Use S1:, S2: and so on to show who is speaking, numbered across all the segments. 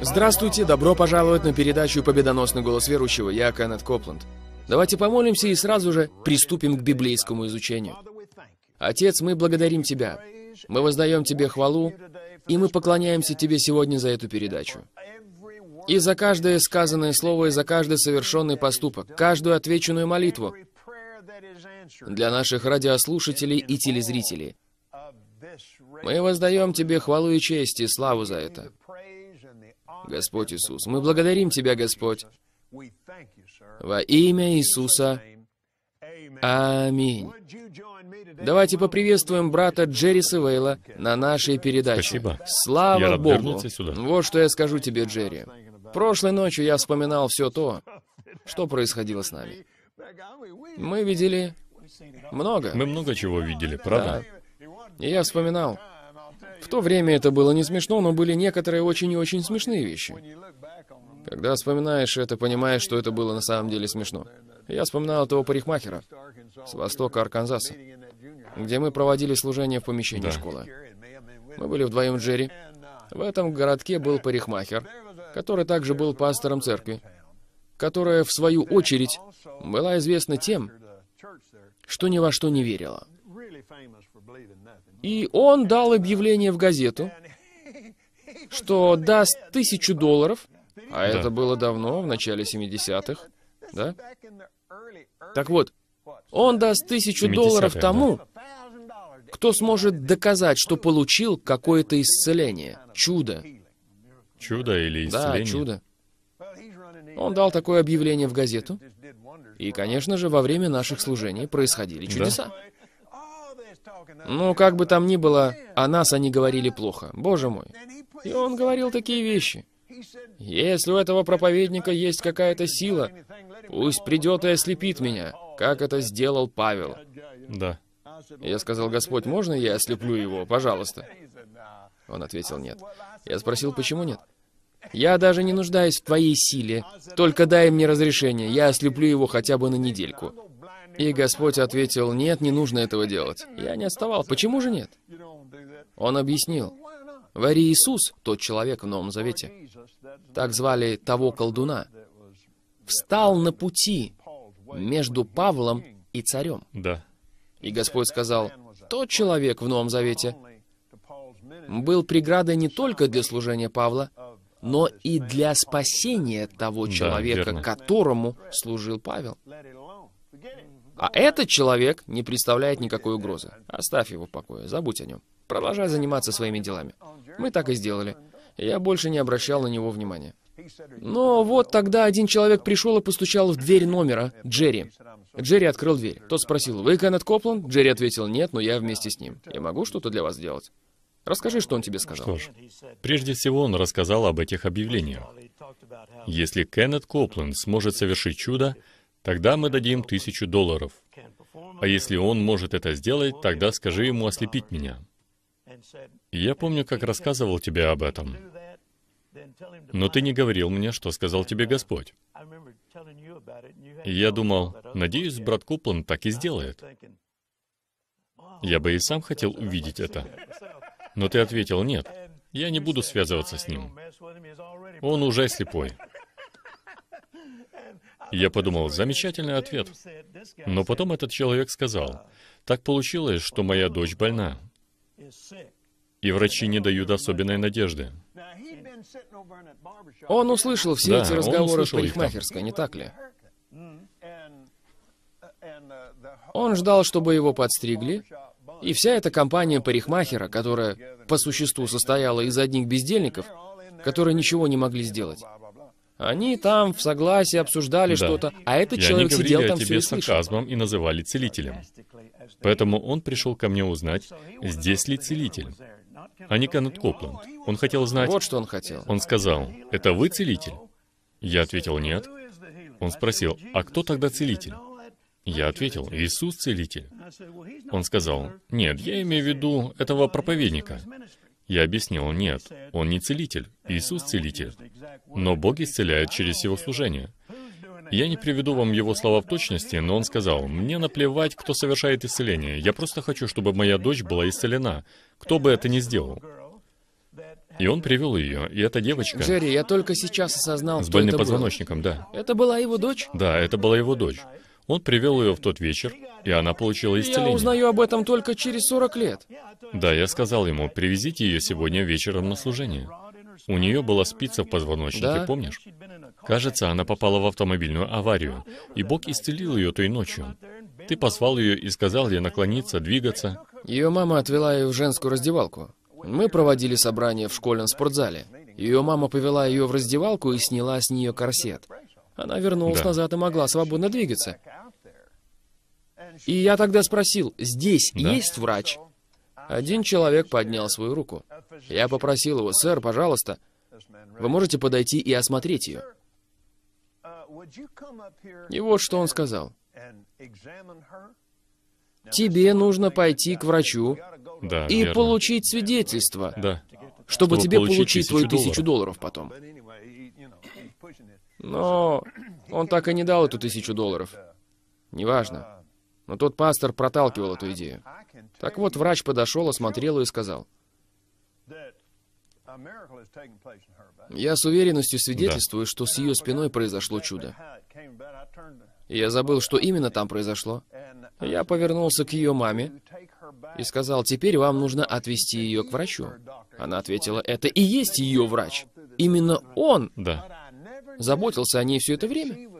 S1: Здравствуйте, добро пожаловать на передачу «Победоносный голос верующего». Я Кеннет Копланд. Давайте помолимся и сразу же приступим к библейскому изучению. Отец, мы благодарим Тебя. Мы воздаем Тебе хвалу, и мы поклоняемся Тебе сегодня за эту передачу. И за каждое сказанное слово, и за каждый совершенный поступок, каждую отвеченную молитву для наших радиослушателей и телезрителей. Мы воздаем Тебе хвалу и честь и славу за это. Господь Иисус, мы благодарим Тебя, Господь. Во имя Иисуса. Аминь. Давайте поприветствуем брата Джерри Вейла на нашей передаче. Спасибо. Слава я Богу. Сюда. Вот что я скажу тебе, Джерри. Прошлой ночью я вспоминал все то, что происходило с нами. Мы видели много. Мы много чего видели, правда? Да. И я вспоминал, в то время это было не смешно, но были некоторые очень и очень смешные вещи. Когда вспоминаешь это, понимаешь, что это было на самом деле смешно. Я вспоминал того парикмахера с востока Арканзаса, где мы проводили служение в помещении да. школы. Мы были вдвоем с Джерри. В этом городке был парикмахер, который также был пастором церкви, которая, в свою очередь, была известна тем, что ни во что не верила. И он дал объявление в газету, что даст тысячу долларов, а да. это было давно, в начале 70-х, да? Так вот, он даст тысячу долларов тому, да. кто сможет доказать, что получил какое-то исцеление, чудо.
S2: Чудо или исцеление? Да, чудо.
S1: Он дал такое объявление в газету, и, конечно же, во время наших служений происходили чудеса. Да? Ну, как бы там ни было, о нас они говорили плохо. Боже мой. И он говорил такие вещи. Если у этого проповедника есть какая-то сила, пусть придет и ослепит меня, как это сделал Павел. Да. Я сказал, Господь, можно я ослеплю его, пожалуйста? Он ответил, нет. Я спросил, почему нет? Я даже не нуждаюсь в твоей силе. Только дай мне разрешение, я ослеплю его хотя бы на недельку. И Господь ответил, нет, не нужно этого делать. Я не отставал. Почему же нет? Он объяснил. Вари Иисус, тот человек в Новом Завете, так звали того колдуна, встал на пути между Павлом и царем. Да. И Господь сказал, тот человек в Новом Завете был преградой не только для служения Павла, но и для спасения того человека, да, которому служил Павел. А этот человек не представляет никакой угрозы. Оставь его в покое, забудь о нем. Продолжай заниматься своими делами. Мы так и сделали. Я больше не обращал на него внимания. Но вот тогда один человек пришел и постучал в дверь номера, Джерри. Джерри открыл дверь. Тот спросил, «Вы Кеннет Копланд?» Джерри ответил, «Нет, но я вместе с ним. Я могу что-то для вас сделать?» Расскажи, что он тебе сказал. Что ж,
S2: прежде всего он рассказал об этих объявлениях. Если Кеннет Копланд сможет совершить чудо, Тогда мы дадим тысячу долларов. А если он может это сделать, тогда скажи ему ослепить меня. И я помню, как рассказывал тебе об этом. Но ты не говорил мне, что сказал тебе Господь. И я думал, надеюсь, брат Куплан так и сделает. Я бы и сам хотел увидеть это. Но ты ответил, нет, я не буду связываться с ним. Он уже слепой. Я подумал, замечательный ответ. Но потом этот человек сказал, так получилось, что моя дочь больна, и врачи не дают особенной надежды.
S1: Он услышал все да, эти разговоры в парикмахерской, не так ли? Он ждал, чтобы его подстригли, и вся эта компания парикмахера, которая по существу состояла из одних бездельников, которые ничего не могли сделать, они там в согласии обсуждали да. что-то, а этот и человек они сидел там тебе все с
S2: сарказмом и называли целителем. Поэтому он пришел ко мне узнать, здесь ли целитель. А не Кеннет Копланд. Он хотел знать... Вот что он хотел. Он сказал, это вы целитель? Я ответил, нет. Он спросил, а кто тогда целитель? Я ответил, Иисус целитель. Он сказал, нет, я имею в виду этого проповедника. Я объяснил, нет, он не целитель, Иисус целитель. Но Бог исцеляет через его служение. Я не приведу вам его слова в точности, но он сказал, «Мне наплевать, кто совершает исцеление. Я просто хочу, чтобы моя дочь была исцелена, кто бы это ни сделал». И он привел ее, и эта девочка... Джерри,
S1: я только сейчас осознал, С больным позвоночником, было. да. Это была его дочь?
S2: Да, это была его дочь. Он привел ее в тот вечер, и она получила исцеление. Я
S1: узнаю об этом только через 40 лет.
S2: Да, я сказал ему, привезите ее сегодня вечером на служение. У нее была спица в позвоночнике, да? помнишь? Кажется, она попала в автомобильную аварию, и Бог исцелил ее той ночью. Ты позвал ее и сказал ей наклониться, двигаться.
S1: Ее мама отвела ее в женскую раздевалку. Мы проводили собрание в школьном спортзале. Ее мама повела ее в раздевалку и сняла с нее корсет. Она вернулась да. назад и могла свободно двигаться. И я тогда спросил, здесь да? есть врач? Один человек поднял свою руку. Я попросил его, сэр, пожалуйста, вы можете подойти и осмотреть ее. И вот что он сказал. Тебе нужно пойти к врачу да, и верно. получить свидетельство, да. чтобы, чтобы тебе получить, получить тысячу твою тысячу долларов потом. Но он так и не дал эту тысячу долларов. Неважно. Но тот пастор проталкивал эту идею. Так вот, врач подошел, осмотрел ее и сказал, я с уверенностью свидетельствую, да. что с ее спиной произошло чудо. Я забыл, что именно там произошло. Я повернулся к ее маме и сказал, теперь вам нужно отвезти ее к врачу. Она ответила, это и есть ее врач. Именно он да. заботился о ней все это время.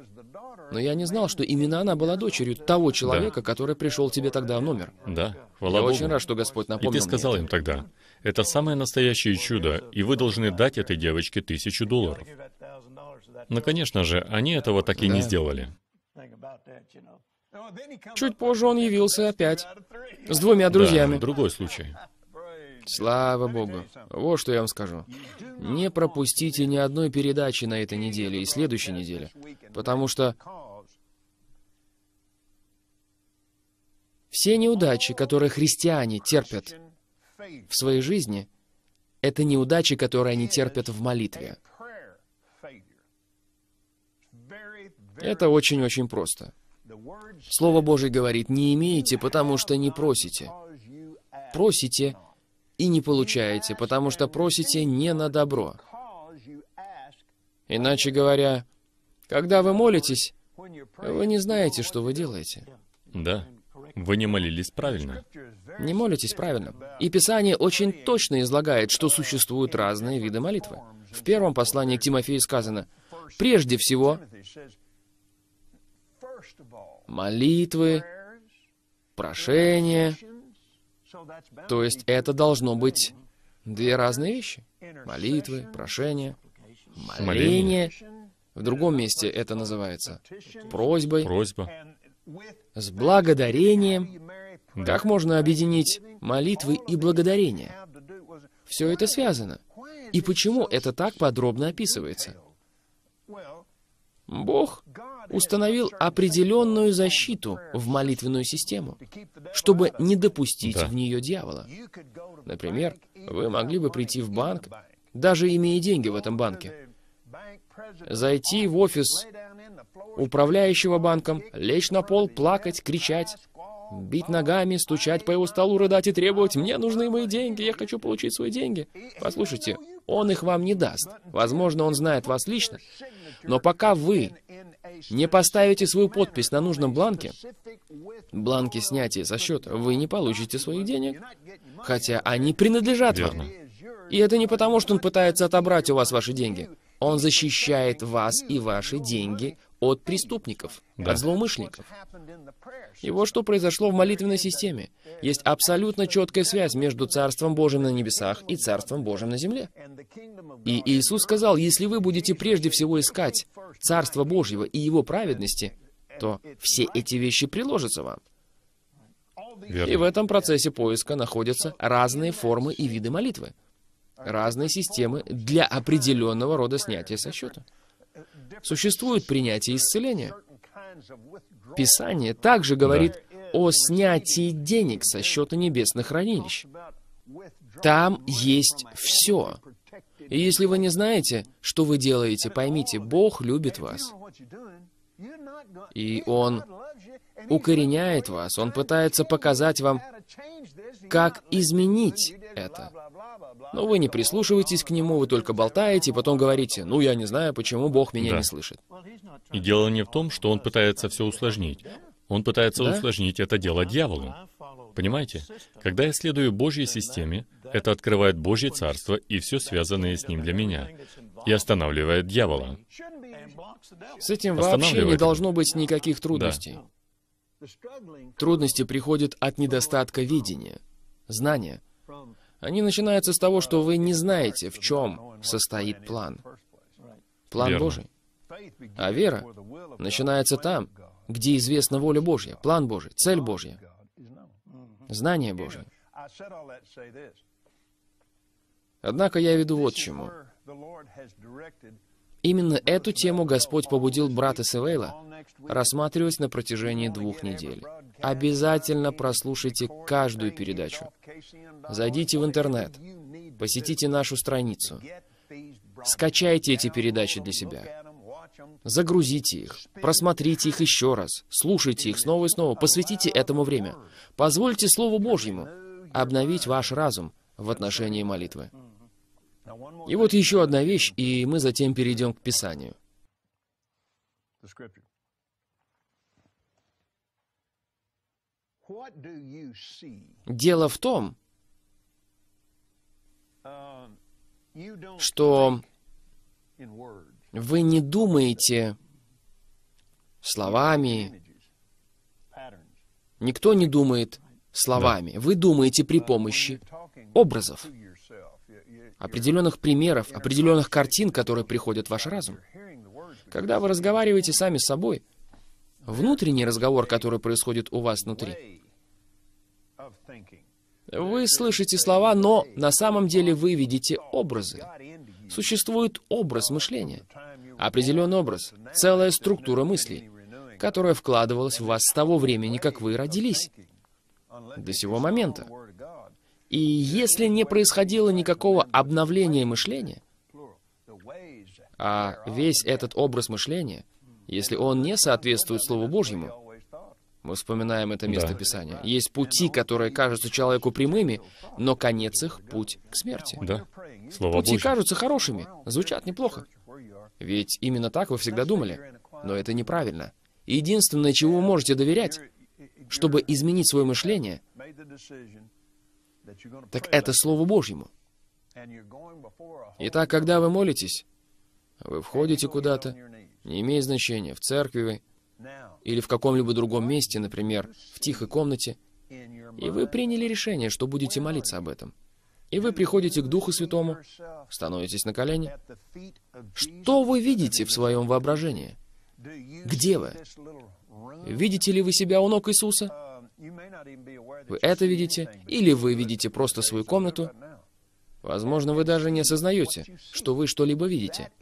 S1: Но я не знал, что именно она была дочерью того человека, да. который пришел тебе тогда в номер.
S2: Да, хвала Я Богу. очень рад, что
S1: Господь напомнил мне. И ты сказал
S2: им тогда, это самое настоящее чудо, и вы должны дать этой девочке тысячу долларов. Но, конечно же, они этого так и да. не сделали.
S1: Чуть позже он явился опять с двумя друзьями. Да,
S2: другой случай.
S1: Слава Богу. Вот что я вам скажу. Не пропустите ни одной передачи на этой неделе и следующей неделе, потому что все неудачи, которые христиане терпят в своей жизни, это неудачи, которые они терпят в молитве. Это очень-очень просто. Слово Божье говорит, не имеете, потому что не просите. Просите, и не получаете, потому что просите не на добро. Иначе говоря, когда вы молитесь, вы не знаете, что вы делаете.
S2: Да, вы
S1: не молились правильно. Не молитесь правильно. И Писание очень точно излагает, что существуют разные виды молитвы. В первом послании к Тимофею сказано, «Прежде всего, молитвы, прошения, то есть это должно быть две разные вещи. Молитвы, прошения, моление. В другом месте это называется просьбой. Просьба. С благодарением. Как можно объединить молитвы и благодарение? Все это связано. И почему это так подробно описывается? Бог установил определенную защиту в молитвенную систему, чтобы не допустить да. в нее дьявола. Например, вы могли бы прийти в банк, даже имея деньги в этом банке, зайти в офис управляющего банком, лечь на пол, плакать, кричать, бить ногами, стучать по его столу, рыдать и требовать «Мне нужны мои деньги, я хочу получить свои деньги». Послушайте, он их вам не даст. Возможно, он знает вас лично, но пока вы не поставите свою подпись на нужном бланке, бланке снятия со счета, вы не получите своих денег, хотя они принадлежат Верно. вам. И это не потому, что он пытается отобрать у вас ваши деньги. Он защищает вас и ваши деньги от преступников, да. от злоумышленников. И вот что произошло в молитвенной системе. Есть абсолютно четкая связь между Царством Божьим на небесах и Царством Божьим на земле. И Иисус сказал, если вы будете прежде всего искать Царство Божьего и Его праведности, то все эти вещи приложатся вам. Верно. И в этом процессе поиска находятся разные формы и виды молитвы, разные системы для определенного рода снятия со счета. Существует принятие исцеления. Писание также говорит да. о снятии денег со счета небесных хранилищ. Там есть все. И если вы не знаете, что вы делаете, поймите, Бог любит вас. И Он укореняет вас, Он пытается показать вам, как изменить это. Но вы не прислушиваетесь к нему, вы только болтаете, и потом говорите, ну, я не знаю, почему Бог меня да. не слышит.
S2: И дело не в том, что он пытается все усложнить. Он пытается да? усложнить это дело дьяволу. Понимаете? Когда я следую Божьей системе, это открывает Божье Царство и все связанное с ним для меня. И останавливает дьявола.
S1: С этим вообще не должно быть никаких трудностей. Да. Трудности приходят от недостатка видения, знания. Они начинаются с того, что вы не знаете, в чем состоит план. План Верно. Божий. А вера начинается там, где известна воля Божья, план Божий, цель Божья, знание Божье. Однако я веду вот к чему. Именно эту тему Господь побудил брата Севейла рассматривать на протяжении двух недель. Обязательно прослушайте каждую передачу. Зайдите в интернет, посетите нашу страницу, скачайте эти передачи для себя, загрузите их, просмотрите их еще раз, слушайте их снова и снова, посвятите этому время. Позвольте Слову Божьему обновить ваш разум в отношении молитвы. И вот еще одна вещь, и мы затем перейдем к Писанию. Дело в том,
S3: что
S1: вы не думаете словами, никто не думает словами, вы думаете при помощи образов определенных примеров, определенных картин, которые приходят в ваш разум. Когда вы разговариваете сами с собой, внутренний разговор, который происходит у вас внутри, вы слышите слова, но на самом деле вы видите образы. Существует образ мышления, определенный образ, целая структура мыслей, которая вкладывалась в вас с того времени, как вы родились, до сего момента. И если не происходило никакого обновления мышления, а весь этот образ мышления, если он не соответствует Слову Божьему, мы вспоминаем это место да. Писания. Есть пути, которые кажутся человеку прямыми, но конец их — путь к смерти. Да. Слово пути Божье. кажутся хорошими, звучат неплохо. Ведь именно так вы всегда думали. Но это неправильно. Единственное, чего вы можете доверять, чтобы изменить свое мышление, так это Слову Божьему. Итак, когда вы молитесь, вы входите куда-то, не имеет значения, в церкви вы, или в каком-либо другом месте, например, в тихой комнате, и вы приняли решение, что будете молиться об этом. И вы приходите к Духу Святому, становитесь на колени. Что вы видите в своем воображении? Где вы? Видите ли вы себя у ног Иисуса? Вы это видите, или вы видите просто свою комнату. Возможно, вы даже не осознаете, что вы что-либо видите.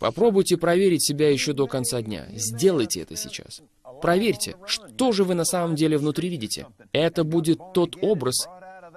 S1: Попробуйте проверить себя еще до конца дня. Сделайте это сейчас. Проверьте, что же вы на самом деле внутри видите. Это будет тот образ,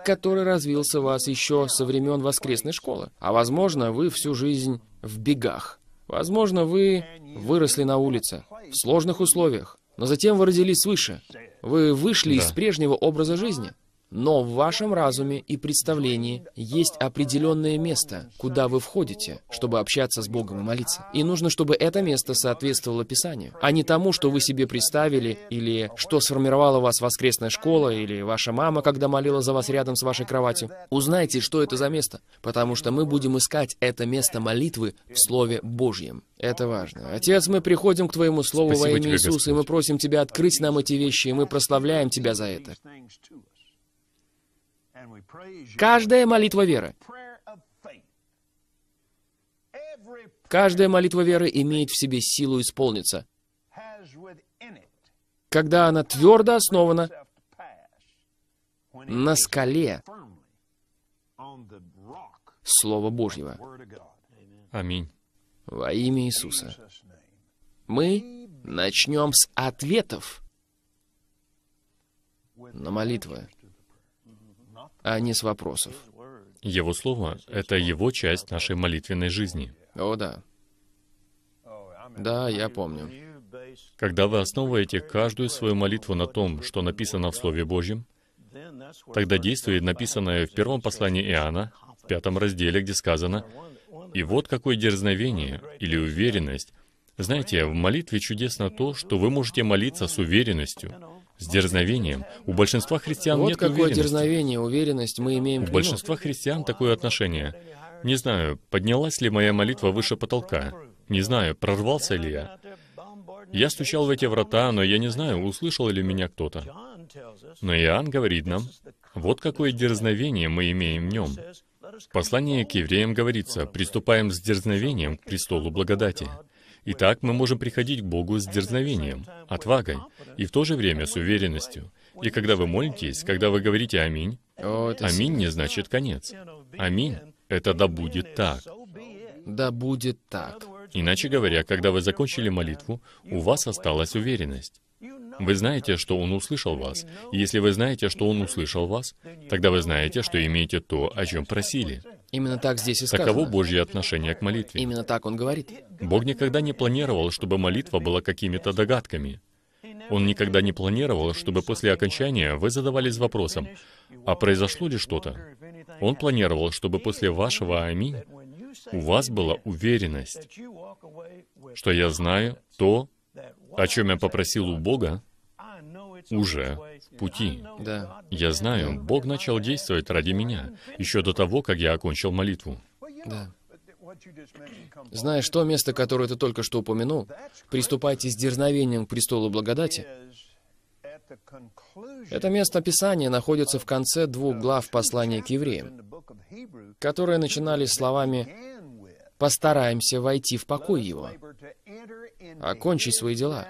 S1: который развился у вас еще со времен воскресной школы. А возможно, вы всю жизнь в бегах. Возможно, вы выросли на улице, в сложных условиях. Но затем вы родились свыше. Вы вышли да. из прежнего образа жизни. Но в вашем разуме и представлении есть определенное место, куда вы входите, чтобы общаться с Богом и молиться. И нужно, чтобы это место соответствовало Писанию, а не тому, что вы себе представили, или что сформировала вас воскресная школа, или ваша мама, когда молила за вас рядом с вашей кроватью. Узнайте, что это за место, потому что мы будем искать это место молитвы в Слове Божьем. Это важно. Отец, мы приходим к Твоему Слову Спасибо во имя Иисуса, и мы просим Тебя открыть нам эти вещи, и мы прославляем Тебя за это. Каждая молитва веры. Каждая молитва веры имеет в себе силу исполниться, когда она твердо основана
S3: на скале
S1: Слова Божьего. Аминь. Во имя Иисуса. Мы начнем с ответов на
S2: молитвы а не с вопросов. Его слово — это его часть нашей молитвенной жизни. О, да. Да, я помню. Когда вы основываете каждую свою молитву на том, что написано в Слове Божьем, тогда действует написанное в первом послании Иоанна, в пятом разделе, где сказано, «И вот какое дерзновение или уверенность». Знаете, в молитве чудесно то, что вы можете молиться с уверенностью, с дерзновением. У большинства христиан вот нет какое уверенности.
S1: дерзновение, уверенность мы имеем. У большинства
S2: христиан такое отношение. Не знаю, поднялась ли моя молитва выше потолка. Не знаю, прорвался ли я. Я стучал в эти врата, но я не знаю, услышал ли меня кто-то. Но Иоанн говорит нам, вот какое дерзновение мы имеем в нем. Послание послании к евреям говорится, приступаем с дерзновением к престолу благодати. Итак, мы можем приходить к Богу с дерзновением, отвагой, и в то же время с уверенностью. И когда вы молитесь, когда вы говорите «Аминь», О, «Аминь» не значит «конец». «Аминь» — это «да будет так». «Да будет так». Иначе говоря, когда вы закончили молитву, у вас осталась уверенность. Вы знаете, что Он услышал вас. И если вы знаете, что Он услышал вас, тогда вы знаете, что имеете то, о чем просили. Именно так здесь и сказано. Таково Божье отношение к молитве. Именно так Он говорит. Бог никогда не планировал, чтобы молитва была какими-то догадками. Он никогда не планировал, чтобы после окончания вы задавались вопросом, а произошло ли что-то? Он планировал, чтобы после вашего «Аминь» у вас была уверенность, что я знаю то, о чем я попросил у Бога, уже в пути. Да. Я знаю, Бог начал действовать ради меня, еще до того, как я окончил молитву.
S1: Да. Знаешь, что место, которое ты только что упомянул, приступайте с дерзновением к престолу благодати, это место Писания находится в конце двух глав послания к евреям, которые начинались словами «постараемся войти в покой его, окончить свои дела,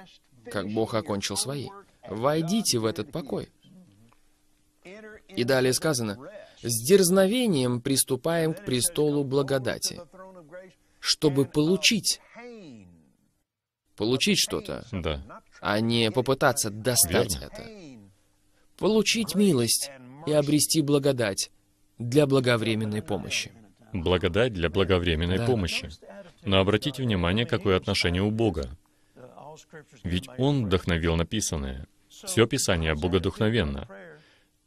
S1: как Бог окончил свои. Войдите в этот покой». И далее сказано «с дерзновением приступаем к престолу благодати» чтобы получить. Получить что-то. Да. А не попытаться достать Верно. это. Получить милость и обрести благодать для благовременной помощи.
S2: Благодать для благовременной да. помощи. Но обратите внимание, какое отношение у Бога. Ведь Он вдохновил написанное. Все Писание богодухновенно.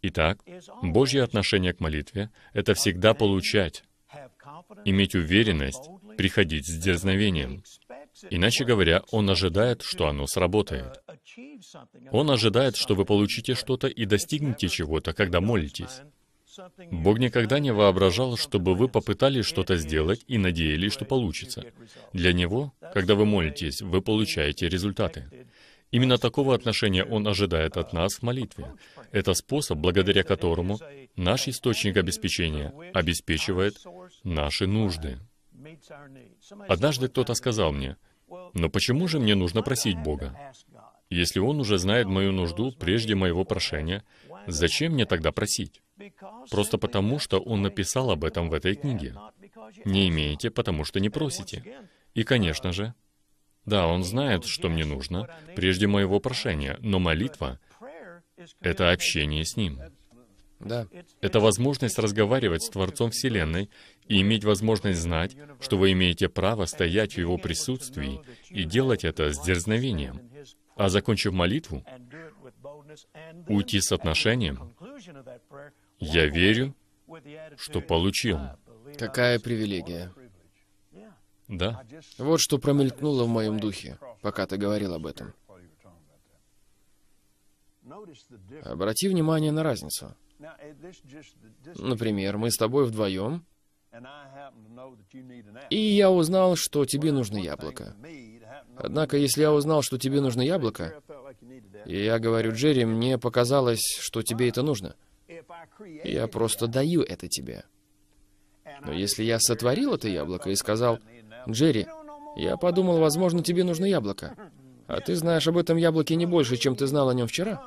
S2: Итак, Божье отношение к молитве — это всегда получать, иметь уверенность приходить с дерзновением. Иначе говоря, он ожидает, что оно сработает. Он ожидает, что вы получите что-то и достигнете чего-то, когда молитесь. Бог никогда не воображал, чтобы вы попытались что-то сделать и надеялись, что получится. Для Него, когда вы молитесь, вы получаете результаты. Именно такого отношения Он ожидает от нас в молитве. Это способ, благодаря которому наш источник обеспечения обеспечивает наши нужды. Однажды кто-то сказал мне, но почему же мне нужно просить Бога? Если Он уже знает мою нужду прежде моего прошения, зачем мне тогда просить? Просто потому, что Он написал об этом в этой книге. Не имеете, потому что не просите. И, uh, конечно же, да, Он знает, что мне нужно прежде моего прошения, но молитва — это общение с Ним. Да. Это возможность разговаривать с Творцом Вселенной и иметь возможность знать, что вы имеете право стоять в Его присутствии и делать это с дерзновением, а закончив молитву, уйти с отношением. Я верю, что получил.
S1: Какая привилегия. Да. Вот что промелькнуло в моем духе, пока ты говорил об этом. Обрати внимание на разницу.
S3: Например,
S1: мы с тобой вдвоем и я узнал, что тебе нужно яблоко. Однако, если я узнал, что тебе нужно яблоко, и я говорю, Джерри, мне показалось, что тебе это нужно. Я просто даю это тебе. Но если я сотворил это яблоко и сказал, Джерри, я подумал, возможно, тебе нужно яблоко, а ты знаешь об этом яблоке не больше, чем ты знал о нем вчера.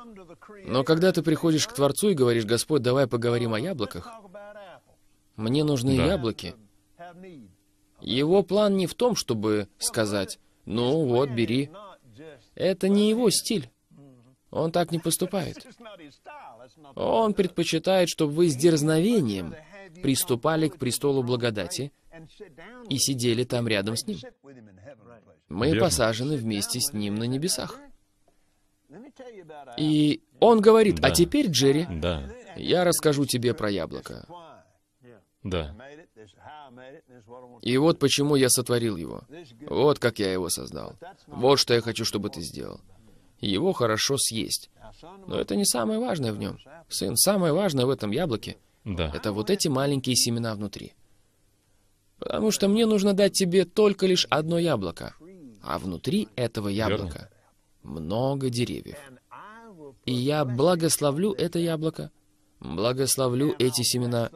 S1: Но когда ты приходишь к Творцу и говоришь, Господь, давай поговорим о яблоках, мне нужны да. яблоки. Его план не в том, чтобы сказать, ну вот, бери. Это не его стиль. Он так не поступает. Он предпочитает, чтобы вы с дерзновением приступали к престолу благодати и сидели там рядом с ним. Мы Верно. посажены вместе с ним на небесах. И он говорит, «А да. а теперь, Джерри, да. я расскажу тебе про яблоко. Да. И вот почему я сотворил его. Вот как я его создал. Вот что я хочу, чтобы ты сделал. Его хорошо съесть. Но это не самое важное в нем. Сын, самое важное в этом яблоке да. — это вот эти маленькие семена внутри. Потому что мне нужно дать тебе только лишь одно яблоко. А внутри этого яблока Верно. много деревьев. И я благословлю это яблоко, Благословлю эти семена,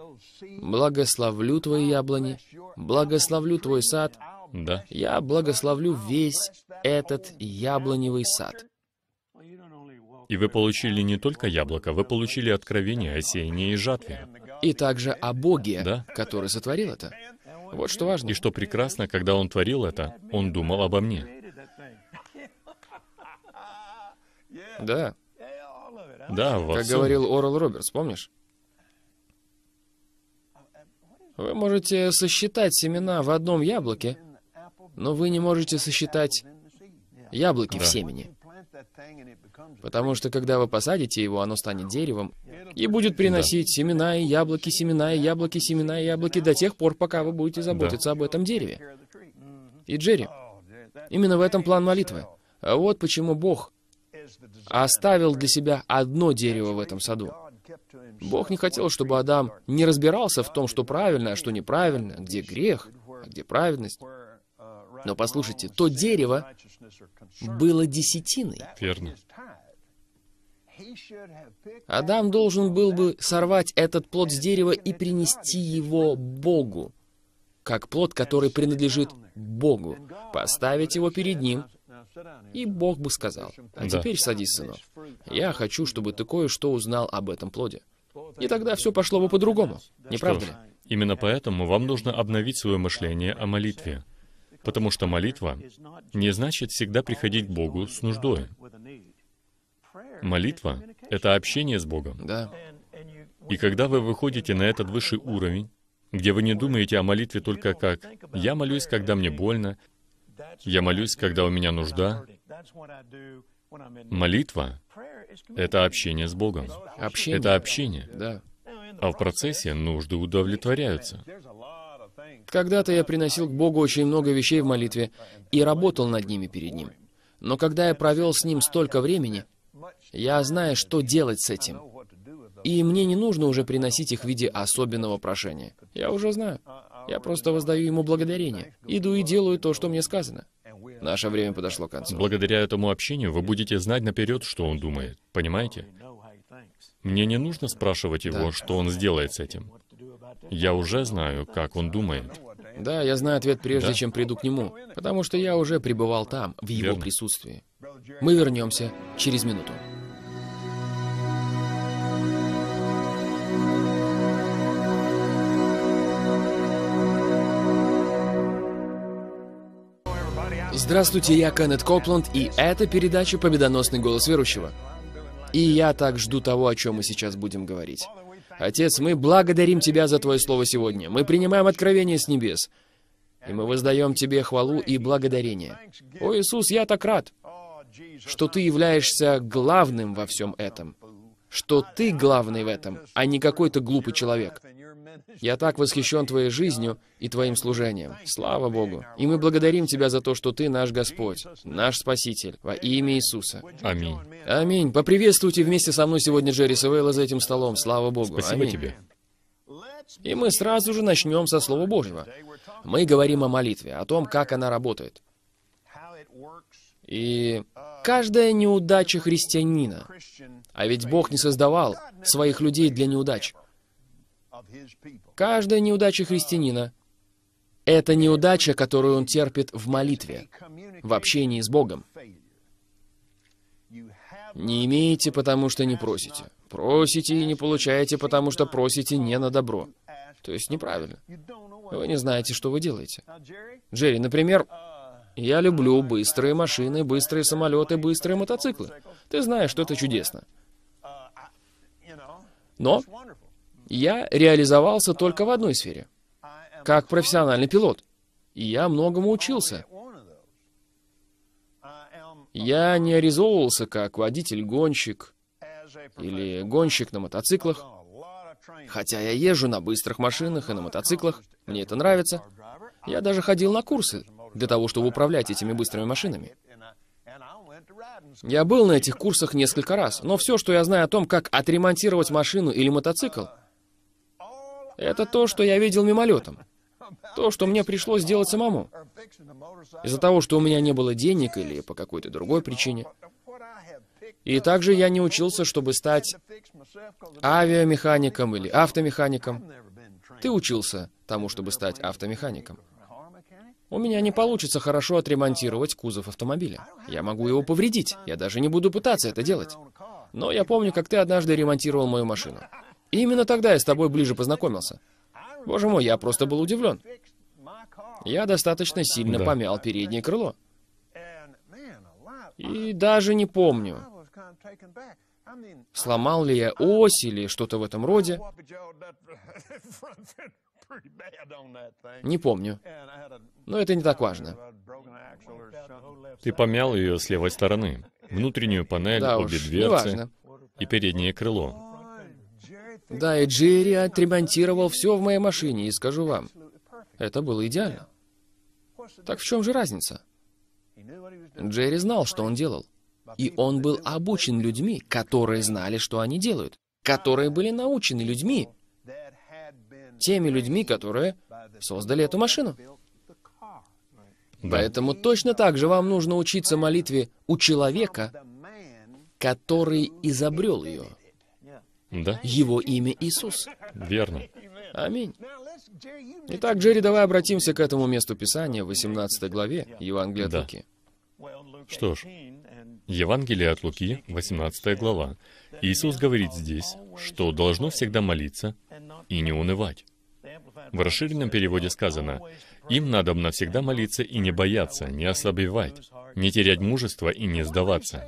S1: благословлю твои яблони, благословлю твой сад. Да. Я благословлю весь этот яблоневый сад.
S2: И вы получили не только яблоко, вы получили откровение о сеянии и жатве. И также о Боге, да. который сотворил это. Вот что важно. И что прекрасно, когда он творил это, он думал обо мне. Да. Да, Как говорил
S1: Орел Робертс, помнишь? Вы можете сосчитать семена в одном яблоке, но вы не можете сосчитать яблоки да. в семени. Потому что когда вы посадите его, оно станет деревом и будет приносить да. семена и яблоки, семена и яблоки, семена и яблоки до тех пор, пока вы будете заботиться да. об этом дереве. И Джерри, именно в этом план молитвы. А вот почему Бог оставил для себя одно дерево в этом саду. Бог не хотел, чтобы Адам не разбирался в том, что правильно, а что неправильно, где грех, а где праведность. Но послушайте, то дерево было десятиной. Верно. Адам должен был бы сорвать этот плод с дерева и принести его Богу, как плод, который принадлежит Богу, поставить его перед ним и Бог бы сказал, а теперь садись, сынок. Я хочу, чтобы ты кое-что узнал об этом плоде. И тогда все пошло бы по-другому, не правда ли?
S2: Именно поэтому вам нужно обновить свое мышление о молитве. Потому что молитва не значит всегда приходить к Богу с нуждой. Молитва — это общение с Богом. Да. И когда вы выходите на этот высший уровень, где вы не думаете о молитве только как «я молюсь, когда мне больно», я молюсь, когда у меня нужда. Молитва — это общение с Богом. Общение. Это общение. Да. А в процессе нужды удовлетворяются.
S1: Когда-то я приносил к Богу очень много вещей в молитве и работал над ними перед Ним. Но когда я провел с Ним столько времени, я знаю, что делать с этим. И мне не нужно уже приносить их в виде особенного прошения. Я уже знаю. Я просто воздаю ему благодарение. Иду и делаю то, что мне сказано.
S2: Наше время подошло к концу. Благодаря этому общению вы будете знать наперед, что он думает. Понимаете? Мне не нужно спрашивать его, да. что он сделает с этим. Я уже знаю, как он думает.
S1: Да, я знаю ответ прежде, да? чем приду к нему, потому что я уже пребывал там, в его Верно.
S2: присутствии.
S1: Мы вернемся через минуту. Здравствуйте, я Кеннет Копланд, и это передача «Победоносный голос верующего». И я так жду того, о чем мы сейчас будем говорить. Отец, мы благодарим Тебя за Твое Слово сегодня. Мы принимаем откровение с небес. И мы воздаем Тебе хвалу и благодарение. О, Иисус, я так рад, что Ты являешься главным во всем этом. Что Ты главный в этом, а не какой-то глупый человек. Я так восхищен Твоей жизнью и Твоим служением. Слава Богу. И мы благодарим Тебя за то, что Ты наш Господь, наш Спаситель, во имя Иисуса. Аминь. Аминь. Поприветствуйте вместе со мной сегодня Джерри Савелла за этим столом. Слава Богу. Спасибо Аминь. тебе. И мы сразу же начнем со Слова Божьего. Мы говорим о молитве, о том, как она работает. И каждая неудача христианина, а ведь Бог не создавал своих людей для неудач. Каждая неудача христианина — это неудача, которую он терпит в молитве, в общении с Богом. Не имеете, потому что не просите. Просите и не получаете, потому что просите не на добро. То есть неправильно. Вы не знаете, что вы делаете. Джерри, например, я люблю быстрые машины, быстрые самолеты, быстрые мотоциклы. Ты знаешь, что это чудесно. Но я реализовался только в одной сфере. Как профессиональный пилот. И я многому учился. Я не реализовывался как водитель-гонщик или гонщик на мотоциклах. Хотя я езжу на быстрых машинах и на мотоциклах, мне это нравится. Я даже ходил на курсы для того, чтобы управлять этими быстрыми машинами. Я был на этих курсах несколько раз, но все, что я знаю о том, как отремонтировать машину или мотоцикл, это то, что я видел мимолетом. То, что мне пришлось сделать самому. Из-за того, что у меня не было денег или по какой-то другой причине. И также я не учился, чтобы стать авиамехаником или автомехаником. Ты учился тому, чтобы стать автомехаником. У меня не получится хорошо отремонтировать кузов автомобиля. Я могу его повредить. Я даже не буду пытаться это делать. Но я помню, как ты однажды ремонтировал мою машину. И именно тогда я с тобой ближе познакомился. Боже мой, я просто был удивлен. Я достаточно сильно да. помял переднее крыло. И даже не помню, сломал ли я ось или что-то в этом роде. Не помню. Но это не так важно.
S2: Ты помял ее с левой стороны. Внутреннюю панель, да обе уж, дверцы и переднее крыло.
S1: Да, и Джерри отремонтировал все в моей машине, и скажу вам, это было идеально. Так в чем же разница? Джерри знал, что он делал. И он был обучен людьми, которые знали, что они делают. Которые были научены людьми. Теми людьми, которые создали эту машину. Да. Поэтому точно так же вам нужно учиться молитве у человека, который изобрел ее. Да. Его имя Иисус. Верно. Аминь. Итак, Джерри, давай обратимся к этому месту Писания, 18 главе Евангелия от
S2: Луки. Что ж, Евангелие от Луки, 18 глава. Иисус говорит здесь, что должно всегда молиться и не унывать. В расширенном переводе сказано, «Им надо навсегда молиться и не бояться, не ослабевать, не терять мужество и не сдаваться».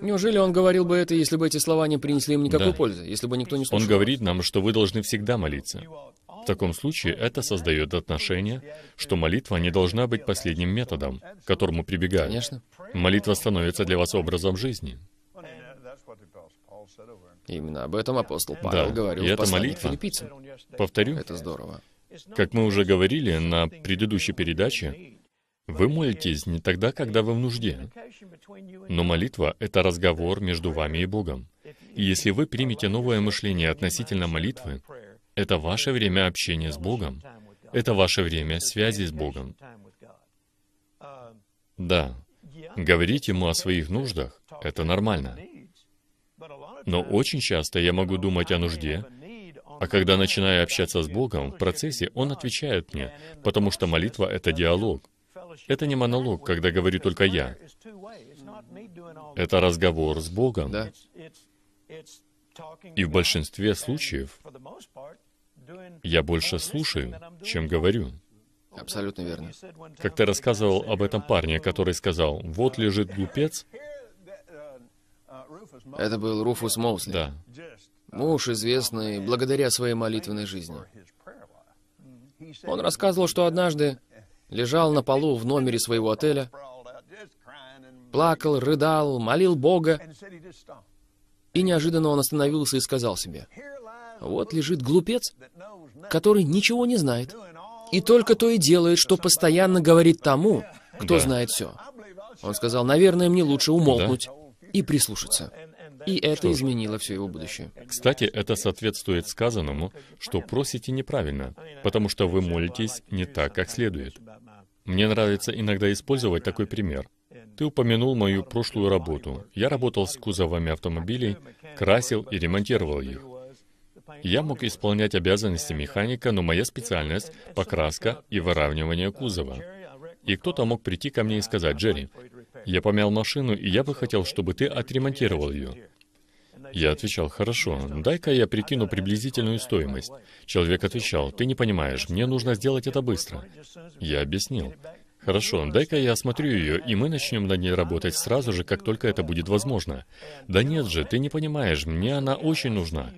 S1: Неужели он говорил бы это, если бы эти слова не принесли им никакой да. пользы, если бы никто не слушал? Он
S2: говорит нам, что вы должны всегда молиться. В таком случае это создает отношение, что молитва не должна быть последним методом, к которому прибегают. Конечно. Молитва становится для вас образом жизни. Именно об этом апостол Павел да, говорил и это в молитва. филиппийцам. Повторю. Это здорово. Как мы уже говорили на предыдущей передаче, вы молитесь не тогда, когда вы в нужде. Но молитва — это разговор между вами и Богом. И если вы примете новое мышление относительно молитвы, это ваше время общения с Богом. Это ваше время связи с Богом. Да, говорить Ему о своих нуждах — это нормально. Но очень часто я могу думать о нужде, а когда начинаю общаться с Богом, в процессе Он отвечает мне, потому что молитва — это диалог. Это не монолог, когда говорю только я.
S4: Это разговор с Богом. Да.
S2: И в большинстве случаев я больше слушаю, чем говорю. Абсолютно верно. Как ты рассказывал об этом парне, который сказал, вот лежит глупец. Это был Руфус Моусли. Да.
S1: Муж, известный благодаря своей молитвенной жизни. Он рассказывал, что однажды лежал на полу в номере своего отеля, плакал, рыдал, молил Бога. И неожиданно он остановился и сказал себе, «Вот лежит глупец, который ничего не знает, и только то и делает, что постоянно говорит тому, кто да. знает все». Он сказал, «Наверное, мне лучше умолкнуть да. и прислушаться». И это что
S2: изменило все его будущее. Кстати, это соответствует сказанному, что просите неправильно, потому что вы молитесь не так, как следует. Мне нравится иногда использовать такой пример. Ты упомянул мою прошлую работу. Я работал с кузовами автомобилей, красил и ремонтировал их. Я мог исполнять обязанности механика, но моя специальность — покраска и выравнивание кузова. И кто-то мог прийти ко мне и сказать, «Джерри, я помял машину, и я бы хотел, чтобы ты отремонтировал ее. Я отвечал, хорошо, дай-ка я прикину приблизительную стоимость. Человек отвечал, ты не понимаешь, мне нужно сделать это быстро. Я объяснил. Хорошо, дай-ка я осмотрю ее, и мы начнем на ней работать сразу же, как только это будет возможно. Да нет же, ты не понимаешь, мне она очень нужна.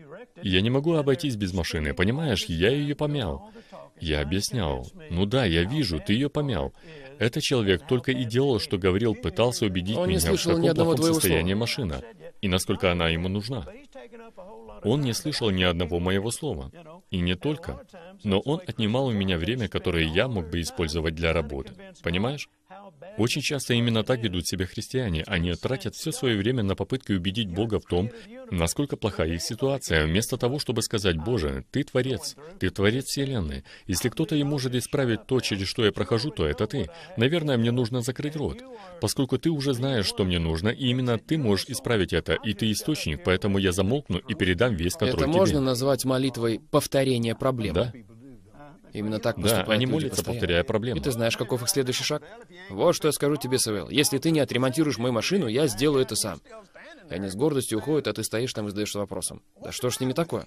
S2: Я не могу обойтись без машины, понимаешь? Я ее помял. Я объяснял. Ну да, я вижу, ты ее помял. Этот человек только и делал, что говорил, пытался убедить Он меня, в каком плохом состоянии слова. машина и насколько она ему нужна. Он не слышал ни одного моего слова, и не только, но он отнимал у меня время, которое я мог бы использовать для работы. Понимаешь? Очень часто именно так ведут себя христиане. Они тратят все свое время на попытки убедить Бога в том, насколько плоха их ситуация, вместо того, чтобы сказать, «Боже, Ты Творец, Ты Творец Вселенной. Если кто-то и может исправить то, через что я прохожу, то это Ты. Наверное, мне нужно закрыть рот, поскольку Ты уже знаешь, что мне нужно, и именно Ты можешь исправить это, и Ты источник, поэтому я замолкну и передам весь контроль Это можно
S1: назвать молитвой повторения проблемы. Да? Именно так поступают Да, они молятся, постоянно. повторяя проблему. И ты знаешь, каков их следующий шаг? Вот что я скажу тебе, Савел. Если ты не отремонтируешь мою машину, я сделаю это сам. И они с гордостью уходят, а ты стоишь там и задаешься вопросом. Да что ж с ними такое?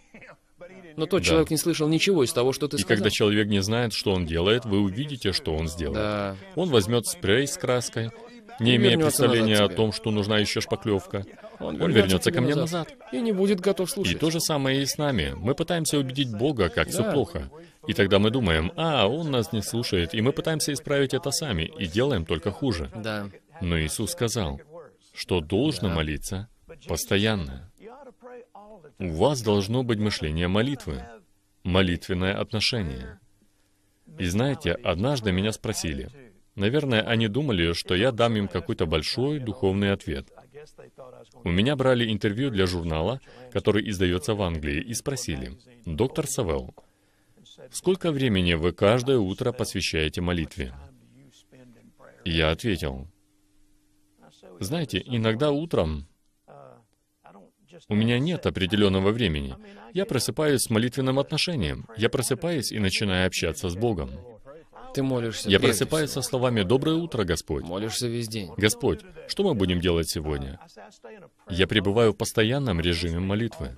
S2: Но тот да. человек не слышал ничего из того, что ты и сказал. И когда человек не знает, что он делает, вы увидите, что он сделает. Да. Он возьмет спрей с краской, не имея представления о том, что нужна еще шпаклевка. Он вернется, ко мне назад.
S1: назад. И не будет готов слушать. И
S2: то же самое и с нами. Мы пытаемся убедить Бога, как да. все плохо. И тогда мы думаем, а, он нас не слушает, и мы пытаемся исправить это сами, и делаем только хуже. Да. Но Иисус сказал, что должно да. молиться постоянно. У вас должно быть мышление молитвы, молитвенное отношение. И знаете, однажды меня спросили, наверное, они думали, что я дам им какой-то большой духовный ответ. У меня брали интервью для журнала, который издается в Англии, и спросили, «Доктор Савелл, сколько времени вы каждое утро посвящаете молитве?» я ответил, «Знаете, иногда утром у меня нет определенного времени. Я просыпаюсь с молитвенным отношением. Я просыпаюсь и начинаю общаться с Богом.
S1: Ты молишься. Я просыпаюсь
S2: со словами «Доброе утро, Господь». Молишься весь день. Господь, что мы будем делать сегодня? Я пребываю в постоянном режиме молитвы.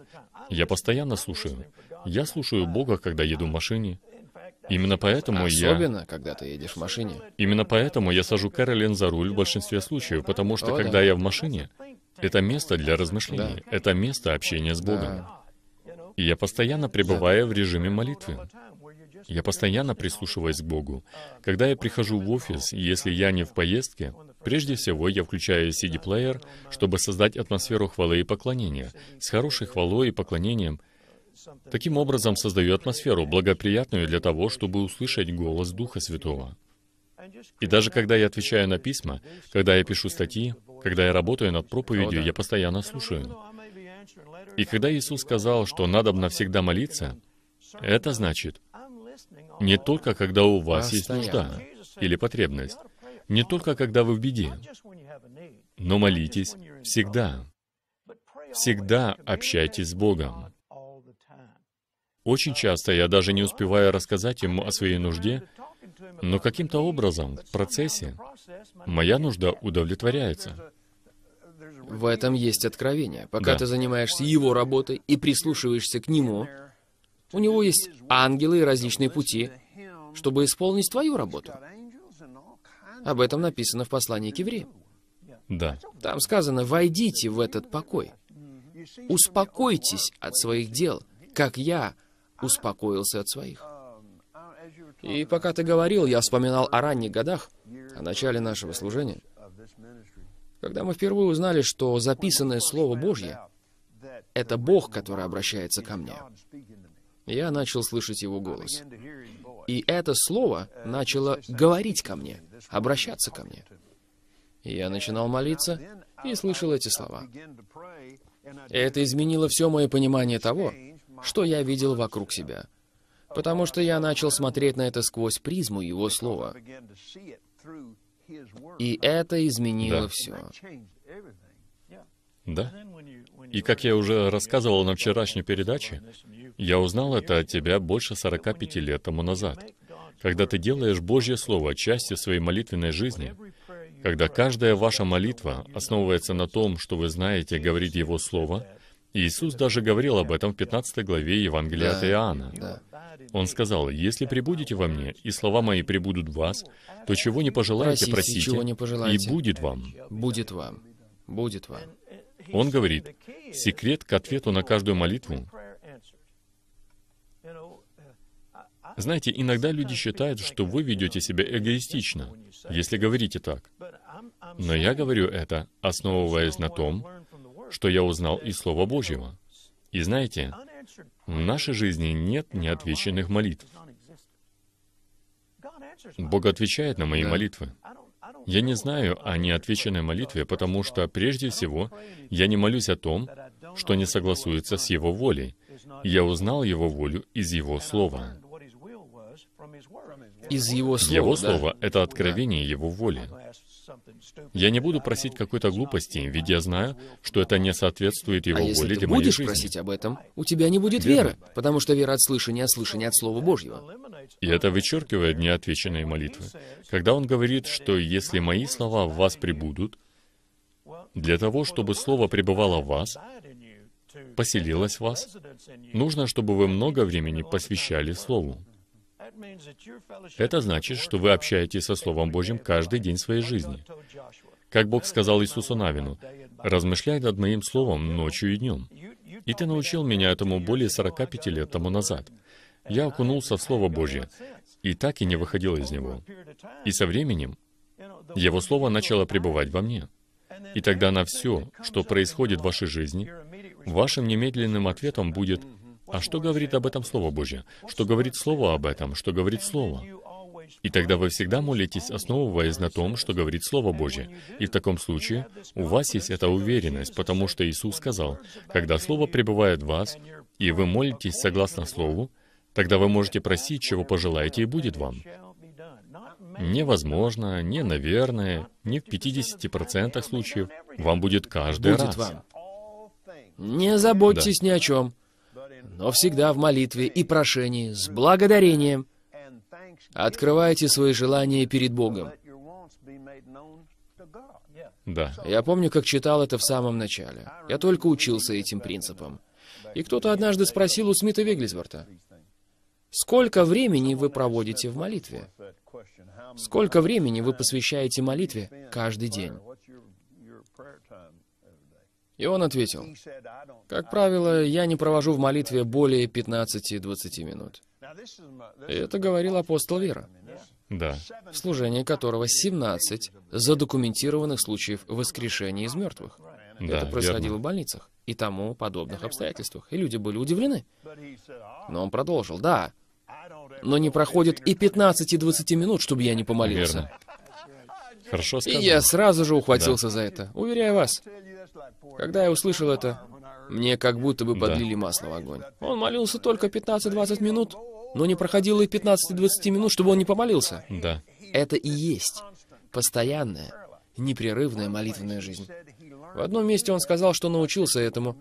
S2: Я постоянно слушаю. Я слушаю Бога, когда еду в машине. Именно поэтому Особенно, я...
S1: Особенно, когда ты едешь в машине.
S2: Именно поэтому я сажу Кэролин за руль в большинстве случаев, потому что, О, когда да. я в машине, это место для размышлений, да. это место общения с Богом. Да. И я постоянно пребываю в режиме молитвы. Я постоянно прислушиваюсь к Богу. Когда я прихожу в офис, если я не в поездке, прежде всего я включаю CD-плеер, чтобы создать атмосферу хвалы и поклонения. С хорошей хвалой и поклонением таким образом создаю атмосферу, благоприятную для того, чтобы услышать голос Духа Святого. И даже когда я отвечаю на письма, когда я пишу статьи, когда я работаю над проповедью, я постоянно слушаю. И когда Иисус сказал, что надо всегда молиться, это значит, не только когда у вас есть нужда или потребность. Не только когда вы в беде. Но молитесь всегда. Всегда общайтесь с Богом. Очень часто я даже не успеваю рассказать ему о своей нужде, но каким-то образом в процессе моя нужда удовлетворяется.
S1: В этом есть откровение. Пока да. ты занимаешься его работой и прислушиваешься к нему, у него есть ангелы и различные пути, чтобы исполнить твою работу. Об этом написано в послании к евреям. Да. Там сказано, войдите в этот покой. Успокойтесь от своих дел, как я успокоился от своих. И пока ты говорил, я вспоминал о ранних годах, о начале нашего служения, когда мы впервые узнали, что записанное Слово Божье — это Бог, который обращается ко мне я начал слышать его голос. И это слово начало говорить ко мне, обращаться ко мне. Я начинал молиться и слышал эти слова. Это изменило все мое понимание того, что я видел вокруг себя, потому что я начал смотреть на это сквозь призму
S2: Его Слова.
S1: И это изменило да. все.
S2: Да. И как я уже рассказывал на вчерашней передаче, я узнал это от тебя больше 45 лет тому назад. Когда ты делаешь Божье Слово частью своей молитвенной жизни, когда каждая ваша молитва основывается на том, что вы знаете говорить Его Слово, Иисус даже говорил об этом в 15 главе Евангелия да, от Иоанна. Да. Он сказал, «Если прибудете во мне, и слова мои прибудут в вас, то чего не пожелаете, просите, просите чего не пожелаете. и будет вам».
S1: Будет вам.
S2: Будет вам. Он говорит, секрет к ответу на каждую молитву Знаете, иногда люди считают, что вы ведете себя эгоистично, если говорите так. Но я говорю это, основываясь на том, что я узнал из Слова Божьего. И знаете, в нашей жизни нет неотвеченных молитв. Бог отвечает на мои молитвы. Я не знаю о неотвеченной молитве, потому что, прежде всего, я не молюсь о том, что не согласуется с Его волей. Я узнал Его волю из Его Слова из Его Слова. Его да? Слово — это откровение Его воли. Я не буду просить какой-то глупости, ведь я знаю, что это не соответствует Его а воле если ты моей будешь жизни. просить об этом,
S1: у тебя не будет Верно. веры, потому что вера от слышания, а слышание от Слова Божьего.
S2: И это вычеркивает неотвеченные молитвы. Когда он говорит, что «если мои слова в вас прибудут», для того, чтобы Слово пребывало в вас, поселилось в вас, нужно, чтобы вы много времени посвящали Слову. Это значит, что вы общаетесь со Словом Божьим каждый день своей жизни. Как Бог сказал Иисусу Навину, «Размышляй над моим словом ночью и днем». И ты научил меня этому более 45 лет тому назад. Я окунулся в Слово Божье, и так и не выходил из него. И со временем Его Слово начало пребывать во мне. И тогда на все, что происходит в вашей жизни, вашим немедленным ответом будет а что говорит об этом Слово Божье? Что говорит Слово об этом? Что говорит Слово? И тогда вы всегда молитесь, основываясь на том, что говорит Слово Божье. И в таком случае у вас есть эта уверенность, потому что Иисус сказал, когда Слово пребывает в вас, и вы молитесь согласно Слову, тогда вы можете просить, чего пожелаете, и будет вам. Невозможно, не наверное, не в 50% случаев. Вам будет каждый будет раз. Вам.
S1: Не заботьтесь да. ни о чем но всегда в молитве и прошении с благодарением открывайте свои желания перед Богом. Да. Я помню, как читал это в самом начале. Я только учился этим принципам. И кто-то однажды спросил у Смита Вигглисворта, «Сколько времени вы проводите в молитве? Сколько времени вы посвящаете молитве каждый день?» И он ответил, «Как правило, я не провожу в молитве более 15-20 минут». И это говорил апостол Вера. Да. В служении которого 17 задокументированных случаев воскрешения из мертвых.
S2: Да, это происходило верно.
S1: в больницах и тому подобных обстоятельствах. И люди были удивлены. Но он продолжил, да, но не проходит и 15-20 минут, чтобы я не помолился. Верно. Хорошо сказано. И я сразу же ухватился да. за это. Уверяю вас, когда я услышал это, мне как будто бы подлили да. масло в огонь. Он молился только 15-20 минут, но не проходило и 15-20 минут, чтобы он не помолился. Да. Это и есть постоянная, непрерывная молитвенная жизнь. В одном месте он сказал, что научился этому,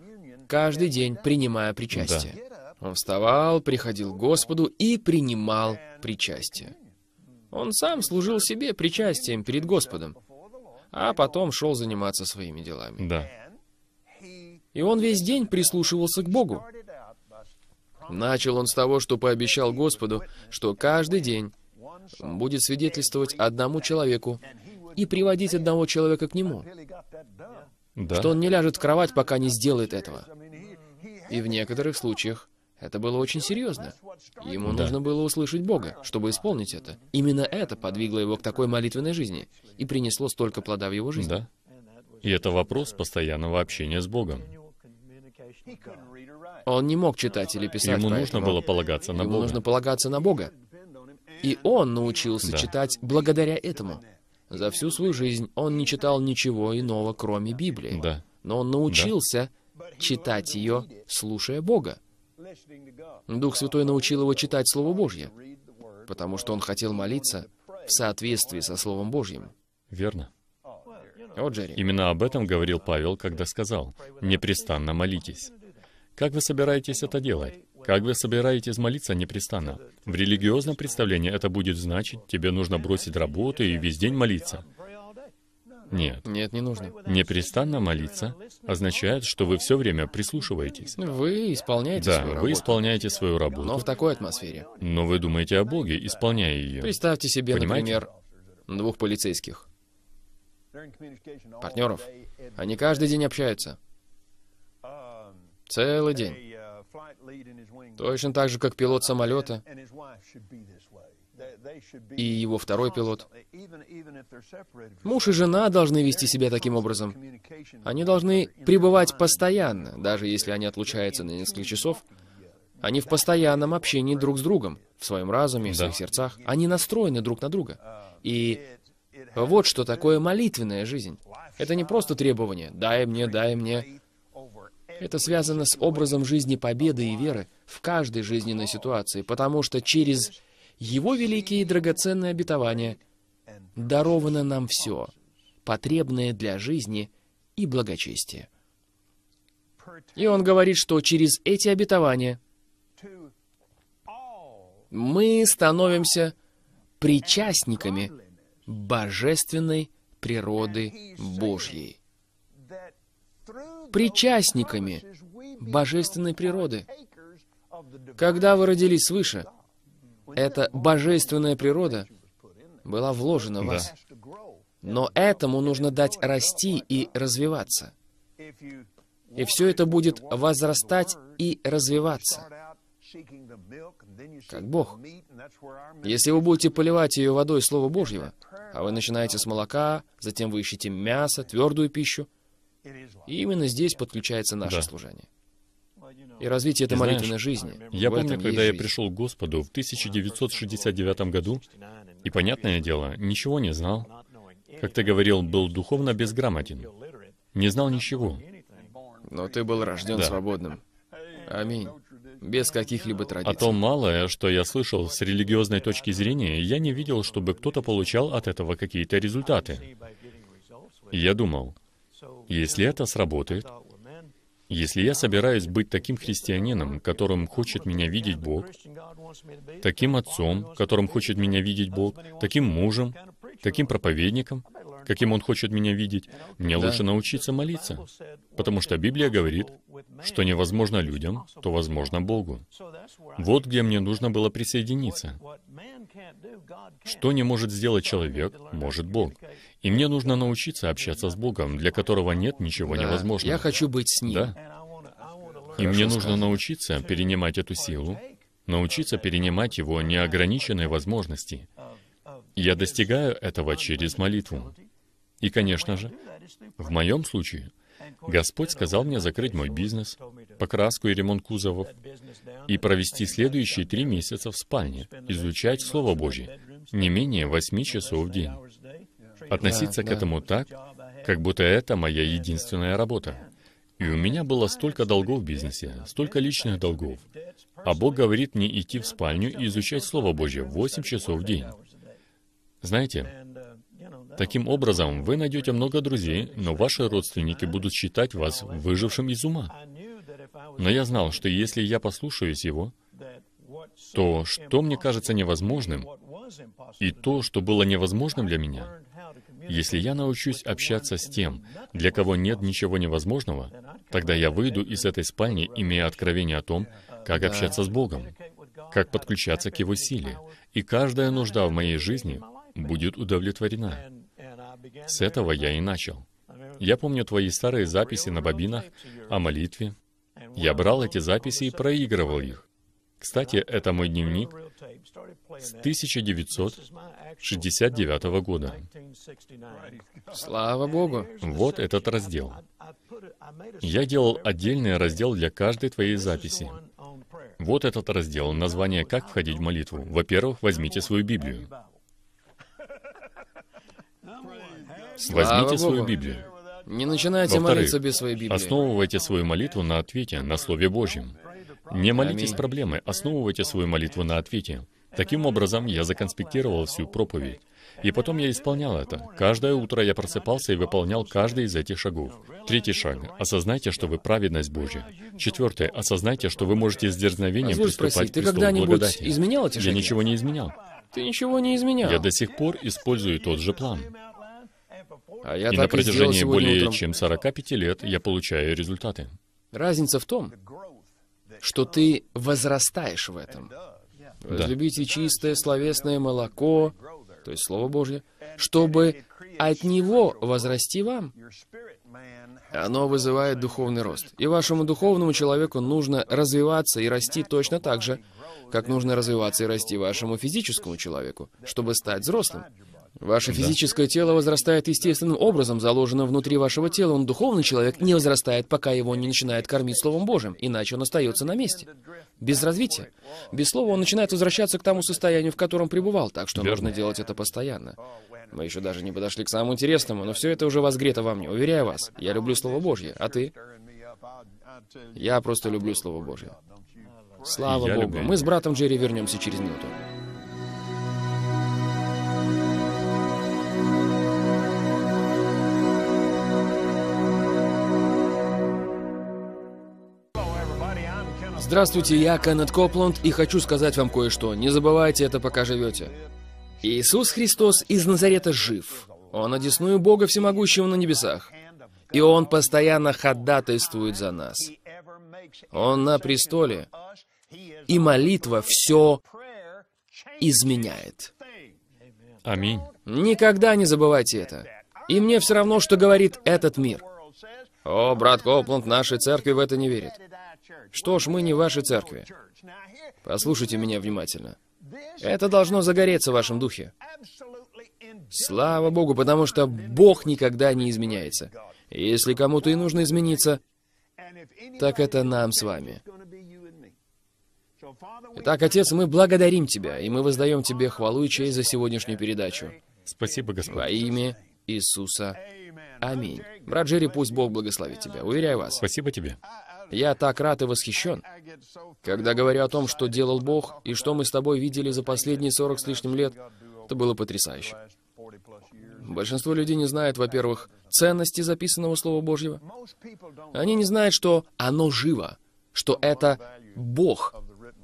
S1: каждый день принимая причастие. Да. Он вставал, приходил к Господу и принимал причастие. Он сам служил себе причастием перед Господом а потом шел заниматься своими делами. Да. И он весь день прислушивался к Богу. Начал он с того, что пообещал Господу, что каждый день будет свидетельствовать одному человеку и приводить одного человека к нему. Да. Что он не ляжет в кровать, пока не сделает этого. И в некоторых случаях это было очень серьезно. Ему да. нужно было услышать Бога, чтобы исполнить это. Именно это подвигло его к такой молитвенной жизни и принесло столько плода в его жизни. Да. И это
S2: вопрос постоянного общения с Богом.
S1: Он не мог читать
S2: или писать. Ему нужно было полагаться на Ему Бога. Ему нужно
S1: полагаться на Бога. И он научился да. читать благодаря этому. За всю свою жизнь он не читал ничего иного, кроме Библии. Да. Но он научился да. читать ее, слушая Бога. Дух Святой научил его читать Слово Божье, потому что он хотел молиться в соответствии со Словом Божьим.
S2: Верно. О, Джерри. Именно об этом говорил Павел, когда сказал, «Непрестанно молитесь». Как вы собираетесь это делать? Как вы собираетесь молиться непрестанно? В религиозном представлении это будет значить, тебе нужно бросить работу и весь день молиться. Нет. Нет, не нужно. Непрестанно молиться означает, что вы все время прислушиваетесь.
S1: Ну, вы исполняете да, свою работу. вы
S2: исполняете свою работу. Но в
S1: такой атмосфере.
S2: Но вы думаете о Боге, исполняя ее. Представьте себе, Понимаете? например, двух полицейских. Партнеров.
S1: Они каждый день общаются. Целый день. Точно так же, как пилот самолета и его второй пилот. Муж и жена должны вести себя таким образом. Они должны пребывать постоянно, даже если они отлучаются на несколько часов. Они в постоянном общении друг с другом, в своем разуме, в да. своих сердцах. Они настроены друг на друга. И вот что такое молитвенная жизнь. Это не просто требование «дай мне, дай мне». Это связано с образом жизни победы и веры в каждой жизненной ситуации, потому что через его великие и драгоценные обетования даровано нам все, потребное для жизни и благочестия. И он говорит, что через эти обетования мы становимся причастниками божественной природы Божьей. Причастниками божественной природы. Когда вы родились свыше, эта божественная природа была вложена в вас. Да. Но этому нужно дать расти и развиваться. И все это будет возрастать и развиваться. Как Бог. Если вы будете поливать ее водой Слова Божьего, а вы начинаете с молока, затем вы ищете мясо, твердую пищу,
S2: и именно здесь подключается наше да. служение
S1: и развитие этой знаешь, молитвенной жизни. Я помню, когда я пришел
S2: к Господу в 1969 году, и, понятное дело, ничего не знал. Как ты говорил, был духовно безграмотен. Не знал ничего. Но ты был рожден да. свободным. Аминь.
S1: Без каких-либо традиций. А то
S2: малое, что я слышал с религиозной точки зрения, я не видел, чтобы кто-то получал от этого какие-то результаты. я думал, если это сработает, если я собираюсь быть таким христианином, которым хочет меня видеть Бог, таким отцом, которым хочет меня видеть Бог, таким мужем, таким проповедником, каким Он хочет меня видеть, мне лучше научиться молиться. Потому что Библия говорит, что невозможно людям, то возможно Богу. Вот где мне нужно было присоединиться. Что не может сделать человек, может Бог. И мне нужно научиться общаться с Богом, для которого нет ничего да, невозможного. Я хочу быть с Ним. Да. И мне нужно научиться перенимать эту силу, научиться перенимать его неограниченные возможности. Я достигаю этого через молитву. И, конечно же, в моем случае Господь сказал мне закрыть мой бизнес, покраску и ремонт кузовов, и провести следующие три месяца в спальне, изучать Слово Божье, не менее восьми часов в день. Относиться к этому так, как будто это моя единственная работа. И у меня было столько долгов в бизнесе, столько личных долгов. А Бог говорит мне идти в спальню и изучать Слово Божье 8 часов в день. Знаете, Таким образом, вы найдете много друзей, но ваши родственники будут считать вас выжившим из ума. Но я знал, что если я послушаюсь его, то, что мне кажется невозможным, и то, что было невозможным для меня, если я научусь общаться с тем, для кого нет ничего невозможного, тогда я выйду из этой спальни, имея откровение о том, как общаться с Богом, как подключаться к Его силе, и каждая нужда в моей жизни будет удовлетворена. С этого я и начал. Я помню твои старые записи на бобинах о молитве. Я брал эти записи и проигрывал их. Кстати, это мой дневник с 1969 года. Слава Богу! Вот этот раздел. Я делал отдельный раздел для каждой твоей записи. Вот этот раздел, название «Как входить в молитву». Во-первых, возьмите свою Библию. Слава Возьмите Богу. свою Библию. Не начинайте Во-вторых, молиться без своей Библии. Основывайте свою молитву на ответе, на Слове Божьем. Не молитесь проблемы, основывайте свою молитву на ответе. Таким образом, я законспектировал всю проповедь. И потом я исполнял это. Каждое утро я просыпался и выполнял каждый из этих шагов. Третий шаг. Осознайте, что вы праведность Божья. Четвертое. Осознайте, что вы можете с дерзновением Позволь приступать спросить, к ты когда-нибудь изменял эти шаги? Я ничего не изменял.
S1: Ты ничего не изменял. Я до
S2: сих пор использую тот же план. А я и так на протяжении и более утром. чем 45 лет я получаю результаты.
S1: Разница в том, что ты возрастаешь в этом. Возлюбите да. чистое словесное молоко, то есть Слово Божье, чтобы от него возрасти вам. Оно вызывает духовный рост. И вашему духовному человеку нужно развиваться и расти точно так же, как нужно развиваться и расти вашему физическому человеку, чтобы стать взрослым. Ваше да. физическое тело возрастает естественным образом, заложено внутри вашего тела, но духовный человек не возрастает, пока его не начинает кормить Словом Божьим, иначе он остается на месте. Без развития. Без слова он начинает возвращаться к тому состоянию, в котором пребывал, так что Верно. нужно делать это постоянно. Мы еще даже не подошли к самому интересному, но все это уже возгрето во мне, уверяю вас. Я люблю Слово Божье, а ты? Я просто люблю Слово Божье. Слава я Богу. Люблю. Мы с братом Джерри вернемся через минуту. Здравствуйте, я Кеннет Копланд и хочу сказать вам кое-что. Не забывайте это, пока живете. Иисус Христос из Назарета жив. Он одесную Бога Всемогущего на небесах. И Он постоянно ходатайствует за нас. Он на престоле. И молитва все изменяет. Аминь. Никогда не забывайте это. И мне все равно, что говорит этот мир. О, брат Копланд, нашей церкви в это не верит. Что ж, мы не ваши церкви. Послушайте меня внимательно. Это должно загореться в вашем духе. Слава Богу, потому что Бог никогда не изменяется. если кому-то и нужно измениться, так это нам с вами. Итак, Отец, мы благодарим Тебя, и мы воздаем Тебе хвалу и честь за сегодняшнюю передачу. Спасибо, Господь. Во имя Иисуса. Аминь. Брат Джерри, пусть Бог благословит тебя. Уверяю вас. Спасибо тебе. Я так рад и восхищен. Когда говорю о том, что делал Бог и что мы с тобой видели за последние 40 с лишним лет, это было потрясающе. Большинство людей не знает, во-первых, ценности записанного Слова Божьего. Они не знают, что оно живо, что это Бог,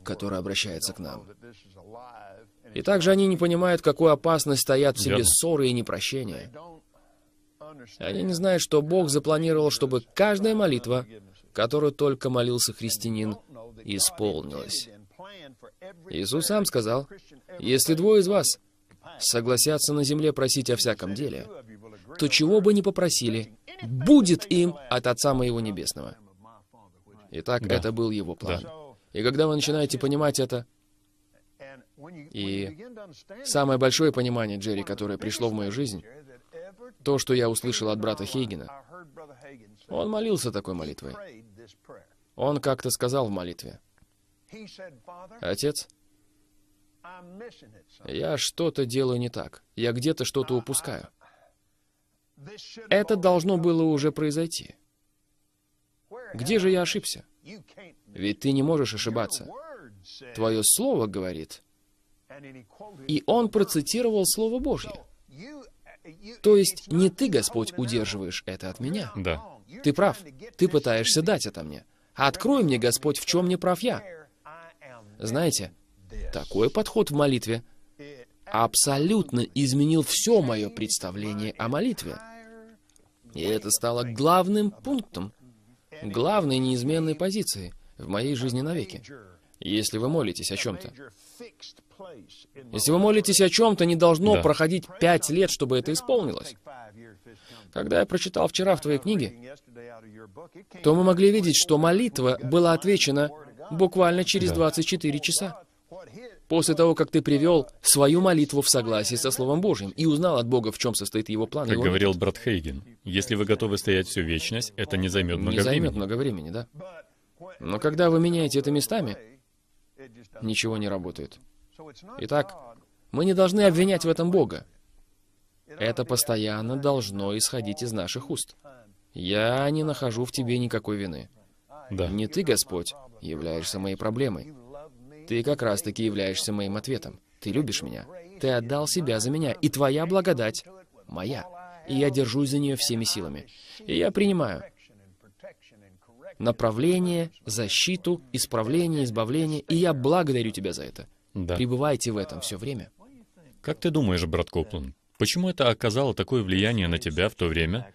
S1: который обращается к нам. И также они не понимают, какую опасность стоят в себе ссоры и непрощения. Они не знают, что Бог запланировал, чтобы каждая молитва которую только молился христианин, исполнилось. Иисус сам сказал, «Если двое из вас согласятся на земле просить о всяком деле, то чего бы ни попросили, будет им от Отца Моего Небесного». Итак, да. это был его план. Да. И когда вы начинаете понимать это, и самое большое понимание, Джерри, которое пришло в мою жизнь, то, что я услышал от брата Хейгена, он молился такой молитвой. Он как-то сказал в молитве, «Отец, я что-то делаю не так. Я где-то что-то упускаю. Это должно было уже произойти. Где же я ошибся? Ведь ты не можешь ошибаться. Твое слово говорит. И он процитировал Слово Божье. То есть не ты, Господь, удерживаешь это от меня. Да. Ты прав. Ты пытаешься дать это мне. Открой мне, Господь, в чем не прав я. Знаете, такой подход в молитве абсолютно изменил все мое представление о молитве. И это стало главным пунктом, главной неизменной позицией в моей жизни навеки. Если вы молитесь о чем-то. Если вы молитесь о чем-то, не должно да. проходить пять лет, чтобы это исполнилось. Когда я прочитал вчера в твоей книге, то мы могли видеть, что молитва была отвечена буквально через 24 часа. После того, как ты привел свою молитву в согласии со Словом Божьим
S2: и узнал от Бога, в чем состоит его план. Как его говорил метод. брат Хейген, если вы готовы стоять всю вечность, это не займет много времени. Не займет
S1: много времени, да. Но когда вы меняете это местами, ничего не работает. Итак, мы не должны обвинять в этом Бога. Это постоянно должно исходить из наших уст. Я не нахожу в тебе никакой вины. Да. Не ты, Господь, являешься моей проблемой. Ты как раз-таки являешься моим ответом. Ты любишь меня. Ты отдал себя за меня, и твоя благодать моя. И я держусь за нее всеми силами. И я принимаю направление, защиту, исправление, избавление, и я благодарю тебя за это. Да. Пребывайте в этом все время.
S2: Как ты думаешь, брат Коплан, Почему это оказало такое влияние на тебя в то время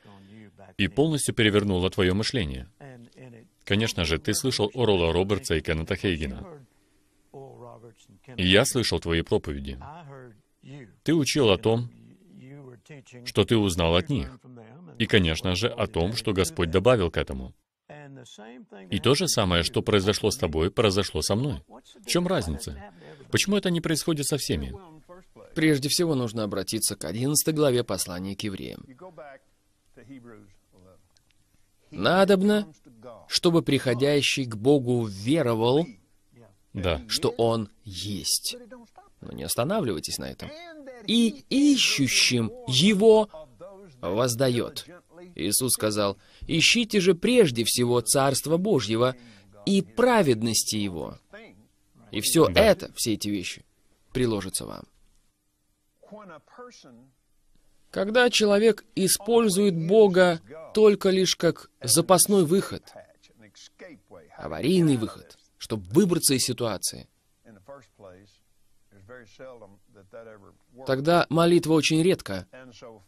S2: и полностью перевернуло твое мышление? Конечно же, ты слышал Орла Робертса и Кеннета Хейгена.
S4: И я слышал твои проповеди.
S2: Ты учил о том, что ты узнал от них. И, конечно же, о том, что Господь добавил к этому. И то же самое, что произошло с тобой, произошло со мной. В чем разница? Почему это не происходит со всеми? Прежде всего нужно
S1: обратиться к 11 главе послания к евреям. «Надобно, чтобы приходящий к Богу веровал, да. что Он есть». Но не останавливайтесь на этом. «И ищущим Его воздает». Иисус сказал, «Ищите же прежде всего Царство Божьего и праведности Его». И все да. это, все эти вещи, приложится вам. Когда человек использует Бога только лишь как запасной выход, аварийный выход, чтобы выбраться из ситуации, тогда молитва очень редко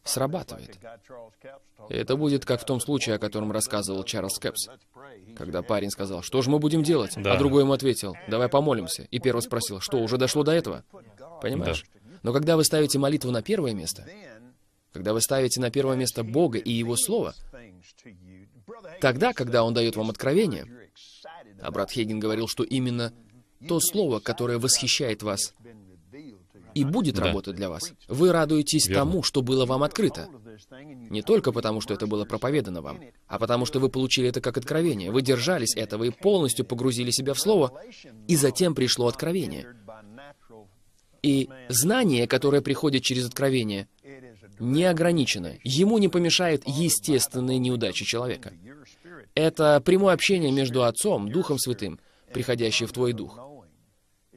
S1: срабатывает. И это будет как в том случае, о котором рассказывал Чарльз Кэпс, когда парень сказал, что же мы будем делать? Да. А другой ему ответил, давай помолимся. И первый спросил, что уже дошло до этого? Понимаешь? Да. Но когда вы ставите молитву на первое место, когда вы ставите на первое место Бога и Его Слово, тогда, когда Он дает вам откровение, а брат Хейген говорил, что именно то Слово, которое восхищает вас, и будет да. работать для вас. Вы радуетесь Верно. тому, что было вам открыто. Не только потому, что это было проповедано вам, а потому, что вы получили это как откровение. Вы держались этого и полностью погрузили себя в Слово, и затем пришло откровение. И знание, которое приходит через откровение, не ограничено. Ему не помешает естественные неудачи человека. Это прямое общение между Отцом, Духом Святым, приходящее в твой дух.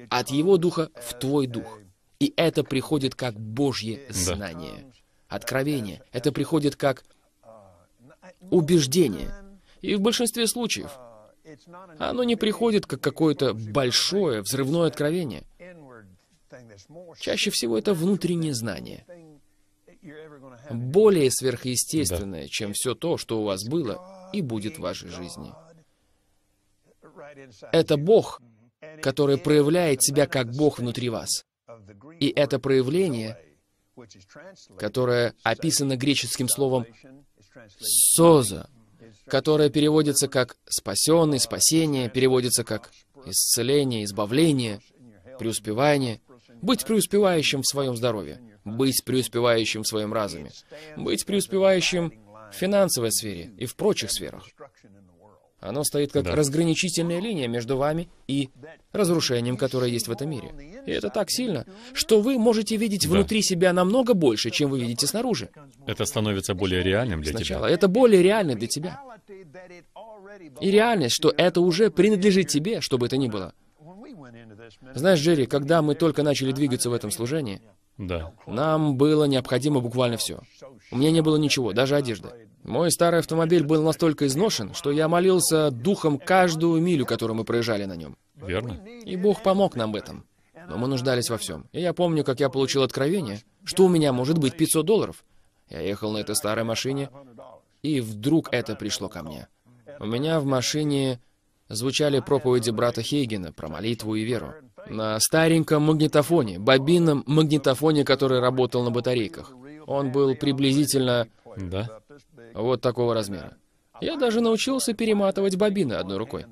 S1: От Его Духа в твой дух. И это приходит как Божье знание. Да. Откровение. Это приходит как убеждение. И в большинстве случаев оно не приходит как какое-то большое взрывное откровение — Чаще всего это внутреннее знание. Более сверхъестественное, да. чем все то, что у вас было и будет в вашей жизни. Это Бог, который проявляет себя как Бог внутри вас. И это проявление, которое описано греческим словом «соза», которое переводится как «спасенный», «спасение», переводится как «исцеление», «избавление», «преуспевание», быть преуспевающим в своем здоровье. Быть преуспевающим в своем разуме. Быть преуспевающим в финансовой сфере и в прочих сферах. Оно стоит как да. разграничительная линия между вами и разрушением, которое есть в этом мире. И это так сильно, что вы можете видеть да. внутри себя намного больше, чем вы видите снаружи.
S2: Это становится более реальным для Сначала.
S1: тебя. Это более реально для тебя. И реальность, что это уже принадлежит тебе, что бы это ни было. Знаешь, Джерри, когда мы только начали двигаться в этом служении, да. нам было необходимо буквально все. У меня не было ничего, даже одежды. Мой старый автомобиль был настолько изношен, что я молился духом каждую милю, которую мы проезжали на нем. Верно. И Бог помог нам в этом. Но мы нуждались во всем. И я помню, как я получил откровение, что у меня может быть 500 долларов. Я ехал на этой старой машине, и вдруг это пришло ко мне. У меня в машине звучали проповеди брата Хейгена про молитву и веру. На стареньком магнитофоне, бобинном магнитофоне, который работал на батарейках. Он был приблизительно... Да? Вот такого размера. Я даже научился перематывать бобины одной рукой.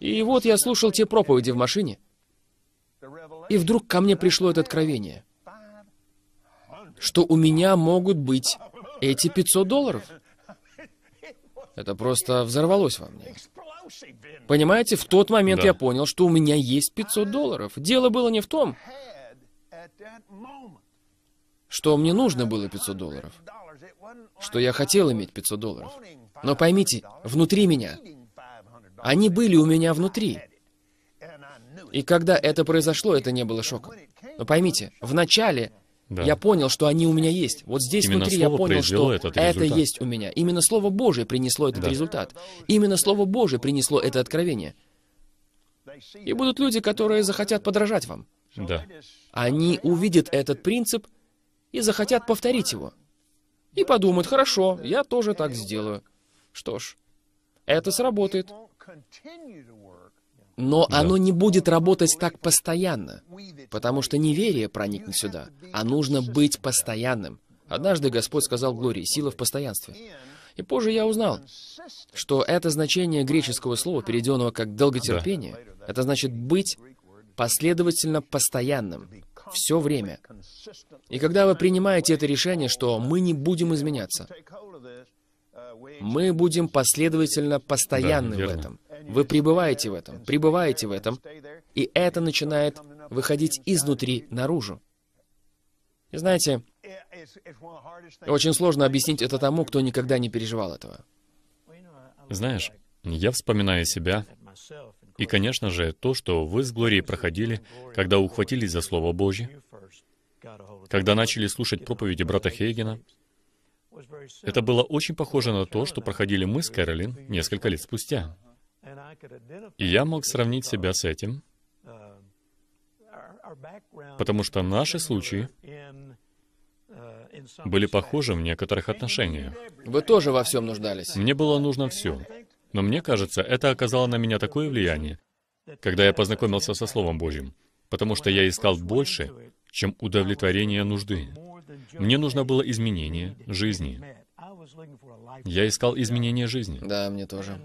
S1: И вот я слушал те проповеди в машине, и вдруг ко мне пришло это откровение, что у меня могут быть эти 500 долларов. Это просто взорвалось во мне. Понимаете, в тот момент да. я понял, что у меня есть 500 долларов. Дело было не в том, что мне нужно было 500 долларов, что я хотел иметь 500 долларов. Но поймите, внутри меня, они были у меня внутри. И когда это произошло, это не было шоком. Но поймите, вначале да. Я понял, что они у меня есть. Вот здесь Именно внутри я понял, что это есть у меня. Именно Слово Божие принесло этот да. результат. Именно Слово Божие принесло это откровение. И будут люди, которые захотят подражать вам. Да. Они увидят этот принцип и захотят повторить его. И подумают, хорошо, я тоже так сделаю. Что ж, это сработает. Но да. оно не будет работать так постоянно, потому что неверие проникнет сюда, а нужно быть постоянным. Однажды Господь сказал Глории, сила в постоянстве. И позже я узнал, что это значение греческого слова, переведенного как долготерпение, да. это значит быть последовательно постоянным, все время. И когда вы принимаете это решение, что мы не будем изменяться, мы будем последовательно постоянны да, в этом. Вы пребываете в этом, пребываете в этом, и это начинает выходить изнутри наружу. И знаете, очень сложно объяснить это тому, кто никогда не переживал
S2: этого. Знаешь, я вспоминаю себя, и, конечно же, то, что вы с Глорией проходили, когда ухватились за Слово Божье, когда начали слушать проповеди брата Хейгена, это было очень похоже на то, что проходили мы с Кэролин несколько лет спустя. И я мог сравнить себя с этим, uh, потому что наши случаи uh, были похожи в некоторых отношениях.
S1: Вы тоже во всем
S2: нуждались. Мне было нужно все. Но мне кажется, это оказало на меня такое влияние, когда я познакомился со Словом Божьим, потому что я искал больше, чем удовлетворение нужды. Мне нужно было изменение жизни. Я искал изменение жизни. Да, мне тоже.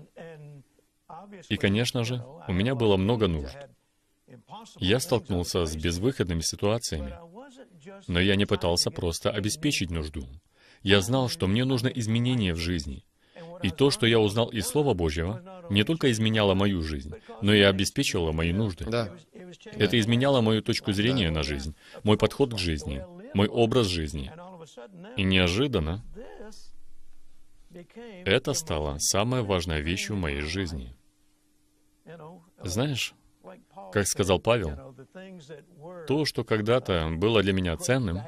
S2: И, конечно же, у меня было много нужд. Я столкнулся с безвыходными ситуациями, но я не пытался просто обеспечить нужду. Я знал, что мне нужно изменение в жизни. И то, что я узнал из Слова Божьего, не только изменяло мою жизнь, но и обеспечивало мои нужды. Да. Это изменяло мою точку зрения да. на жизнь, мой подход к жизни, мой образ жизни. И неожиданно это стало самой важной вещью в моей жизни. Uh, Знаешь, как сказал Павел, то, что когда-то было для меня ценным,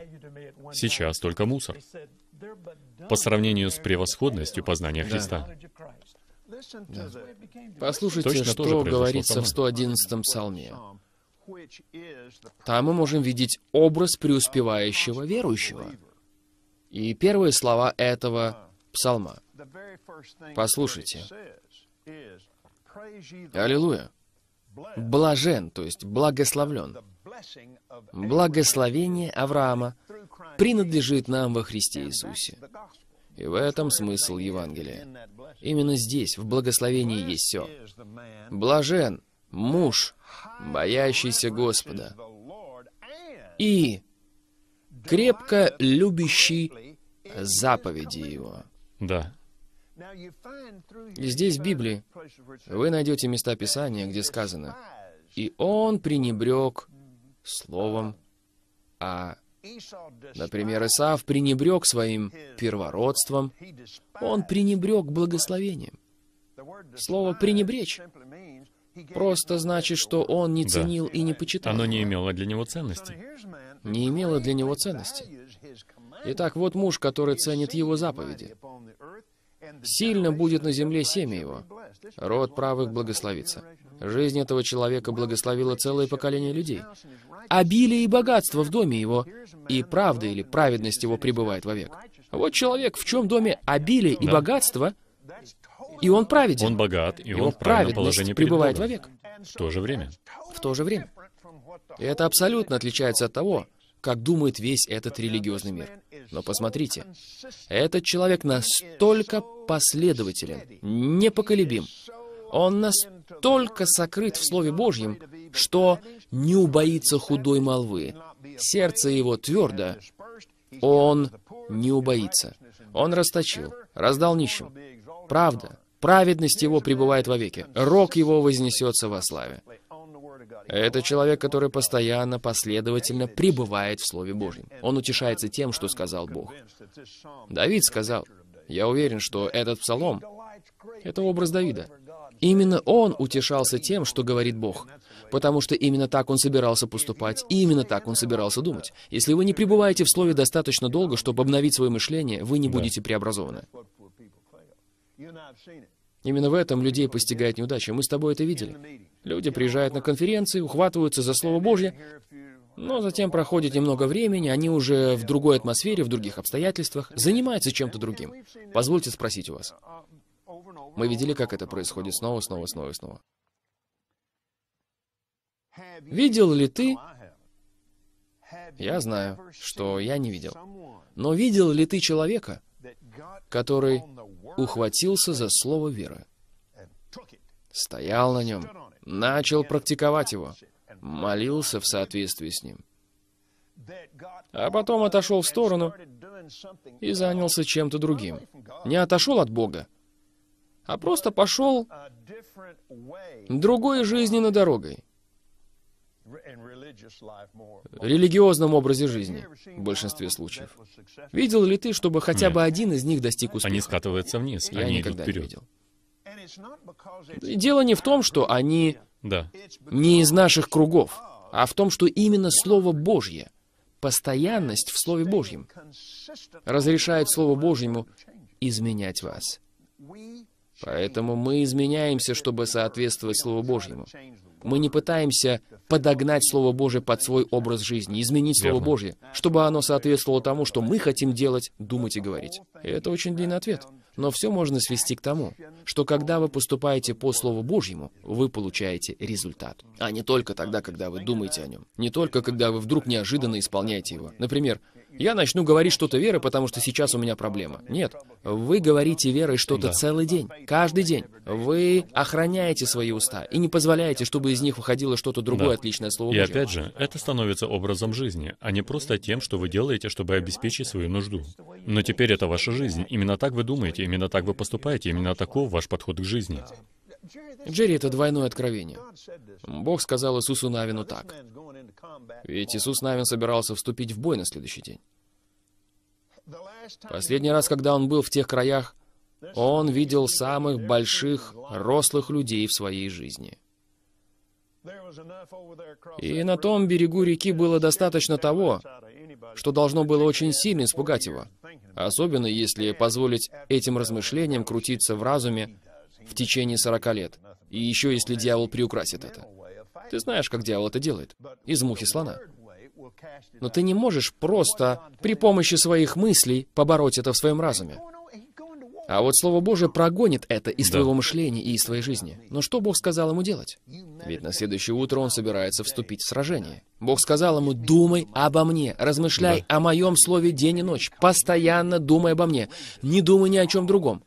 S2: сейчас только мусор по сравнению с превосходностью познания Христа. Да. Послушайте,
S1: Точно что говорится в 111-м псалме. Там мы можем видеть образ преуспевающего верующего. И первые слова этого uh, псалма. Послушайте. Аллилуйя. Блажен, то есть благословлен. Благословение Авраама принадлежит нам во Христе Иисусе. И в этом смысл Евангелия. Именно здесь, в благословении есть все. Блажен муж, боящийся Господа, и крепко любящий заповеди Его. Да, здесь, в Библии, вы найдете места Писания, где сказано, «И он пренебрег словом а, Например, Исаав пренебрег своим первородством, он пренебрег благословением. Слово «пренебречь» просто значит, что он не ценил
S2: да. и не почитал. Оно не имело для него ценности. Не имело для него
S1: ценности. Итак, вот муж, который ценит его заповеди. Сильно будет на земле семя его. Род правых благословится. Жизнь этого человека благословила целое поколение людей. Обилие и богатство в доме его, и правда или праведность его пребывает вовек. Вот человек, в чем доме обилие и богатство,
S2: и он праведен. Он богат, и, и он, он в праведность положении пребывает вовек. В то же время.
S1: В то же время. И это абсолютно отличается от того, как думает весь этот религиозный мир. Но посмотрите, этот человек настолько последователен, непоколебим. Он настолько сокрыт в Слове Божьем, что не убоится худой молвы. Сердце его твердо, он не убоится. Он расточил, раздал нищим. Правда, праведность его пребывает вовеки, рог его вознесется во славе. Это человек, который постоянно, последовательно пребывает в Слове Божьем. Он утешается тем, что сказал Бог. Давид сказал, я уверен, что этот псалом — это образ Давида. Именно он утешался тем, что говорит Бог, потому что именно так он собирался поступать, и именно так он собирался думать. Если вы не пребываете в Слове достаточно долго, чтобы обновить свое мышление, вы не будете преобразованы. Именно в этом людей постигает неудача. Мы с тобой это видели. Люди приезжают на конференции, ухватываются за Слово Божье, но затем проходит немного времени, они уже в другой атмосфере, в других обстоятельствах, занимаются чем-то другим. Позвольте спросить у вас. Мы видели, как это происходит снова, снова, снова, снова. Видел ли ты... Я знаю, что я не видел. Но видел ли ты человека, который ухватился за слово веры, Стоял на нем, начал практиковать его, молился в соответствии с ним. А потом отошел в сторону и занялся чем-то другим. Не отошел от Бога, а просто пошел другой жизненной дорогой религиозном образе жизни в большинстве случаев. Видел ли ты, чтобы хотя Нет. бы один из них достиг успеха? Они скатываются вниз, Я они никогда идут вперед. Не видел. Дело не в том, что они да. не из наших кругов, а в том, что именно Слово Божье, постоянность в Слове Божьем, разрешает Слову Божьему изменять вас. Поэтому мы изменяемся, чтобы соответствовать Слову Божьему. Мы не пытаемся подогнать Слово Божие под свой образ жизни, изменить Слово Божье, чтобы оно соответствовало тому, что мы хотим делать, думать и говорить. И это очень длинный ответ. Но все можно свести к тому, что когда вы поступаете по Слову Божьему, вы получаете результат. А не только тогда, когда вы думаете о нем. Не только, когда вы вдруг неожиданно исполняете его. Например, я начну говорить что-то верой, потому что сейчас у меня проблема. Нет. Вы говорите верой что-то да. целый день, каждый день. Вы охраняете свои уста и не позволяете, чтобы из них выходило что-то другое да. отличное слово. И Божьего. опять
S2: же, это становится образом жизни, а не просто тем, что вы делаете, чтобы обеспечить свою нужду. Но теперь это ваша жизнь. Именно так вы думаете, именно так вы поступаете, именно таков ваш подход к жизни.
S1: Джерри, это двойное откровение. Бог сказал Иисусу Навину так. Ведь Иисус Навин собирался вступить в бой на следующий день. Последний раз, когда он был в тех краях, он видел самых больших, рослых людей в своей жизни. И на том берегу реки было достаточно того, что должно было очень сильно испугать его, особенно если позволить этим размышлениям крутиться в разуме в течение 40 лет, и еще если дьявол приукрасит это. Ты знаешь, как дьявол это делает. Из мухи слона. Но ты не можешь просто при помощи своих мыслей побороть это в своем разуме. А вот Слово Божие прогонит это из да. твоего мышления и из твоей жизни. Но что Бог сказал ему делать? Ведь на следующее утро он собирается вступить в сражение. Бог сказал ему, думай обо мне, размышляй да. о моем слове день и ночь, постоянно думай обо мне, не думай ни о чем другом.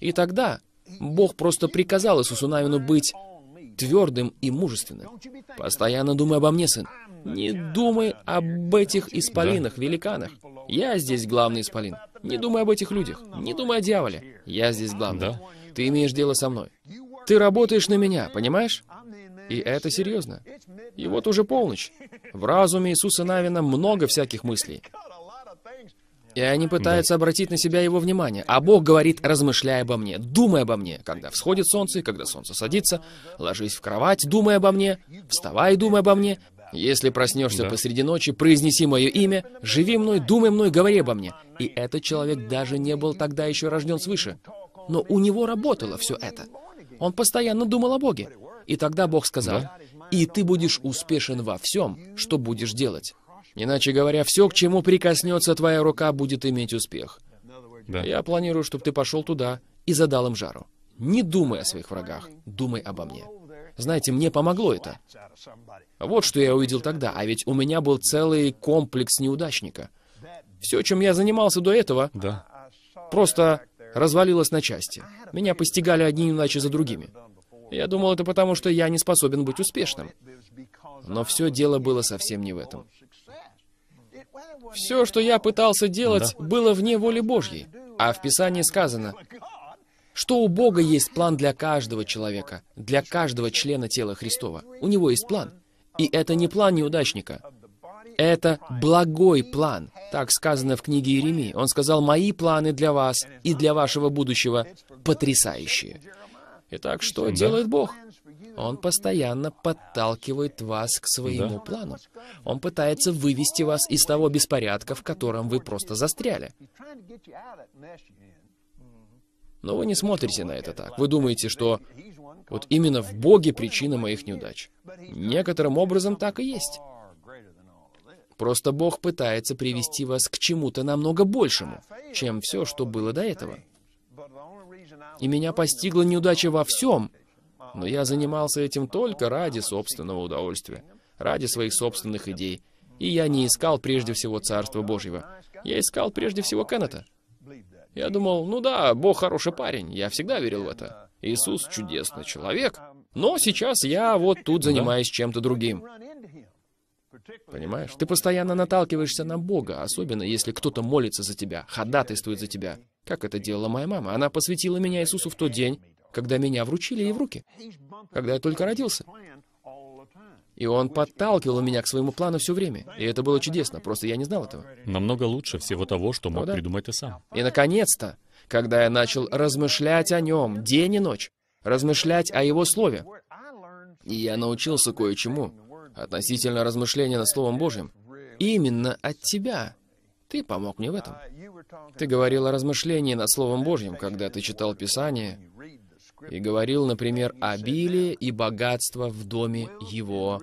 S1: И тогда Бог просто приказал Иисусу Навину быть твердым и мужественным. Постоянно думай обо мне, сын. Не думай об этих исполинах, великанах. Я здесь главный исполин. Не думай об этих людях. Не думай о дьяволе. Я здесь главный. Да. Ты имеешь дело со мной. Ты работаешь на меня, понимаешь? И это серьезно. И вот уже полночь. В разуме Иисуса Навина много всяких мыслей. И они пытаются да. обратить на себя его внимание. А Бог говорит, размышляй обо мне, думай обо мне. Когда всходит солнце и когда солнце садится, ложись в кровать, думай обо мне, вставай и думай обо мне. Если проснешься да. посреди ночи, произнеси мое имя, живи мной, думай мной, говори обо мне. И этот человек даже не был тогда еще рожден свыше. Но у него работало все это. Он постоянно думал о Боге. И тогда Бог сказал, «И ты будешь успешен во всем, что будешь делать». Иначе говоря, все, к чему прикоснется твоя рука, будет иметь успех. Да. Я планирую, чтобы ты пошел туда и задал им жару. Не думай о своих врагах, думай обо мне. Знаете, мне помогло это. Вот что я увидел тогда, а ведь у меня был целый комплекс неудачника. Все, чем я занимался до этого, да. просто развалилось на части. Меня постигали одни иначе за другими. Я думал, это потому, что я не способен быть успешным. Но все дело было совсем не в этом. Все, что я пытался делать, да. было вне воли Божьей. А в Писании сказано, что у Бога есть план для каждого человека, для каждого члена тела Христова. У него есть план. И это не план неудачника. Это благой план. Так сказано в книге Иеремии. Он сказал, «Мои планы для вас и для вашего будущего потрясающие». Итак, что делает Бог? Он постоянно подталкивает вас к своему да. плану. Он пытается вывести вас из того беспорядка, в котором вы просто застряли. Но вы не смотрите на это так. Вы думаете, что вот именно в Боге причина моих неудач. Некоторым образом так и есть. Просто Бог пытается привести вас к чему-то намного большему, чем все, что было до этого. И меня постигла неудача во всем — но я занимался этим только ради собственного удовольствия, ради своих собственных идей. И я не искал прежде всего Царства Божьего. Я искал прежде всего Кеннета. Я думал, ну да, Бог хороший парень, я всегда верил в это. Иисус чудесный человек. Но сейчас я вот тут занимаюсь чем-то другим. Понимаешь? Ты постоянно наталкиваешься на Бога, особенно если кто-то молится за тебя, ходатайствует за тебя. Как это делала моя мама? Она посвятила меня Иисусу в тот день, когда меня вручили ей в руки, когда я только родился. И он подталкивал меня к своему плану все время. И это было чудесно, просто я не знал этого. Намного лучше всего того, что мог О, ну да. придумать ты сам. И, наконец-то, когда я начал размышлять о нем день и ночь, размышлять о его слове, и я научился кое-чему относительно размышления над Словом Божьим. Именно от тебя. Ты помог мне в этом. Ты говорил о размышлении над Словом Божьим, когда ты читал Писание, и говорил, например, обилие и богатство в доме его,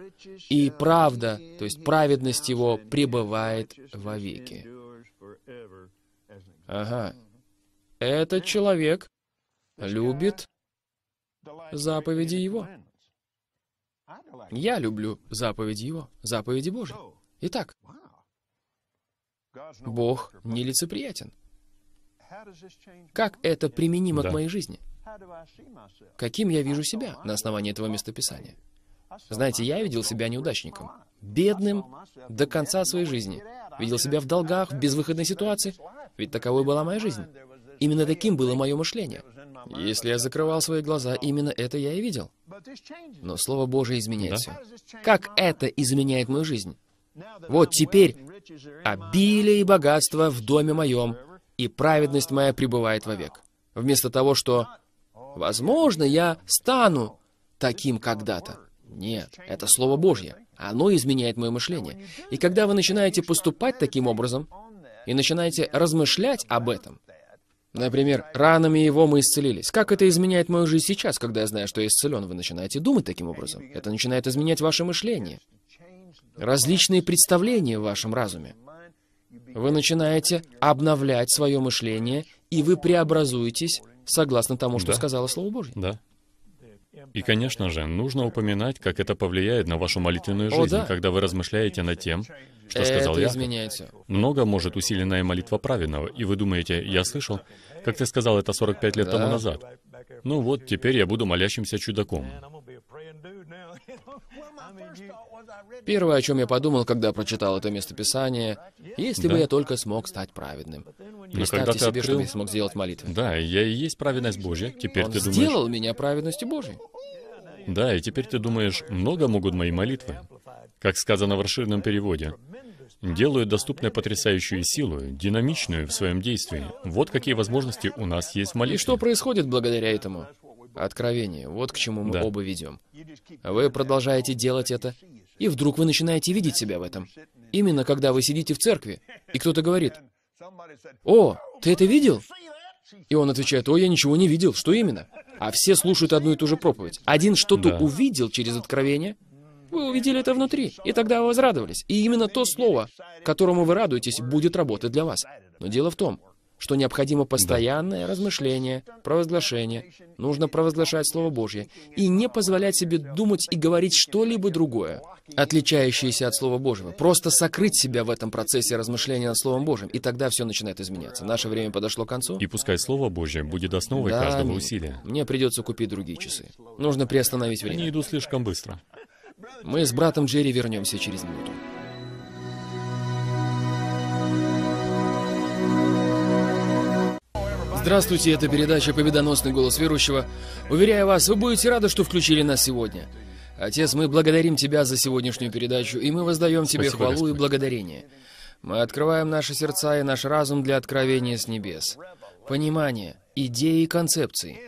S1: и правда, то есть праведность его, пребывает вовеки. Ага. Этот человек любит заповеди его. Я люблю заповеди его, заповеди Божьи. Итак, Бог не лицеприятен. Как это применимо да. к моей жизни? Каким я вижу себя на основании этого местописания? Знаете, я видел себя неудачником, бедным до конца своей жизни. Видел себя в долгах, в безвыходной ситуации, ведь таковой была моя жизнь. Именно таким было мое мышление. Если я закрывал свои глаза, именно это я и видел. Но Слово Божие изменяет да? все. Как это изменяет мою жизнь? Вот теперь обилие и богатство в доме моем, и праведность моя пребывает вовек. Вместо того, что Возможно, я стану таким когда-то. Нет, это Слово Божье. Оно изменяет мое мышление. И когда вы начинаете поступать таким образом и начинаете размышлять об этом, Например, ранами его мы исцелились. Как это изменяет мою жизнь сейчас, когда я знаю, что я исцелен? Вы начинаете думать таким образом. Это начинает изменять ваше мышление. Различные представления в вашем разуме. Вы начинаете обновлять свое мышление, и вы преобразуетесь согласно тому, что да. сказала Слово Божье.
S2: Да. И, конечно же, нужно упоминать, как это повлияет на вашу молитвенную жизнь, О, да. когда вы размышляете над тем, что сказал это я. изменяется. Много может усиленная молитва праведного, и вы думаете, я слышал, как ты сказал это 45 лет да. тому назад. Ну вот, теперь я буду молящимся чудаком.
S1: Первое, о чем я подумал, когда прочитал это местописание, если да. бы я только смог стать праведным. Представьте себе, открыл... что я
S2: смог сделать молитву. Да, я и есть праведность Божья. Теперь Он ты думаешь... сделал
S1: меня праведностью Божьей.
S2: Да, и теперь ты думаешь, много могут мои молитвы. Как сказано в расширенном переводе, делают доступной потрясающую силу, динамичную в своем действии. Вот какие возможности у нас есть в молитве. И что происходит благодаря этому? Откровение. Вот к чему мы да. оба ведем. Вы продолжаете
S1: делать это, и вдруг вы начинаете видеть себя в этом. Именно когда вы сидите в церкви, и кто-то говорит, «О, ты это видел?» И он отвечает, «О, я ничего не видел. Что именно?» А все слушают одну и ту же проповедь. Один что-то да. увидел через откровение, вы увидели это внутри, и тогда вы возрадовались. И именно то слово, которому вы радуетесь, будет работать для вас. Но дело в том, что необходимо постоянное да. размышление, провозглашение. Нужно провозглашать Слово Божье и не позволять себе думать и говорить что-либо другое, отличающееся от Слова Божьего. Просто сокрыть себя в этом процессе размышления над Словом Божьим, и тогда все начинает изменяться. Наше время подошло к концу.
S2: И пускай Слово Божье будет основой да, каждого не. усилия.
S1: Мне придется купить другие часы. Нужно приостановить время. Они идут слишком быстро. Мы с братом Джерри вернемся через минуту. Здравствуйте, это передача «Победоносный голос верующего». Уверяю вас, вы будете рады, что включили нас сегодня. Отец, мы благодарим Тебя за сегодняшнюю передачу, и мы воздаем Тебе хвалу Господь. и благодарение. Мы открываем наши сердца и наш разум для откровения с небес, понимания, идеи и концепций,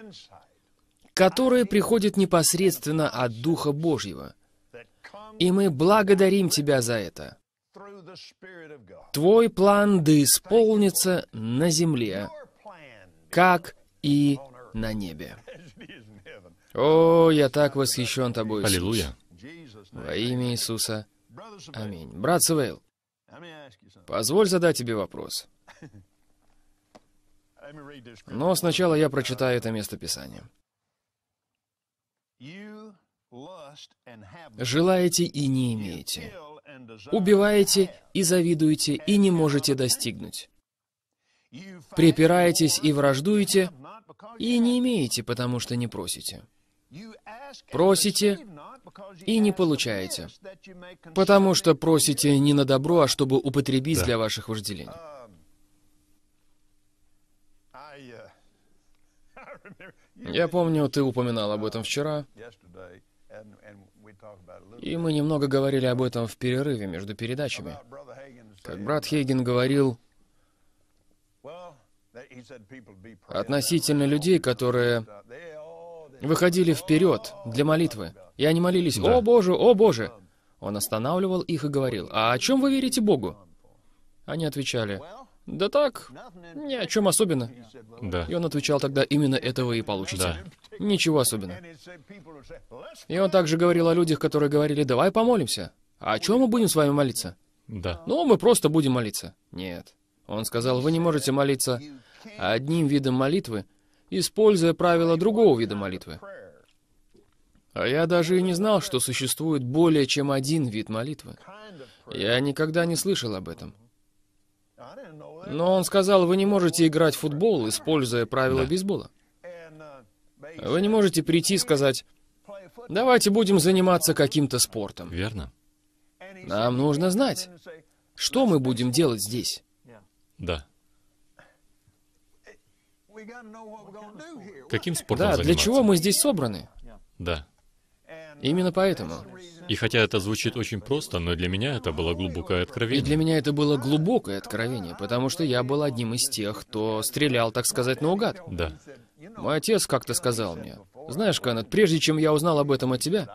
S1: которые приходят непосредственно от Духа Божьего. И мы благодарим Тебя за это. Твой план да исполнится на земле, как и на небе. О, я так восхищен тобой, Аллилуйя. Во имя Иисуса. Аминь. Брат Свейл, позволь задать тебе вопрос. Но сначала я прочитаю это местописание. Желаете и не имеете. Убиваете и завидуете и не можете достигнуть припираетесь и враждуете, и не имеете, потому что не просите. Просите и не получаете, потому что просите не на добро, а чтобы употребить да. для ваших вожделений. Я помню, ты упоминал об этом вчера, и мы немного говорили об этом в перерыве между передачами. Как брат Хейген говорил относительно людей, которые выходили вперед для молитвы. И они молились «О Боже, о Боже!» Он останавливал их и говорил «А о чем вы верите Богу?» Они отвечали «Да так, ни о чем особенно». Да. И он отвечал тогда «Именно этого и получите». Да. Ничего особенного. И он также говорил о людях, которые говорили «Давай помолимся». «А о чем мы будем с вами молиться?» Да. «Ну, мы просто будем молиться». Нет. Он сказал «Вы не можете молиться одним видом молитвы, используя правила другого вида молитвы. А я даже и не знал, что существует более чем один вид молитвы. Я никогда не слышал об этом. Но он сказал, вы не можете играть в футбол, используя правила да. бейсбола. Вы не можете прийти и сказать, давайте будем заниматься каким-то спортом. Верно. Нам нужно знать, что мы будем делать здесь. Да. Каким спортом Да, для чего мы здесь собраны?
S2: Да. Именно поэтому. И хотя это звучит очень просто, но для меня это было глубокое откровение. И для меня это было глубокое откровение,
S1: потому что я был одним из тех, кто стрелял, так сказать, наугад. Да. Мой отец как-то сказал мне, «Знаешь, Канет, прежде чем я узнал об этом от тебя,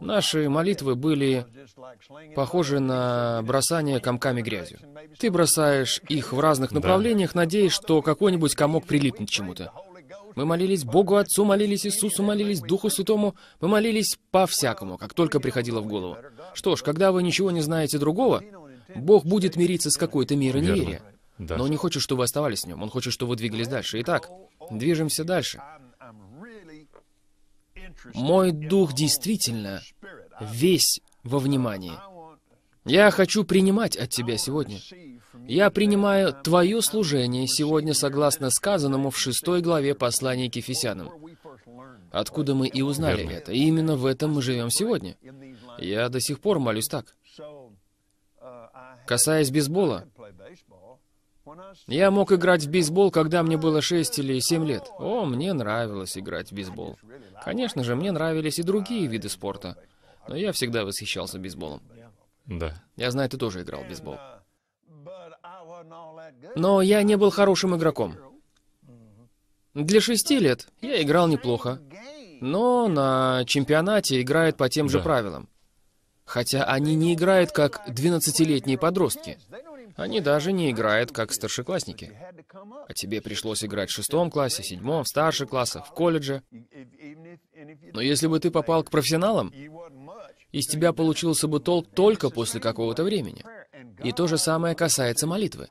S1: Наши молитвы были похожи на бросание комками грязью. Ты бросаешь их в разных направлениях, да. надеясь, что какой-нибудь комок прилипнет к чему-то. Мы молились Богу Отцу, молились Иисусу, молились Духу Святому, мы молились по-всякому, как только приходило в голову. Что ж, когда вы ничего не знаете другого, Бог будет мириться с какой-то мерой неверия. Да. Но он не хочет, чтобы вы оставались с Ним. он хочет, чтобы вы двигались дальше. Итак, движемся дальше. Мой дух действительно весь во внимании. Я хочу принимать от Тебя сегодня. Я принимаю Твое служение сегодня согласно сказанному в шестой главе послания к Ефесянам. Откуда мы и узнали Верно. это. И именно в этом мы живем сегодня. Я до сих пор молюсь так. Касаясь бейсбола, я мог играть в бейсбол, когда мне было 6 или 7 лет. О, мне нравилось играть в бейсбол. Конечно же, мне нравились и другие виды спорта. Но я всегда восхищался бейсболом. Да. Я знаю, ты тоже играл в бейсбол. Но я не был хорошим игроком. Для шести лет я играл неплохо, но на чемпионате играют по тем да. же правилам. Хотя они не играют как 12-летние подростки. Они даже не играют как старшеклассники. А тебе пришлось играть в шестом классе, седьмом, в старших классах, в колледже. Но если бы ты попал к профессионалам, из тебя получился бы толк только после какого-то времени. И то же самое касается молитвы.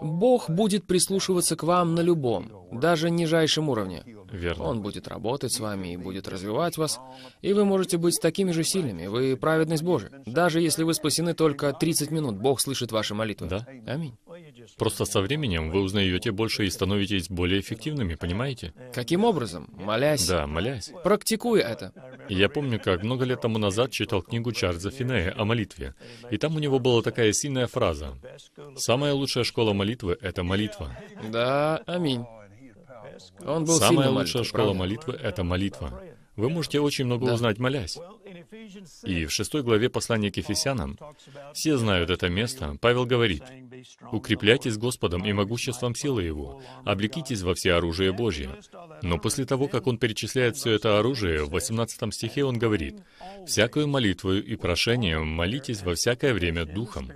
S1: Бог будет прислушиваться к вам на любом, даже нижайшем уровне. Верно. Он будет работать с вами и будет развивать вас, и вы можете быть такими же сильными, вы праведность Божия. Даже если вы спасены только 30 минут, Бог слышит ваши молитвы. Да. Аминь.
S2: Просто со временем вы узнаете больше и становитесь более эффективными, понимаете? Каким образом? Молясь? Да, молясь. Практикуй это. Я помню, как много лет тому назад читал книгу Чарльза Финея о молитве. И там у него была такая сильная фраза. «Самая лучшая школа молитвы — это молитва».
S1: Да, аминь. Он был Самая лучшая школа правда?
S2: молитвы — это молитва. Вы можете очень много узнать, молясь. И в шестой главе послания к Ефесянам, все знают это место, Павел говорит, «Укрепляйтесь Господом и могуществом силы Его, облекитесь во все оружие Божье». Но после того, как он перечисляет все это оружие, в 18 стихе он говорит, «Всякую молитву и прошением молитесь во всякое время Духом».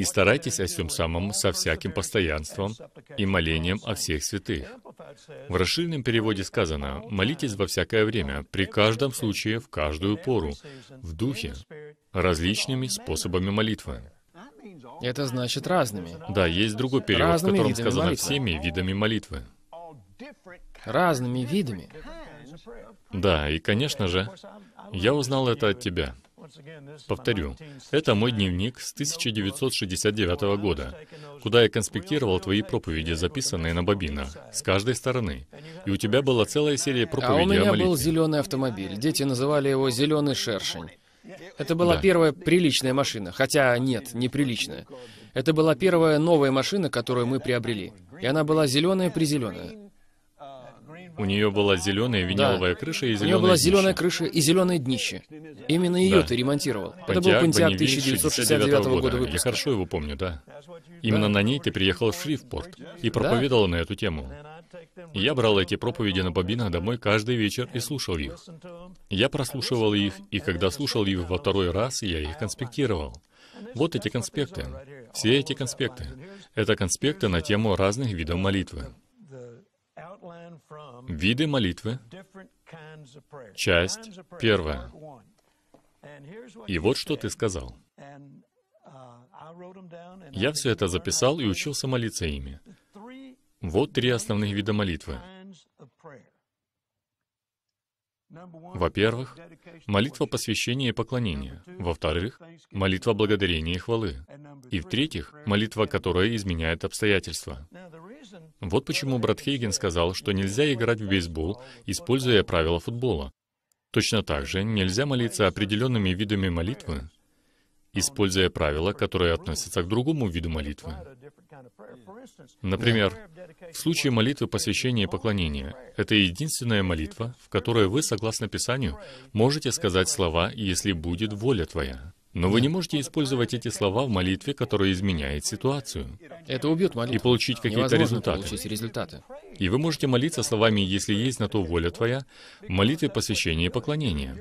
S2: И старайтесь о всем самом со всяким постоянством и молением о всех святых. В расширенном переводе сказано «молитесь во всякое время, при каждом случае, в каждую пору, в духе, различными способами молитвы».
S1: Это значит разными.
S2: Да, есть другой перевод, разными в котором сказано молитвы. «всеми видами молитвы». Разными видами. Да, и, конечно же, я узнал это от тебя. Повторю, это мой дневник с 1969 года, куда я конспектировал твои проповеди, записанные на бобинах, с каждой стороны. И у тебя была целая серия проповедей А у меня был
S1: зеленый автомобиль. Дети называли его «зеленый шершень». Это была да. первая приличная машина, хотя нет, неприличная. Это была первая новая машина, которую мы приобрели. И она была зеленая-призеленая.
S2: У нее была зеленая виниловая да. крыша и зеленая. У нее была
S1: днище. крыша и зеленое днище. Именно ее да. ты ремонтировал. Пантиак, Это был Пантиак 1969 года, года выпуска. Я
S2: хорошо его помню, да. Именно на ней ты приехал в Шрифпорт и проповедовал да. на эту тему. Я брал эти проповеди на бобинах домой каждый вечер и слушал их. Я прослушивал их, и когда слушал их во второй раз, я их конспектировал. Вот эти конспекты. Все эти конспекты. Это конспекты на тему разных видов молитвы. Виды молитвы. Часть первая. И вот что ты сказал. Uh, Я все это записал и учился молиться ими. Вот три основных вида молитвы.
S3: Во-первых,
S2: молитва посвящения и поклонения. Во-вторых, молитва благодарения и хвалы. И в-третьих, молитва, которая изменяет обстоятельства. Вот почему брат Хейген сказал, что нельзя играть в бейсбол, используя правила футбола. Точно так же нельзя молиться определенными видами молитвы, используя правила, которые относятся к другому виду молитвы. Например, в случае молитвы посвящения и поклонения, это единственная молитва, в которой вы, согласно Писанию, можете сказать слова «Если будет воля Твоя». Но вы не можете использовать эти слова в молитве, которая изменяет ситуацию. Это убьет молитву. И получить какие-то результаты. получить результаты. И вы можете молиться словами «Если есть на то воля твоя», молитвы посвящения и поклонения.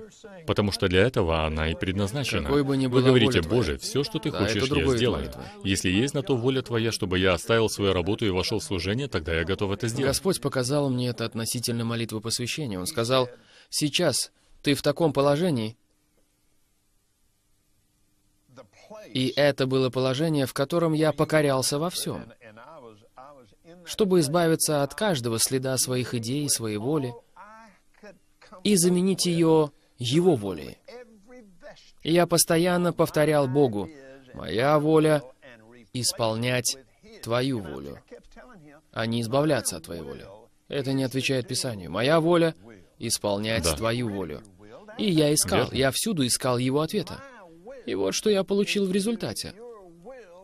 S2: Потому что для этого она и предназначена. Какой бы ни вы говорите, «Боже, все, что ты да, хочешь, я сделаю. Молитва. Если есть на то воля твоя, чтобы я оставил свою работу и вошел в служение, тогда я готов это сделать».
S1: Господь показал мне это относительно молитвы посвящения. Он сказал, «Сейчас ты в таком положении, И это было положение, в котором я покорялся во всем. Чтобы избавиться от каждого следа своих идей, своей воли, и заменить ее его волей. Я постоянно повторял Богу, «Моя воля — исполнять твою волю, а не избавляться от твоей воли». Это не отвечает Писанию. «Моя воля — исполнять да. твою волю». И я искал, Верно. я всюду искал его ответа. И вот что я получил в результате.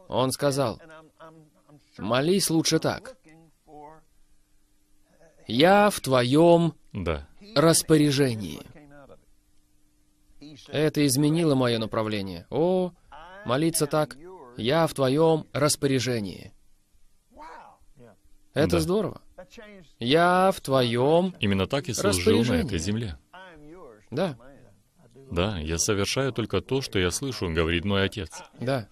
S1: Он сказал, молись лучше так. Я в твоем да. распоряжении. Это изменило мое направление. О, молиться так, я в твоем распоряжении. Это да. здорово.
S2: Я в твоем Именно так и служил на этой земле. Да. Да, я совершаю только то, что я слышу, говорит мой отец.
S1: Да.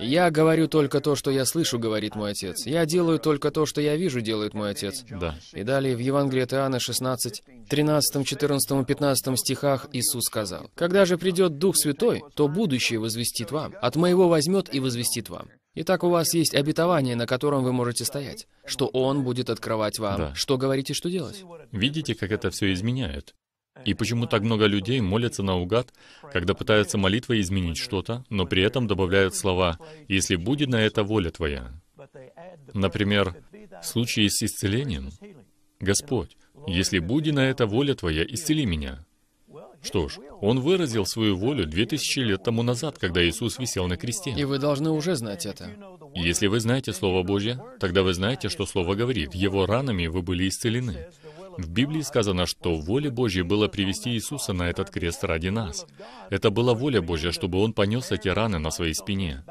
S1: Я говорю только то, что я слышу, говорит мой отец. Я делаю только то, что я вижу, делает мой отец. Да. И далее в Евангелии от Иоанна 16, 13, 14 и 15 стихах Иисус сказал, «Когда же придет Дух Святой, то будущее возвестит вам, от моего возьмет и возвестит вам». Итак, у вас есть обетование, на котором вы можете стоять, что Он будет открывать вам, да. что говорить и что делать.
S2: Видите, как это все изменяет? И почему так много людей молятся наугад, когда пытаются молитвой изменить что-то, но при этом добавляют слова «если будет на это воля Твоя». Например, в случае с исцелением. «Господь, если будет на это воля Твоя, исцели меня». Что ж, Он выразил свою волю 2000 лет тому назад, когда Иисус висел на кресте. И
S1: вы должны уже знать это.
S2: Если вы знаете Слово Божье, тогда вы знаете, что Слово говорит, «Его ранами вы были исцелены». В Библии сказано, что воля Божья была привести Иисуса на этот крест ради нас. Это была воля Божья, чтобы Он понес эти раны на своей спине.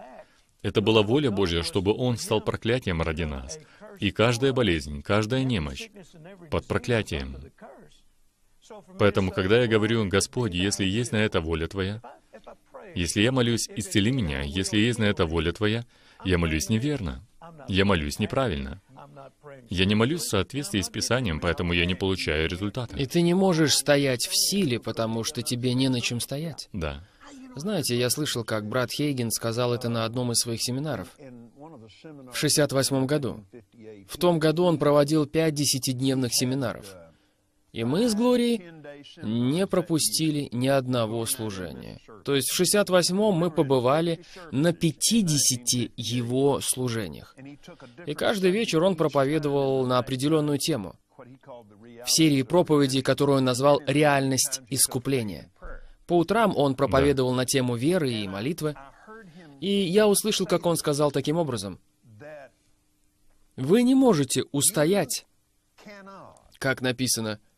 S2: Это была воля Божья, чтобы Он стал проклятием ради нас. И каждая болезнь, каждая немощь под проклятием. Поэтому, когда я говорю, «Господь, если есть на это воля Твоя, если я молюсь, исцели меня, если есть на это воля Твоя, я молюсь неверно, я молюсь неправильно. Я не молюсь в соответствии с Писанием, поэтому я не получаю результата.
S1: И ты не можешь стоять в силе, потому что тебе не на чем стоять. Да. Знаете, я слышал, как брат Хейген сказал это на одном из своих семинаров в 68 году. В том году он проводил пять десятидневных семинаров. И мы с Глорией не пропустили ни одного служения. То есть в 68-м мы побывали на 50 его служениях. И каждый вечер он проповедовал на определенную тему. В серии проповедей, которую он назвал «Реальность искупления». По утрам он проповедовал да. на тему веры и молитвы. И я услышал, как он сказал таким образом. «Вы не можете устоять, как написано, —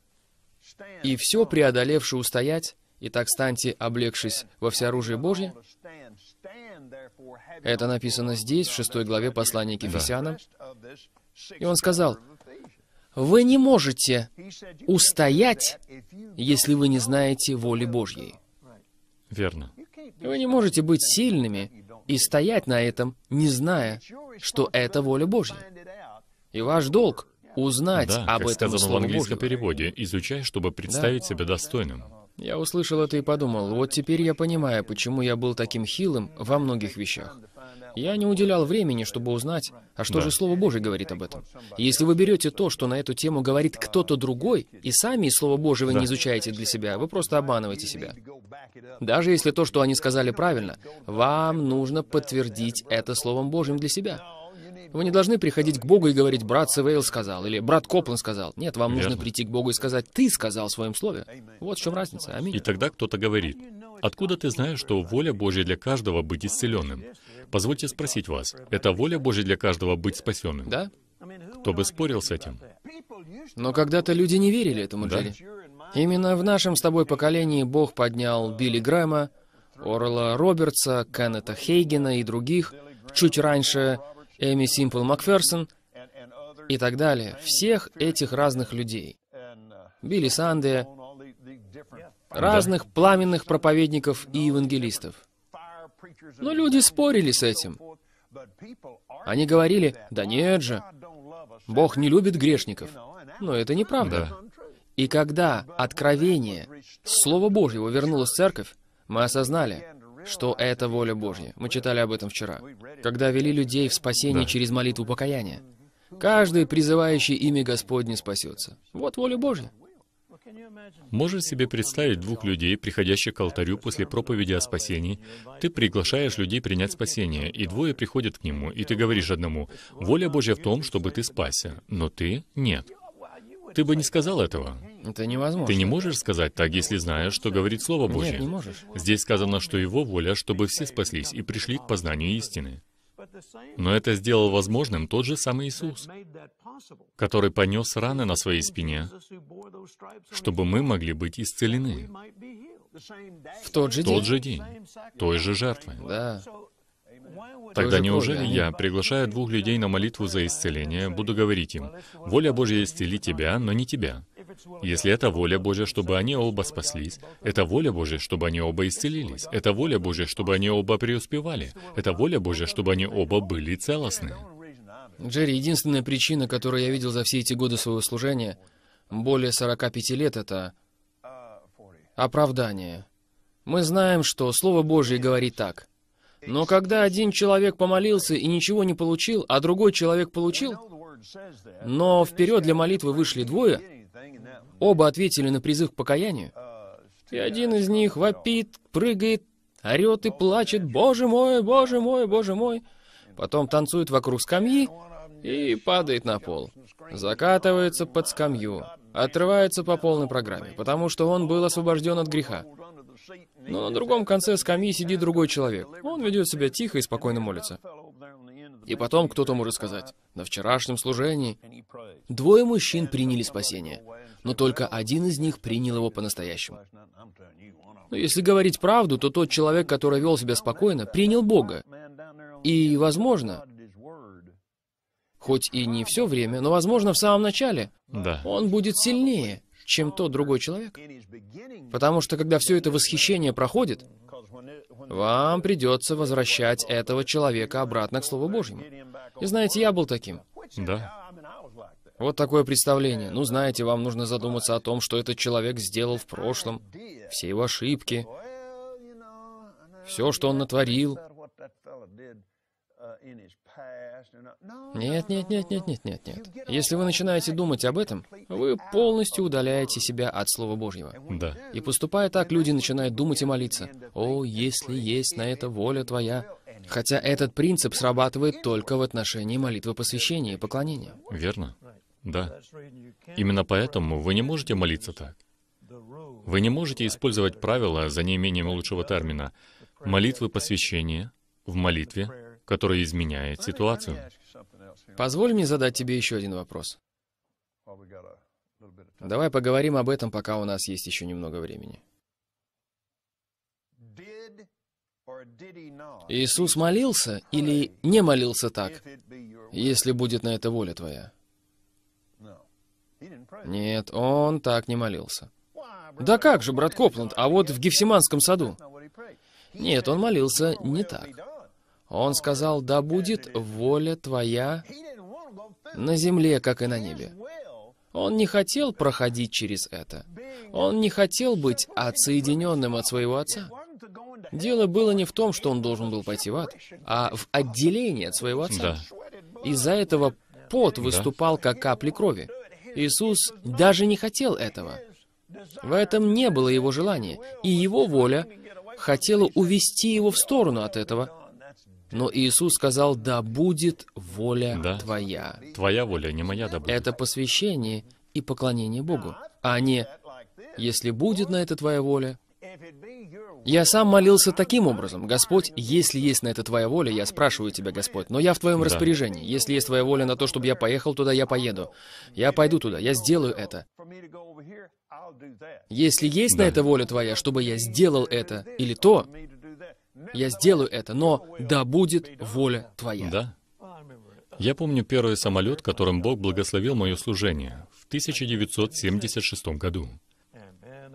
S1: и все преодолевший устоять, и так станьте, облегшись во всеоружие Божье. Это написано здесь, в шестой главе послания к Ефесянам. И он сказал, «Вы не можете устоять, если вы не знаете воли Божьей». Верно. Вы не можете быть сильными и стоять на этом, не зная, что это воля
S2: Божья. И ваш долг узнать да, об как этом сказано в английском переводе, изучай, чтобы представить да. себя достойным.
S1: Я услышал это и подумал, вот теперь я понимаю, почему я был таким хилым во многих вещах. Я не уделял времени, чтобы узнать, а что да. же Слово Божье говорит об этом. Если вы берете то, что на эту тему говорит кто-то другой, и сами Слово Божьего да. не изучаете для себя, вы просто обманываете себя. Даже если то, что они сказали правильно, вам нужно подтвердить это Словом Божьим для себя. Вы не должны приходить к Богу и говорить, брат Севейл сказал, или брат Коплан сказал. Нет, вам Верно. нужно прийти к Богу и сказать,
S2: ты сказал в своем слове. Вот в чем разница. Аминь. И тогда кто-то говорит, откуда ты знаешь, что воля Божья для каждого быть исцеленным? Позвольте спросить вас, это воля Божья для каждого быть спасенным? Да. Кто бы спорил с этим?
S1: Но когда-то люди не верили этому, да? Именно в нашем с тобой поколении Бог поднял Билли Грэма, Орла Робертса, Кеннета Хейгена и других. Чуть раньше Эми Симпл Макферсон и так далее. Всех этих разных людей. Билли Санде, разных пламенных проповедников и евангелистов. Но люди спорили с этим. Они говорили, да нет же, Бог не любит грешников. Но это неправда. Да. И когда откровение Слова Божьего вернулось в церковь, мы осознали, что это воля Божья. Мы читали об этом вчера. Когда вели людей в спасение да. через молитву покаяния. Каждый, призывающий имя Господне, спасется. Вот воля Божья.
S2: Можешь себе представить двух людей, приходящих к алтарю после проповеди о спасении? Ты приглашаешь людей принять спасение, и двое приходят к нему, и ты говоришь одному, «Воля Божья в том, чтобы ты спасся», но ты — нет. Ты бы не сказал этого.
S1: Это невозможно. Ты не можешь
S2: сказать так, если знаешь, что говорит Слово Божье. Нет, не можешь. Здесь сказано, что Его воля, чтобы все спаслись и пришли к познанию истины. Но это сделал возможным тот же самый Иисус, который понес раны на своей спине, чтобы мы могли быть исцелены. В
S1: тот же день. Тот же день.
S2: Той же жертвой. Да. Тогда неужели я, приглашая двух людей на молитву за исцеление, буду говорить им, «Воля Божья исцели тебя, но не тебя». Если это воля Божья, чтобы они оба спаслись, это воля Божья, чтобы они оба исцелились, это воля Божья, чтобы они оба преуспевали, это воля Божья, чтобы они оба были целостны.
S1: Джерри, единственная причина, которую я видел за все эти годы своего служения, более 45 лет, это оправдание. Мы знаем, что Слово Божье говорит так — но когда один человек помолился и ничего не получил, а другой человек получил, но вперед для молитвы вышли двое, оба ответили на призыв к покаянию, и один из них вопит, прыгает, орет и плачет «Боже мой, боже мой, боже мой!» Потом танцует вокруг скамьи и падает на пол. Закатывается под скамью. Отрывается по полной программе, потому что он был освобожден от греха. Но на другом конце скамьи сидит другой человек. Он ведет себя тихо и спокойно молится. И потом кто-то может сказать, на вчерашнем служении. Двое мужчин приняли спасение, но только один из них принял его по-настоящему. Но если говорить правду, то тот человек, который вел себя спокойно, принял Бога. И, возможно, хоть и не все время, но, возможно, в самом начале, да. он будет сильнее, чем тот другой человек. Потому что когда все это восхищение проходит, вам придется возвращать этого человека обратно к Слову Божьему. И знаете, я был таким. Да. Вот такое представление. Ну, знаете, вам нужно задуматься о том, что этот человек сделал в прошлом, все его ошибки, все, что он натворил. Нет, нет, нет, нет, нет, нет, нет. Если вы начинаете думать об этом, вы полностью удаляете себя от Слова Божьего. Да. И поступая так, люди начинают думать и молиться. «О, если есть на это воля Твоя!» Хотя этот принцип срабатывает только в отношении молитвы посвящения и поклонения.
S2: Верно. Да. Именно поэтому вы не можете молиться так. Вы не можете использовать правила, за неимением лучшего термина, молитвы посвящения в молитве который изменяет ситуацию.
S1: Позволь мне задать тебе еще один вопрос. Давай поговорим об этом, пока у нас есть еще немного времени. Иисус молился или не молился так, если будет на это воля твоя? Нет, он так не молился. Да как же, брат Копланд, а вот в Гефсиманском саду? Нет, он молился не так. Он сказал, да будет воля твоя на земле, как и на небе. Он не хотел проходить через это. Он не хотел быть отсоединенным от своего отца. Дело было не в том, что он должен был пойти в ад, а в отделении от своего отца. Да. Из-за этого пот выступал да. как капли крови. Иисус даже не хотел этого. В этом не было его желания, и его воля хотела увести его в сторону от этого, но Иисус сказал, да будет воля да. твоя. Твоя воля, не моя, да будет. Это посвящение и поклонение Богу, а не «если будет на это твоя воля». Я сам молился таким образом, «Господь, если есть на это твоя воля, я спрашиваю тебя, Господь, но я в твоем да. распоряжении. Если есть твоя воля на то, чтобы я поехал туда, я поеду. Я пойду туда, я сделаю это. Если есть да. на это воля твоя, чтобы я сделал это или то, я сделаю это, но да будет воля Твоя.
S2: Да. Я помню первый самолет, которым Бог благословил мое служение в 1976 году.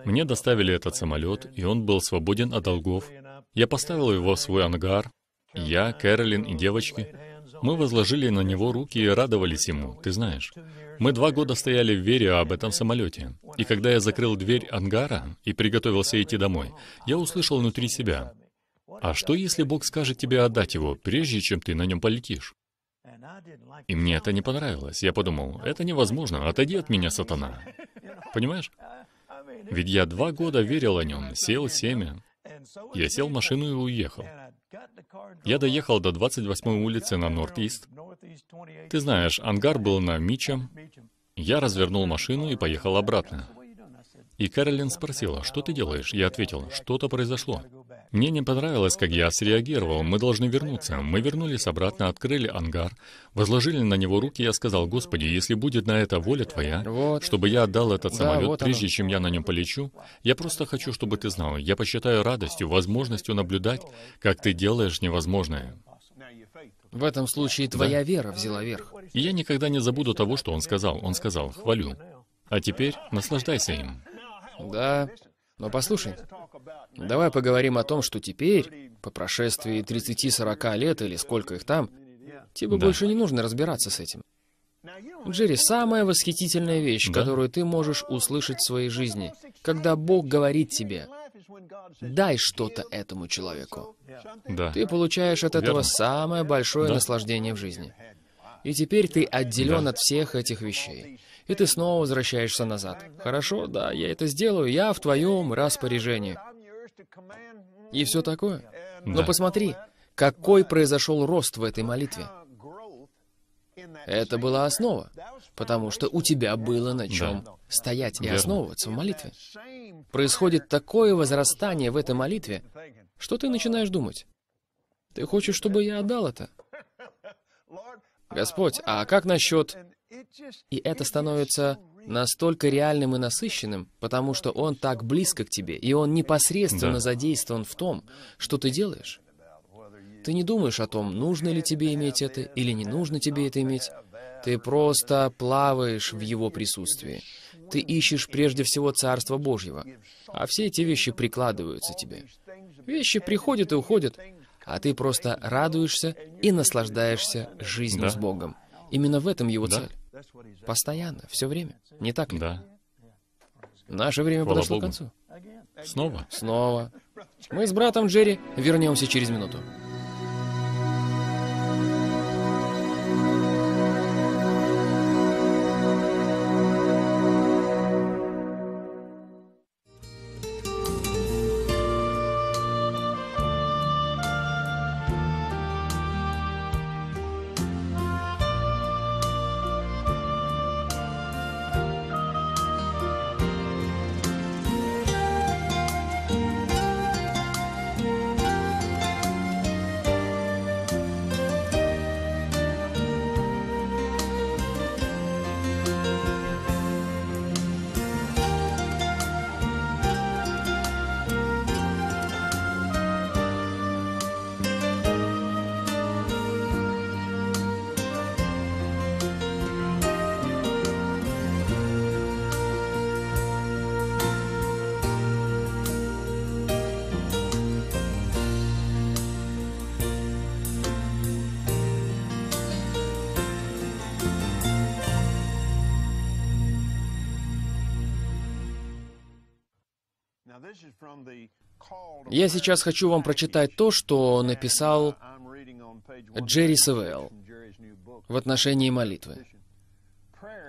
S2: Мне доставили этот самолет, и он был свободен от долгов. Я поставил его в свой ангар. Я, Кэролин и девочки, мы возложили на него руки и радовались ему, ты знаешь. Мы два года стояли в вере об этом самолете. И когда я закрыл дверь ангара и приготовился идти домой, я услышал внутри себя, а что, если Бог скажет тебе отдать его, прежде чем ты на нем полетишь? И мне это не понравилось. Я подумал, это невозможно, отойди от меня, сатана. Понимаешь? Ведь я два года верил о нем, сел семя. Я сел в машину и уехал. Я доехал до 28-й улицы на Норт-Ист. Ты знаешь, ангар был на Мичем. Я развернул машину и поехал обратно. И Кэролин спросила, что ты делаешь? Я ответил, что-то произошло. Мне не понравилось, как я среагировал. Мы должны вернуться. Мы вернулись обратно, открыли ангар, возложили на него руки, я сказал, «Господи, если будет на это воля Твоя, вот. чтобы я отдал этот самолет, да, вот прежде оно. чем я на нем полечу, я просто хочу, чтобы Ты знал, я посчитаю радостью, возможностью наблюдать, как Ты делаешь невозможное». В этом случае твоя
S1: да. вера взяла верх.
S2: И я никогда не забуду того, что он сказал. Он сказал, «Хвалю». А теперь наслаждайся им. Да. Но послушай, давай поговорим о том, что теперь,
S1: по прошествии 30-40 лет или сколько их там, тебе да. больше не нужно разбираться с этим. Джерри, самая восхитительная вещь, да? которую ты можешь услышать в своей жизни, когда Бог говорит тебе, дай что-то этому человеку. Да. Ты получаешь от этого Верно. самое большое да. наслаждение в жизни. И теперь ты отделен да. от всех этих вещей и ты снова возвращаешься назад. Хорошо, да, я это сделаю, я в твоем распоряжении. И все такое. Да. Но посмотри, какой произошел рост в этой молитве. Это была основа, потому что у тебя было на чем да. стоять и Верно. основываться в молитве. Происходит такое возрастание в этой молитве, что ты начинаешь думать. Ты хочешь, чтобы я отдал это? Господь, а как насчет и это становится настолько реальным и насыщенным, потому что он так близко к тебе, и он непосредственно да. задействован в том, что ты делаешь. Ты не думаешь о том, нужно ли тебе иметь это или не нужно тебе это иметь. Ты просто плаваешь в его присутствии. Ты ищешь прежде всего Царство Божьего, а все эти вещи прикладываются тебе. Вещи приходят и уходят, а ты просто радуешься и наслаждаешься жизнью да. с Богом. Именно в этом его да. цель. Постоянно, все время. Не так ли? Да. Наше время Хвала подошло Богу. к концу. Снова? Снова. Мы с братом Джерри вернемся через минуту. Я сейчас хочу вам прочитать то, что написал Джерри Севейл в отношении молитвы.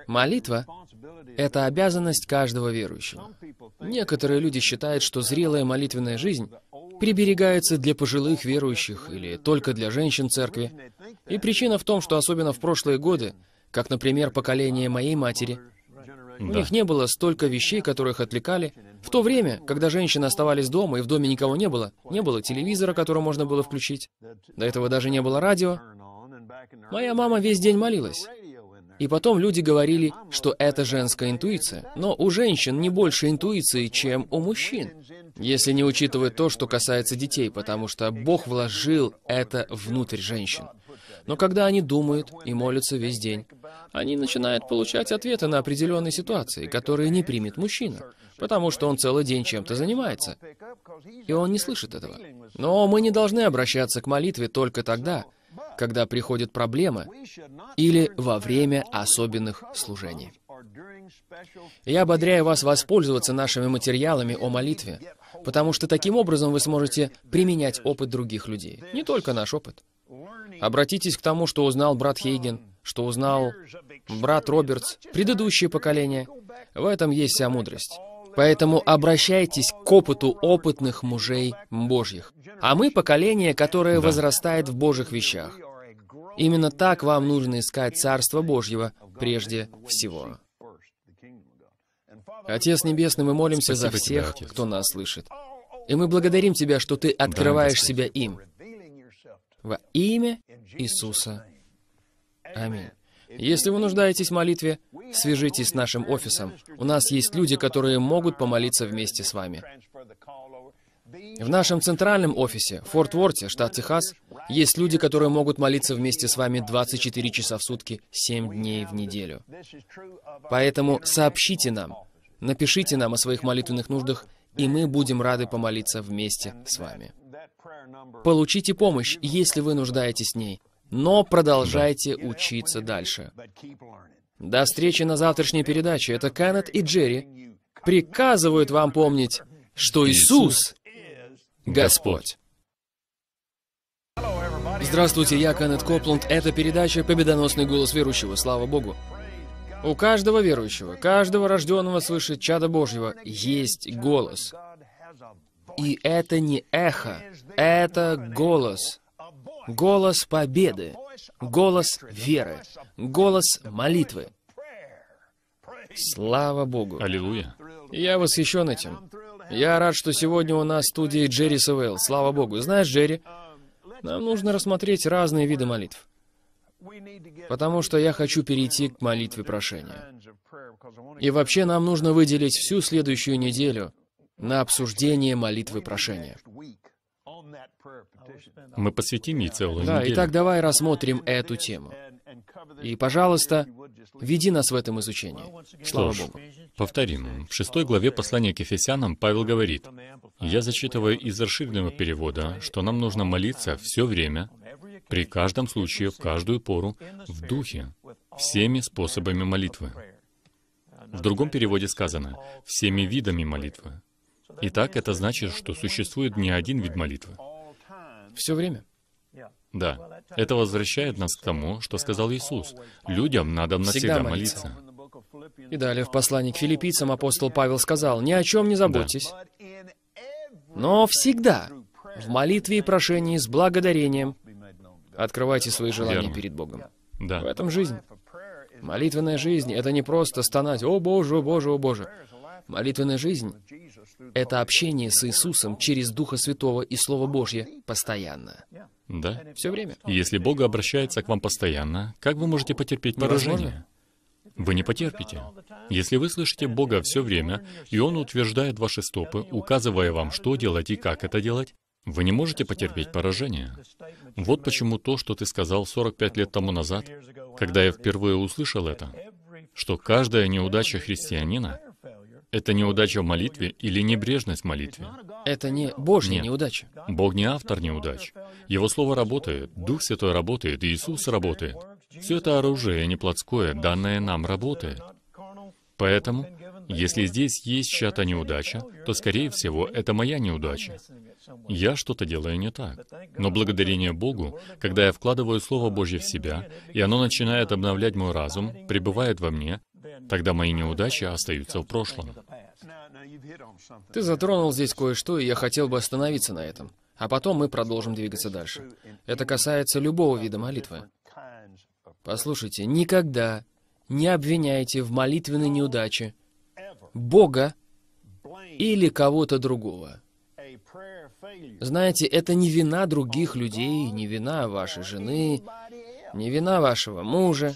S1: Молитва — это обязанность каждого верующего. Некоторые люди считают, что зрелая молитвенная жизнь приберегается для пожилых верующих или только для женщин церкви. И причина в том, что особенно в прошлые годы, как, например, поколение моей матери — у да. них не было столько вещей, которых отвлекали. В то время, когда женщины оставались дома и в доме никого не было, не было телевизора, который можно было включить. До этого даже не было радио. Моя мама весь день молилась. И потом люди говорили, что это женская интуиция. Но у женщин не больше интуиции, чем у мужчин. Если не учитывать то, что касается детей, потому что Бог вложил это внутрь женщин. Но когда они думают и молятся весь день, они начинают получать ответы на определенные ситуации, которые не примет мужчина, потому что он целый день чем-то занимается, и он не слышит этого. Но мы не должны обращаться к молитве только тогда, когда приходит проблема или во время особенных служений. Я ободряю вас воспользоваться нашими материалами о молитве, потому что таким образом вы сможете применять опыт других людей, не только наш опыт. Обратитесь к тому, что узнал брат Хейген, что узнал брат Робертс, предыдущее поколение. В этом есть вся мудрость. Поэтому обращайтесь к опыту опытных мужей Божьих. А мы поколение, которое да. возрастает в Божьих вещах. Именно так вам нужно искать Царство Божьего прежде всего. Отец Небесный, мы молимся Спасибо за всех, тебе, кто нас слышит. И мы благодарим Тебя, что Ты открываешь да, себя им. Во имя Иисуса. Аминь. Если вы нуждаетесь в молитве, свяжитесь с нашим офисом. У нас есть люди, которые могут помолиться вместе с вами. В нашем центральном офисе, в форт ворте штат Техас, есть люди, которые могут молиться вместе с вами 24 часа в сутки, 7 дней в неделю. Поэтому сообщите нам, напишите нам о своих молитвенных нуждах, и мы будем рады помолиться вместе с вами. Получите помощь, если вы нуждаетесь в ней, но продолжайте учиться дальше. До встречи на завтрашней передаче. Это Кеннет и Джерри приказывают вам помнить, что Иисус — Господь. Здравствуйте, я Кеннет Копланд. Это передача «Победоносный голос верующего». Слава Богу! У каждого верующего, каждого рожденного свыше чада Божьего есть голос. И это не эхо, это голос. Голос победы. Голос веры. Голос молитвы. Слава Богу. Аллилуйя. Я восхищен этим. Я рад, что сегодня у нас в студии Джерри Савелл. Слава Богу. Знаешь, Джерри, нам нужно рассмотреть разные виды молитв. Потому что я хочу перейти к молитве прошения. И вообще нам нужно выделить всю следующую неделю на обсуждение молитвы прошения.
S2: А Мы посвятим ей целую неделю. Да, итак,
S1: давай рассмотрим эту тему. И, пожалуйста, веди нас в этом изучении.
S2: Слава Что ж, Богу. Повторим. В шестой главе послания к Ефесянам Павел говорит, «Я зачитываю из расширенного перевода, что нам нужно молиться все время, при каждом случае, в каждую пору, в духе, всеми способами молитвы». В другом переводе сказано «всеми видами молитвы». Итак, это значит, что существует не один вид молитвы. Все время. Да. Это возвращает нас к тому, что сказал Иисус. Людям надо навсегда молиться.
S1: И далее в послании к филиппийцам апостол Павел сказал, «Ни о чем не заботьтесь, но всегда в молитве и прошении с благодарением открывайте свои желания Верно. перед Богом». Да. В этом жизнь. Молитвенная жизнь — это не просто стонать «О Боже, о Боже, о Боже». Молитвенная жизнь — это общение с Иисусом через Духа Святого и Слово Божье постоянно. Да. Все время.
S2: Если Бог обращается к вам постоянно, как вы можете потерпеть поражение? Вы не потерпите. Если вы слышите Бога все время, и Он утверждает ваши стопы, указывая вам, что делать и как это делать, вы не можете потерпеть поражение. Вот почему то, что ты сказал 45 лет тому назад, когда я впервые услышал это, что каждая неудача христианина это неудача в молитве или небрежность в молитве?
S1: Это не Божья Нет. неудача.
S2: Бог не автор неудач. Его Слово работает, Дух Святой работает, Иисус работает. Все это оружие, не плотское, данное нам работает. Поэтому, если здесь есть чья-то неудача, то, скорее всего, это моя неудача. Я что-то делаю не так. Но благодарение Богу, когда я вкладываю Слово Божье в себя, и оно начинает обновлять мой разум, пребывает во мне, Тогда мои неудачи остаются в прошлом.
S1: Ты затронул здесь кое-что, и я хотел бы остановиться на этом. А потом мы продолжим двигаться дальше. Это касается любого вида молитвы. Послушайте, никогда не обвиняйте в молитвенной неудаче Бога или кого-то другого. Знаете, это не вина других людей, не вина вашей жены, не вина вашего мужа.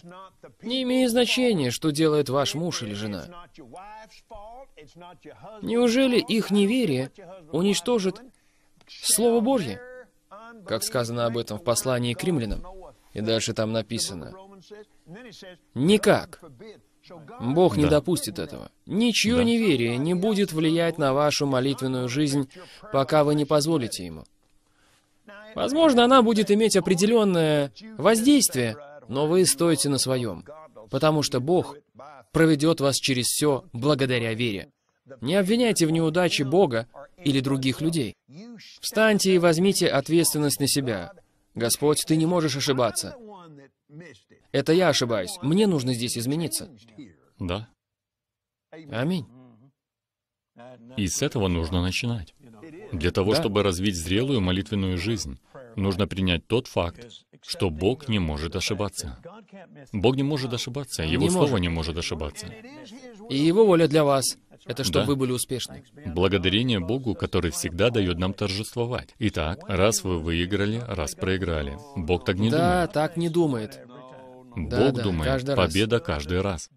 S1: Не имеет значения, что делает ваш муж или жена. Неужели их неверие уничтожит Слово Божье? Как сказано об этом в послании к римлянам. И дальше там написано. Никак. Бог не да. допустит этого. Ничье да. неверие не будет влиять на вашу молитвенную жизнь, пока вы не позволите Ему. Возможно, она будет иметь определенное воздействие, но вы стоите на своем, потому что Бог проведет вас через все благодаря вере. Не обвиняйте в неудаче Бога или других людей. Встаньте и возьмите ответственность на себя. Господь, ты не можешь ошибаться. Это я ошибаюсь. Мне нужно здесь измениться.
S2: Да. Аминь. И с этого нужно начинать. Для того, чтобы развить зрелую молитвенную жизнь, нужно принять тот факт, что Бог не может ошибаться. Бог не может ошибаться, Его не Слово может. не может ошибаться.
S1: И Его воля для вас — это чтобы да. вы были успешны.
S2: Благодарение Богу, который всегда дает нам торжествовать. Итак, раз вы выиграли, раз проиграли. Бог так не да, думает.
S1: Да, так не думает.
S2: Бог да, думает, каждый победа раз. каждый раз.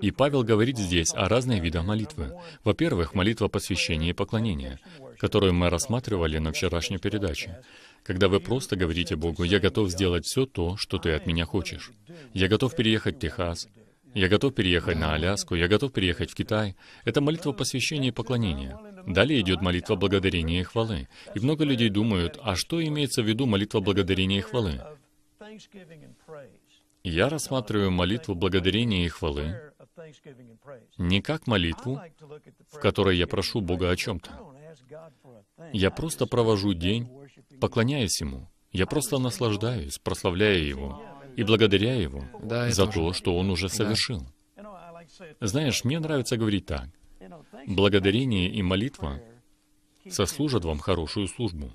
S2: И Павел говорит здесь о разных видах молитвы. Во-первых, молитва посвящения и поклонения, которую мы рассматривали на вчерашней передаче. Когда вы просто говорите Богу, «Я готов сделать все то, что ты от меня хочешь. Я готов переехать в Техас. Я готов переехать на Аляску. Я готов переехать в Китай». Это молитва посвящения и поклонения. Далее идет молитва благодарения и хвалы. И много людей думают, а что имеется в виду молитва благодарения и хвалы? Я рассматриваю молитву благодарения и хвалы не как молитву, в которой я прошу Бога о чем-то. Я просто провожу день, поклоняясь Ему. Я просто наслаждаюсь, прославляя Его и благодаря Его да, за то, что Он уже совершил. Знаешь, мне нравится говорить так. Благодарение и молитва сослужат вам хорошую службу.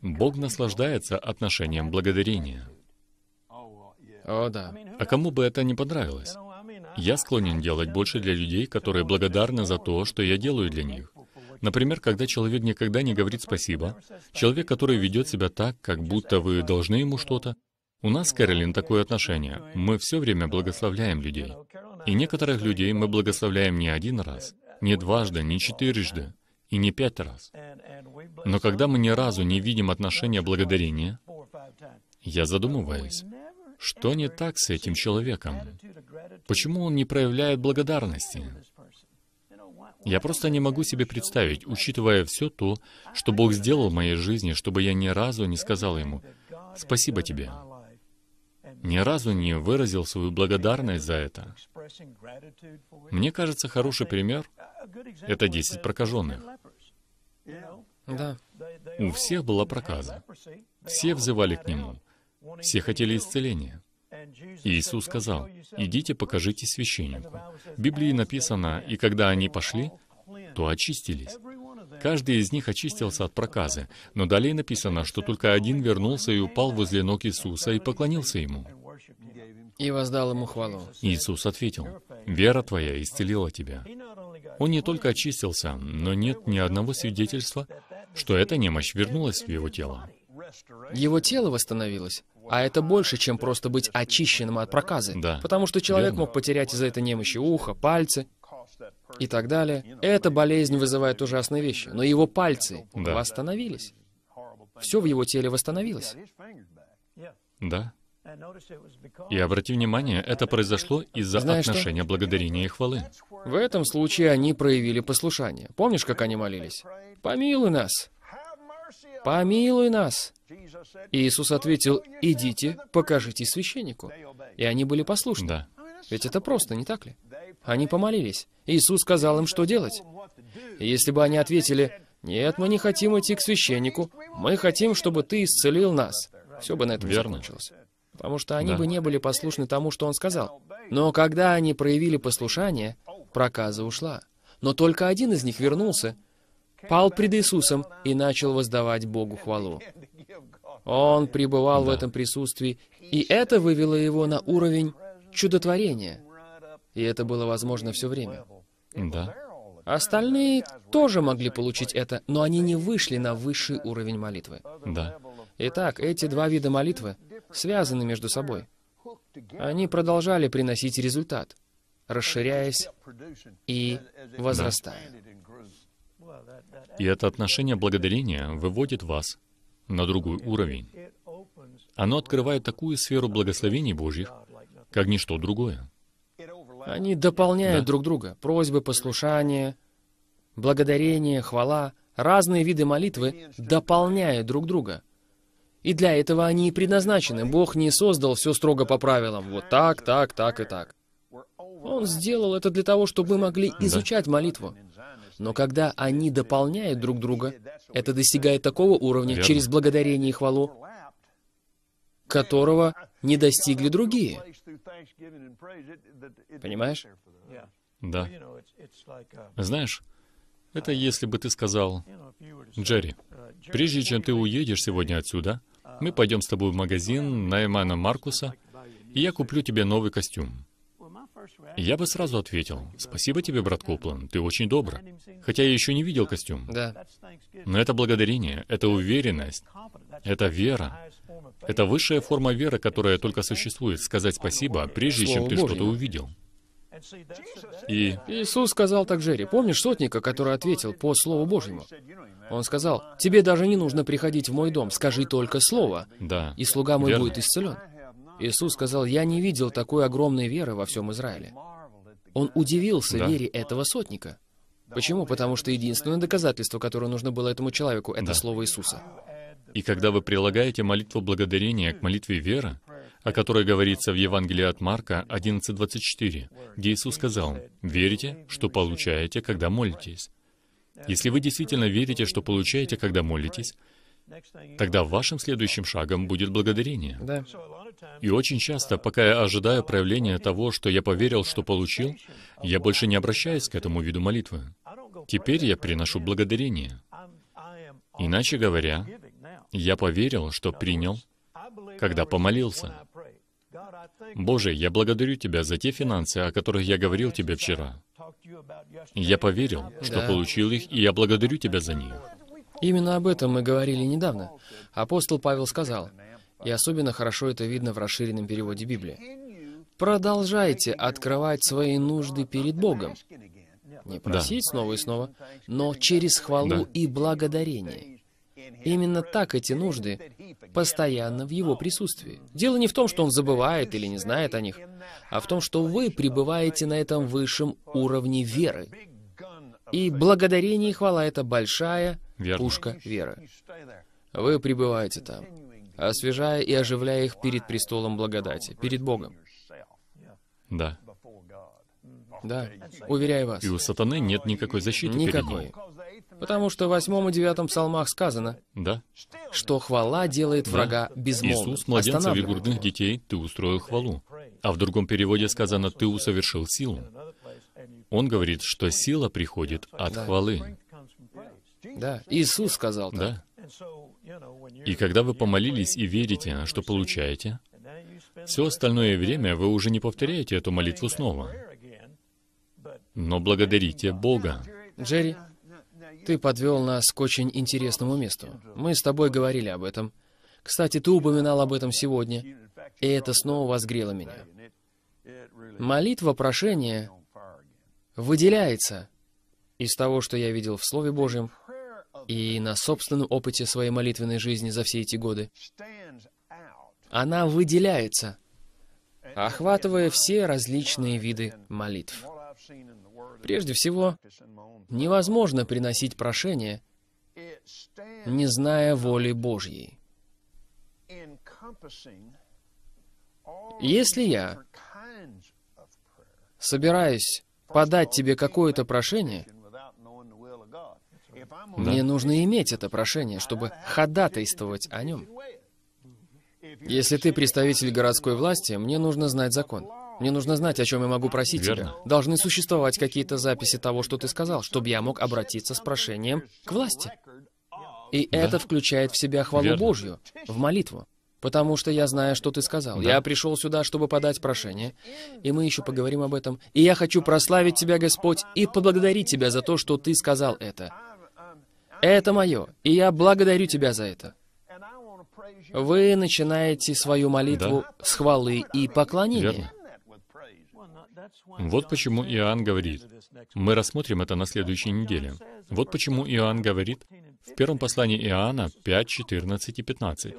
S2: Бог наслаждается отношением благодарения. О, да. А кому бы это не понравилось? Я склонен делать больше для людей, которые благодарны за то, что я делаю для них. Например, когда человек никогда не говорит спасибо, человек, который ведет себя так, как будто вы должны ему что-то. У нас с Кэролин такое отношение. Мы все время благословляем людей. И некоторых людей мы благословляем не один раз, не дважды, не четырежды, и не пять раз. Но когда мы ни разу не видим отношения благодарения, я задумываюсь, что не так с этим человеком? Почему он не проявляет благодарности? Я просто не могу себе представить, учитывая все то, что Бог сделал в моей жизни, чтобы я ни разу не сказал Ему «Спасибо тебе». Ни разу не выразил свою благодарность за это. Мне кажется, хороший пример — это 10 прокаженных. Да. У всех была проказа. Все взывали к Нему. Все хотели исцеления. И Иисус сказал, «Идите, покажите священнику». В Библии написано, «И когда они пошли, то очистились». Каждый из них очистился от проказы, но далее написано, что только один вернулся и упал возле ног Иисуса и поклонился Ему.
S1: И воздал ему хвалу.
S2: Иисус ответил, «Вера твоя исцелила тебя». Он не только очистился, но нет ни одного свидетельства, что эта немощь вернулась в его тело. Его тело восстановилось. А это больше, чем просто быть
S1: очищенным от проказы. Да. Потому что человек Верно. мог потерять из-за этой немощи ухо, пальцы и так далее. Эта болезнь вызывает ужасные вещи. Но его пальцы да. восстановились. Все в его теле восстановилось.
S2: Да. И обрати внимание, это произошло из-за Знаешь отношения что? благодарения и хвалы.
S1: В этом случае они проявили послушание. Помнишь, как они молились? «Помилуй нас!» «Помилуй нас!» Иисус ответил, «Идите, покажите священнику». И они были послушны. Да. Ведь это просто, не так ли? Они помолились. Иисус сказал им, что делать. И если бы они ответили, «Нет, мы не хотим идти к священнику, мы хотим, чтобы ты исцелил нас», все бы на этом Верно. закончилось. Потому что они да. бы не были послушны тому, что он сказал. Но когда они проявили послушание, проказа ушла. Но только один из них вернулся, пал пред Иисусом и начал воздавать Богу хвалу. Он пребывал да. в этом присутствии, и это вывело его на уровень чудотворения. И это было возможно все время. Да. Остальные тоже могли получить это, но они не вышли на высший уровень молитвы. Да. Итак, эти два вида молитвы связаны между собой. Они продолжали приносить результат, расширяясь и возрастая. Да.
S2: И это отношение благодарения выводит вас на другой уровень. Оно открывает такую сферу благословений Божьих, как ничто другое.
S1: Они дополняют да. друг друга. Просьбы, послушание, благодарение, хвала, разные виды молитвы дополняют друг друга. И для этого они и предназначены. Бог не создал все строго по правилам. Вот так, так, так и так. Он сделал это для того, чтобы мы могли изучать молитву. Но когда они дополняют друг друга, это достигает такого уровня Верно. через благодарение и хвалу, которого не достигли
S2: другие. Понимаешь? Да. Знаешь, это если бы ты сказал, Джерри, прежде чем ты уедешь сегодня отсюда, мы пойдем с тобой в магазин Наймана Маркуса, и я куплю тебе новый костюм. Я бы сразу ответил, спасибо тебе, брат Коплан, ты очень добр. Хотя я еще не видел костюм. Да. Но это благодарение, это уверенность, это вера. Это высшая форма веры, которая только существует, сказать спасибо, прежде чем ты что-то увидел. И...
S1: Иисус сказал так Джерри. Помнишь сотника, который ответил по Слову Божьему? Он сказал, «Тебе даже не нужно приходить в мой дом, скажи только Слово, да. и слуга мой Верно. будет исцелен». Иисус сказал, «Я не видел такой огромной веры во всем Израиле». Он удивился да. вере этого сотника. Почему? Потому что единственное доказательство, которое нужно было этому человеку, это да. слово Иисуса.
S2: И когда вы прилагаете молитву благодарения к молитве веры, о которой говорится в Евангелии от Марка 11.24, где Иисус сказал, «Верите, что получаете, когда молитесь». Если вы действительно верите, что получаете, когда молитесь, тогда вашим следующим шагом будет благодарение. Да. И очень часто, пока я ожидаю проявления того, что я поверил, что получил, я больше не обращаюсь к этому виду молитвы. Теперь я приношу благодарение. Иначе говоря, я поверил, что принял, когда помолился. Боже, я благодарю Тебя за те финансы, о которых я говорил Тебе вчера. Я поверил, что да. получил их, и я благодарю Тебя за них.
S1: Именно об этом мы говорили недавно. Апостол Павел сказал, и особенно хорошо это видно в расширенном переводе Библии. Продолжайте открывать свои нужды перед Богом. Не просить да. снова и снова, но через хвалу да. и благодарение. Именно так эти нужды постоянно в его присутствии. Дело не в том, что он забывает или не знает о них, а в том, что вы пребываете на этом высшем уровне веры. И благодарение и хвала — это большая Верно. пушка веры. Вы пребываете там освежая и оживляя их перед престолом благодати, перед
S2: Богом. Да. Да, уверяю вас. И у сатаны нет никакой защиты Никакой. перед
S1: ним. Потому что в восьмом и девятом псалмах сказано, да. что хвала делает да. врага безмолвным. Иисус, младенцев и
S2: детей, ты устроил хвалу. А в другом переводе сказано, ты усовершил силу. Он говорит, что сила приходит от да. хвалы. Да, Иисус сказал так. Да. И когда вы помолились и верите, а что получаете, все остальное время вы уже не повторяете эту молитву снова. Но благодарите Бога.
S1: Джерри, ты подвел нас к очень интересному месту. Мы с тобой говорили об этом. Кстати, ты упоминал об этом сегодня, и это снова возгрело меня. Молитва прошения выделяется из того, что я видел в Слове Божьем, и на собственном опыте своей молитвенной жизни за все эти годы, она выделяется, охватывая все различные виды молитв. Прежде всего, невозможно приносить прошение, не зная воли Божьей. Если я собираюсь подать тебе какое-то прошение, да. Мне нужно иметь это прошение, чтобы ходатайствовать о нем. Если ты представитель городской власти, мне нужно знать закон. Мне нужно знать, о чем я могу просить Верно. тебя. Должны существовать какие-то записи того, что ты сказал, чтобы я мог обратиться с прошением к власти. И да. это включает в себя хвалу Верно. Божью, в молитву. Потому что я знаю, что ты сказал. Да. Я пришел сюда, чтобы подать прошение, и мы еще поговорим об этом. И я хочу прославить тебя, Господь, и поблагодарить тебя за то, что ты сказал это. Это мое, и я благодарю тебя за это. Вы начинаете свою молитву да. с хвалы и
S2: поклонения. Верно. Вот почему Иоанн говорит, мы рассмотрим это на следующей неделе. Вот почему Иоанн говорит в первом послании Иоанна 5, 14 и 15,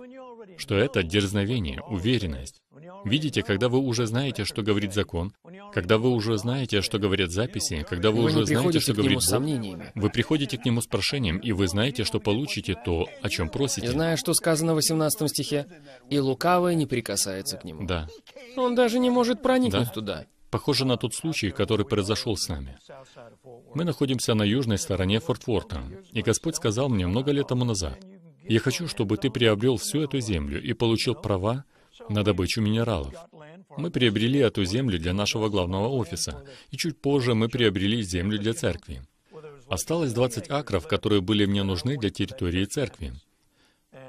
S2: что это дерзновение, уверенность. Видите, когда вы уже знаете, что говорит закон, когда вы уже знаете, что говорят записи, когда вы, вы уже знаете, что говорит Бог, сомнениями. вы приходите к Нему с прошением, и вы знаете, что получите то, о чем просите. И зная, что
S1: сказано в 18 стихе, «И лукавое не прикасается к Нему». Да. Он
S2: даже не может проникнуть да. туда. Похоже на тот случай, который произошел с нами. Мы находимся на южной стороне Форт-Форта, и Господь сказал мне много лет тому назад, «Я хочу, чтобы ты приобрел всю эту землю и получил права на добычу минералов. Мы приобрели эту землю для нашего главного офиса, и чуть позже мы приобрели землю для церкви. Осталось 20 акров, которые были мне нужны для территории церкви.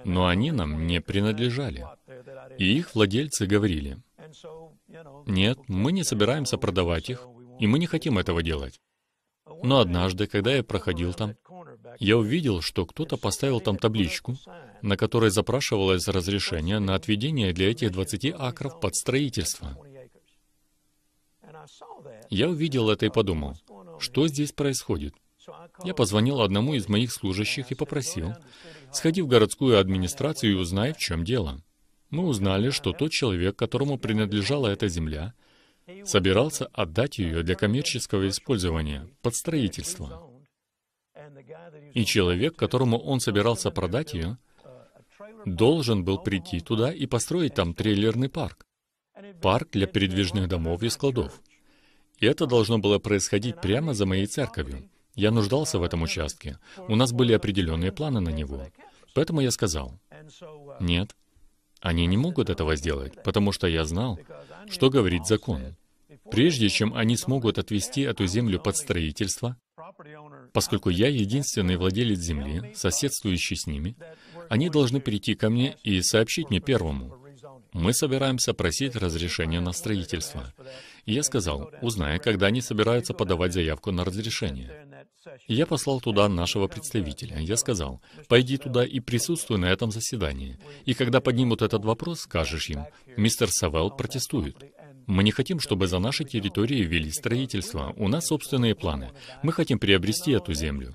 S2: Но они нам не принадлежали. И их владельцы говорили, «Нет, мы не собираемся продавать их, и мы не хотим этого делать». Но однажды, когда я проходил там, я увидел, что кто-то поставил там табличку, на которой запрашивалось разрешение на отведение для этих 20 акров под строительство. Я увидел это и подумал, что здесь происходит? Я позвонил одному из моих служащих и попросил, сходи в городскую администрацию и узнай, в чем дело. Мы узнали, что тот человек, которому принадлежала эта земля, собирался отдать ее для коммерческого использования, под строительство. И человек, которому он собирался продать ее, должен был прийти туда и построить там трейлерный парк. Парк для передвижных домов и складов. И это должно было происходить прямо за моей церковью. Я нуждался в этом участке. У нас были определенные планы на него. Поэтому я сказал, нет, они не могут этого сделать, потому что я знал, что говорит закон. Прежде чем они смогут отвести эту землю под строительство, Поскольку я единственный владелец земли, соседствующий с ними, они должны прийти ко мне и сообщить мне первому. Мы собираемся просить разрешения на строительство. я сказал, узнай, когда они собираются подавать заявку на разрешение. я послал туда нашего представителя. Я сказал, пойди туда и присутствуй на этом заседании. И когда поднимут этот вопрос, скажешь им, мистер Савелл протестует. Мы не хотим, чтобы за нашей территорией вели строительство. У нас собственные планы. Мы хотим приобрести эту землю.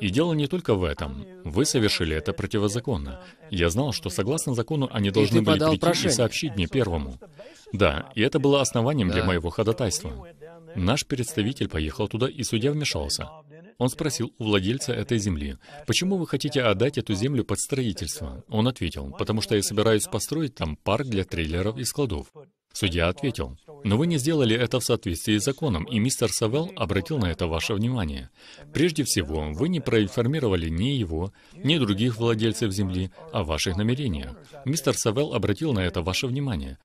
S2: И дело не только в этом. Вы совершили это противозаконно. Я знал, что согласно закону они должны были прийти прошение. и сообщить мне первому. Да, и это было основанием да. для моего ходатайства. Наш представитель поехал туда, и судья вмешался. Он спросил у владельца этой земли, «Почему вы хотите отдать эту землю под строительство?» Он ответил, «Потому что я собираюсь построить там парк для трейлеров и складов». Судья ответил, «Но вы не сделали это в соответствии с законом, и мистер Савелл обратил на это ваше внимание. Прежде всего, вы не проинформировали ни его, ни других владельцев земли о ваших намерениях. Мистер Савелл обратил на это ваше внимание.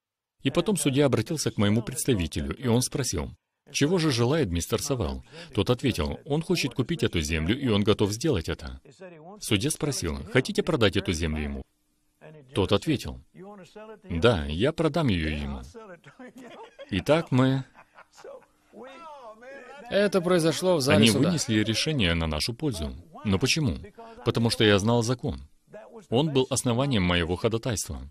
S2: И потом судья обратился к моему представителю, и он спросил, «Чего же желает мистер Савелл?» Тот ответил, «Он хочет купить эту землю, и он готов сделать это». Судья спросил, «Хотите продать эту землю ему?» Тот ответил, «Да, я продам ее ему». Итак, мы... Это произошло в зале Они суда. вынесли решение на нашу пользу. Но почему? Потому что я знал закон. Он был основанием моего ходатайства.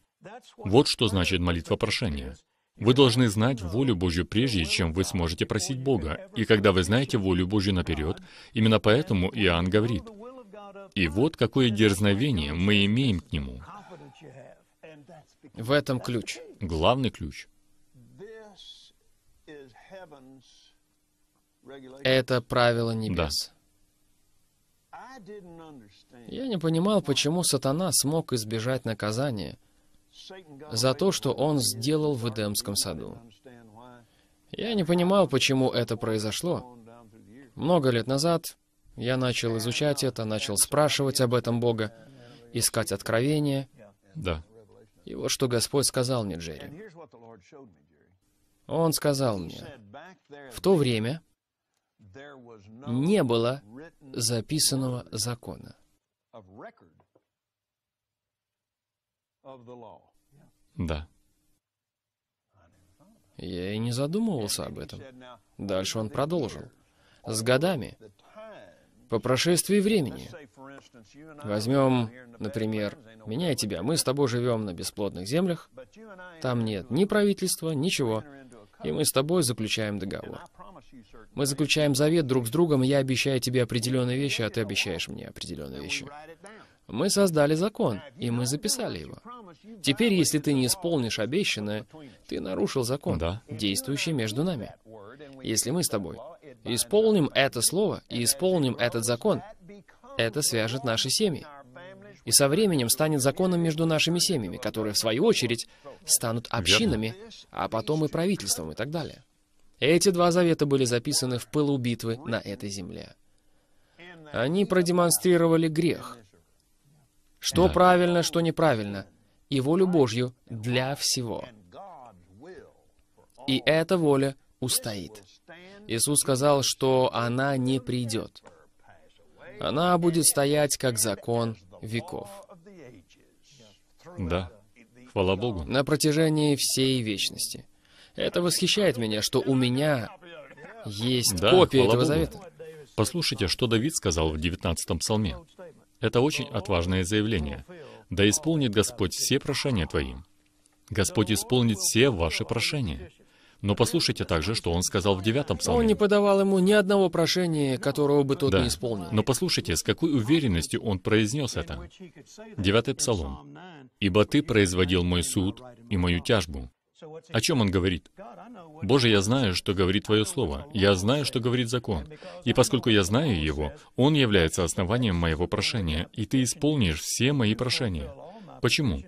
S2: Вот что значит молитва прошения. Вы должны знать волю Божью прежде, чем вы сможете просить Бога. И когда вы знаете волю Божью наперед, именно поэтому Иоанн говорит, «И вот какое дерзновение мы имеем к Нему, в этом ключ. Главный ключ.
S3: Это
S1: правило небес. Да. Я не понимал, почему сатана смог избежать наказания за то, что он сделал в Эдемском саду. Я не понимал, почему это произошло. Много лет назад я начал изучать это, начал спрашивать об этом Бога, искать откровения. Да. И вот что Господь сказал мне, Джерри. Он сказал мне, в то время не было записанного закона. Да. Я и не задумывался об этом. Дальше он продолжил. С годами по прошествии времени. Возьмем, например, меня и тебя. Мы с тобой живем на бесплодных землях. Там нет ни правительства, ничего. И мы с тобой заключаем договор. Мы заключаем завет друг с другом, я обещаю тебе определенные вещи, а ты обещаешь мне определенные вещи. Мы создали закон, и мы записали его. Теперь, если ты не исполнишь обещанное, ты нарушил закон, да. действующий между нами. Если мы с тобой исполним это слово и исполним этот закон, это свяжет наши семьи. И со временем станет законом между нашими семьями, которые, в свою очередь, станут общинами, а потом и правительством и так далее. Эти два завета были записаны в пылу битвы на этой земле. Они продемонстрировали грех. Что да. правильно, что неправильно. И волю Божью для всего. И эта воля устоит. Иисус сказал, что она не придет. Она будет стоять как закон веков. Да, хвала Богу. На протяжении всей вечности. Это восхищает меня, что у меня есть да, копия этого Богу. завета.
S2: Послушайте, что Давид сказал в 19-м псалме. Это очень отважное заявление. «Да исполнит Господь все прошения твои. Господь исполнит все ваши прошения. Но послушайте также, что он сказал в девятом псалме. Он не
S1: подавал ему ни одного прошения, которого
S2: бы тот да. не исполнил. Но послушайте, с какой уверенностью он произнес это. Девятый псалом. «Ибо ты производил мой суд и мою тяжбу». О чем он говорит? «Боже, я знаю, что говорит Твое Слово. Я знаю, что говорит закон. И поскольку я знаю его, он является основанием моего прошения, и Ты исполнишь все мои прошения». Почему?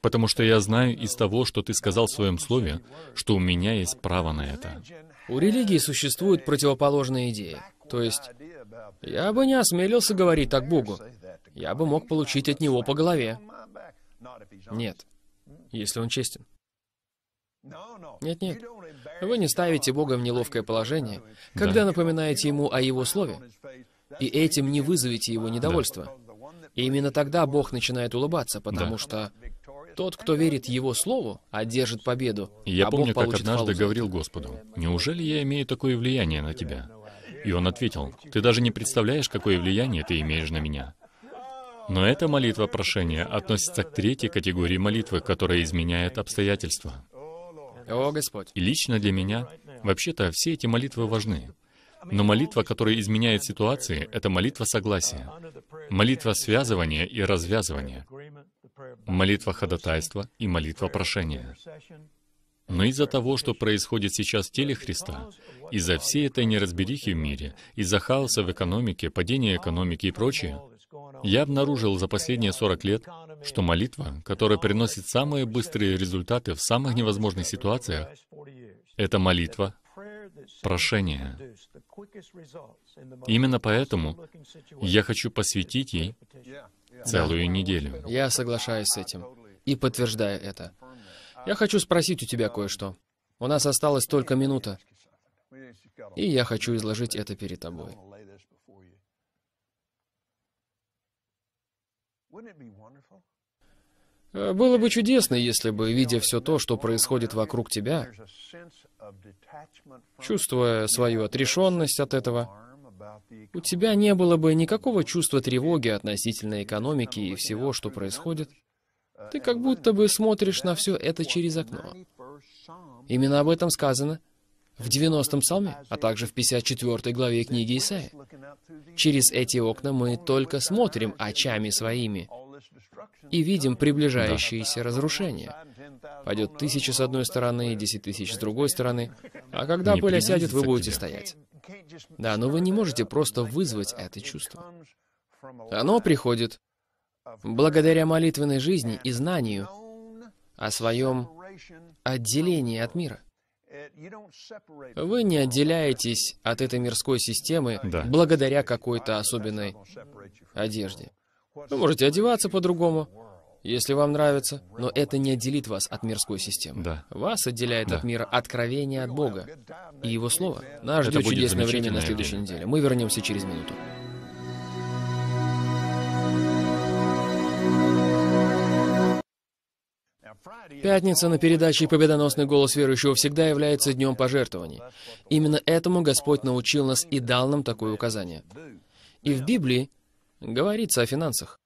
S2: Потому что я знаю из того, что ты сказал в своем слове, что у меня есть право на это.
S1: У религии существуют противоположные идеи. То есть, я бы не осмелился говорить так Богу. Я бы мог получить от него по голове. Нет, если он честен. Нет-нет, вы не ставите Бога в неловкое положение, когда да. напоминаете ему о его слове, и этим не вызовете его недовольства. Да. И именно тогда Бог начинает улыбаться, потому да. что тот, кто верит Его Слову, одержит а победу. Я а помню, Бог как однажды фалузу. говорил
S2: Господу, «Неужели я имею такое влияние на тебя?» И он ответил, «Ты даже не представляешь, какое влияние ты имеешь на меня». Но эта молитва прошения относится к третьей категории молитвы, которая изменяет обстоятельства.
S1: О, Господь!
S2: И лично для меня, вообще-то, все эти молитвы важны. Но молитва, которая изменяет ситуации, это молитва согласия, молитва связывания и развязывания молитва ходатайства и молитва прошения. Но из-за того, что происходит сейчас в теле Христа, из-за всей этой неразберихи в мире, из-за хаоса в экономике, падения экономики и прочее, я обнаружил за последние 40 лет, что молитва, которая приносит самые быстрые результаты в самых невозможных ситуациях, это молитва прошения.
S3: Именно поэтому
S2: я хочу посвятить ей Целую неделю. Я
S1: соглашаюсь с этим и подтверждаю это. Я хочу спросить у тебя кое-что. У нас осталась только минута, и я хочу изложить это перед тобой. Было бы чудесно, если бы, видя все то, что происходит вокруг тебя, чувствуя свою отрешенность от этого, у тебя не было бы никакого чувства тревоги относительно экономики и всего, что происходит. Ты как будто бы смотришь на все это через окно. Именно об этом сказано в 90-м псалме, а также в 54 главе книги Исаия. Через эти окна мы только смотрим очами своими и видим приближающиеся разрушения. Пойдет тысяча с одной стороны и десять тысяч с другой стороны. А когда не пыль осядет, вы будете стоять. Да, но вы не можете просто вызвать это чувство. Оно приходит благодаря молитвенной жизни и знанию о своем отделении от мира. Вы не отделяетесь от этой мирской системы да. благодаря какой-то особенной одежде. Вы можете одеваться по-другому, если вам нравится. Но это не отделит вас от мирской системы. Да. Вас отделяет да. от мира откровение от Бога и Его Слово. Нас ждет чудесное время на следующей неделе. Мы вернемся через минуту. Пятница на передаче «Победоносный голос верующего» всегда является днем пожертвований. Именно этому Господь научил нас и дал нам такое указание. И в Библии говорится о финансах.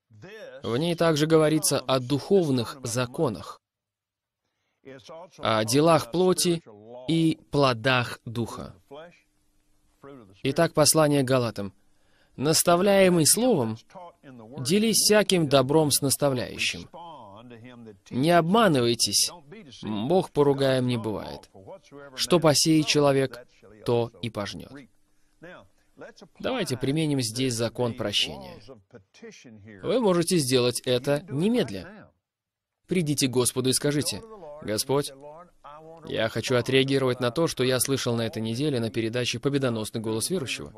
S1: В ней также говорится о духовных законах, о делах плоти и плодах духа. Итак, послание Галатам. Наставляемый словом, делись всяким добром с наставляющим. Не обманывайтесь, Бог поругаем не бывает. Что посеет человек, то и пожнет. Давайте применим здесь закон прощения. Вы можете сделать это немедля. Придите Господу и скажите, «Господь, я хочу отреагировать на то, что я слышал на этой неделе на передаче «Победоносный голос верующего»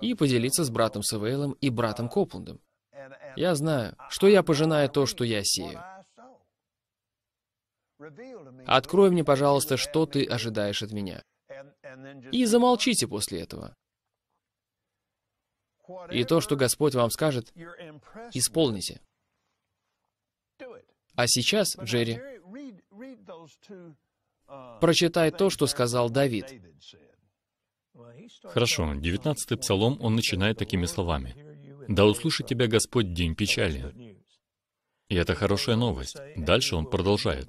S1: и поделиться с братом Савейлом и братом Копландом. Я знаю, что я пожинаю то, что я сею. Открой мне, пожалуйста, что ты ожидаешь от меня и замолчите после этого. И то, что Господь вам скажет, исполните. А сейчас, Джерри, прочитай то, что сказал Давид.
S2: Хорошо, 19-й псалом, он начинает такими словами. «Да услышит тебя Господь день печали». И это хорошая новость. Дальше он продолжает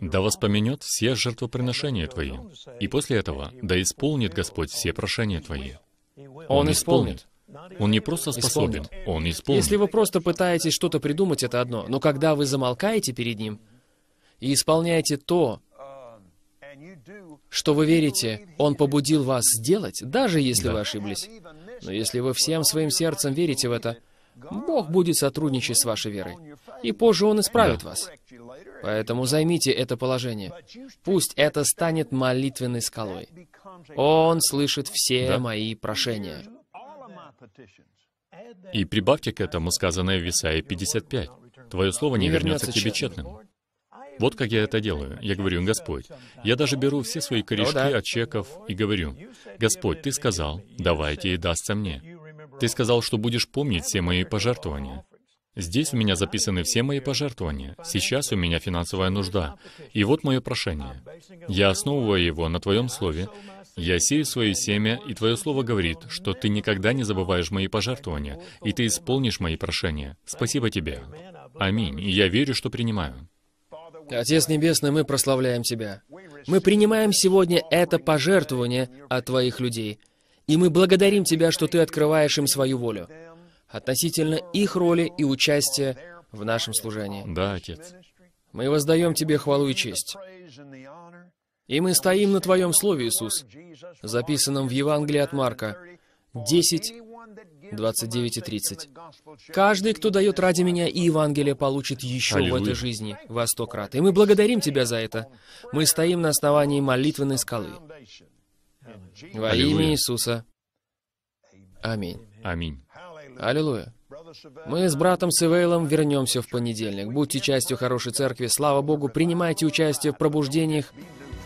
S2: да воспоменет все жертвоприношения Твои. И после этого, да исполнит Господь все прошения Твои. Он исполнит. Он не просто способен, он исполнит. Если
S1: вы просто пытаетесь что-то придумать, это одно. Но когда вы замолкаете перед Ним и исполняете то, что вы верите, Он побудил вас сделать, даже если да. вы ошиблись. Но если вы всем своим сердцем верите в это, Бог будет сотрудничать с вашей верой. И позже Он исправит да. вас. Поэтому займите это положение. Пусть это станет молитвенной скалой. Он слышит все да. мои прошения.
S2: И прибавьте к этому сказанное в Висае 55. Твое слово не, не вернется, вернется к тебе тщетным. Вот как я это делаю. Я говорю, Господь, я даже беру все свои корешки О, да. от чеков и говорю, Господь, Ты сказал, давайте и дастся мне. Ты сказал, что будешь помнить все мои пожертвования. Здесь у меня записаны все мои пожертвования. Сейчас у меня финансовая нужда. И вот мое прошение. Я основываю его на Твоем Слове. Я сею свое семя, и Твое Слово говорит, что Ты никогда не забываешь мои пожертвования, и Ты исполнишь мои прошения. Спасибо Тебе. Аминь. И я верю, что принимаю.
S1: Отец Небесный, мы прославляем Тебя. Мы принимаем сегодня это пожертвование от Твоих людей. И мы благодарим Тебя, что Ты открываешь им свою волю относительно их роли и участия в нашем служении. Да, Отец. Мы воздаем Тебе хвалу и честь. И мы стоим на Твоем Слове, Иисус, записанном в Евангелии от Марка 10, 29 и 30. «Каждый, кто дает ради меня и Евангелие, получит еще Аллилуйя. в этой жизни во сто крат». И мы благодарим Тебя за это. Мы стоим на основании молитвенной скалы. Во Аллилуйя. имя Иисуса. Аминь. Аминь. Аллилуйя. Мы с братом Сивейлом вернемся в понедельник. Будьте частью хорошей церкви. Слава Богу, принимайте участие в пробуждениях.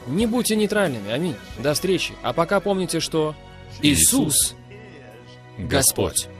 S1: Не будьте нейтральными. Аминь. До встречи. А пока помните, что
S2: Иисус Господь.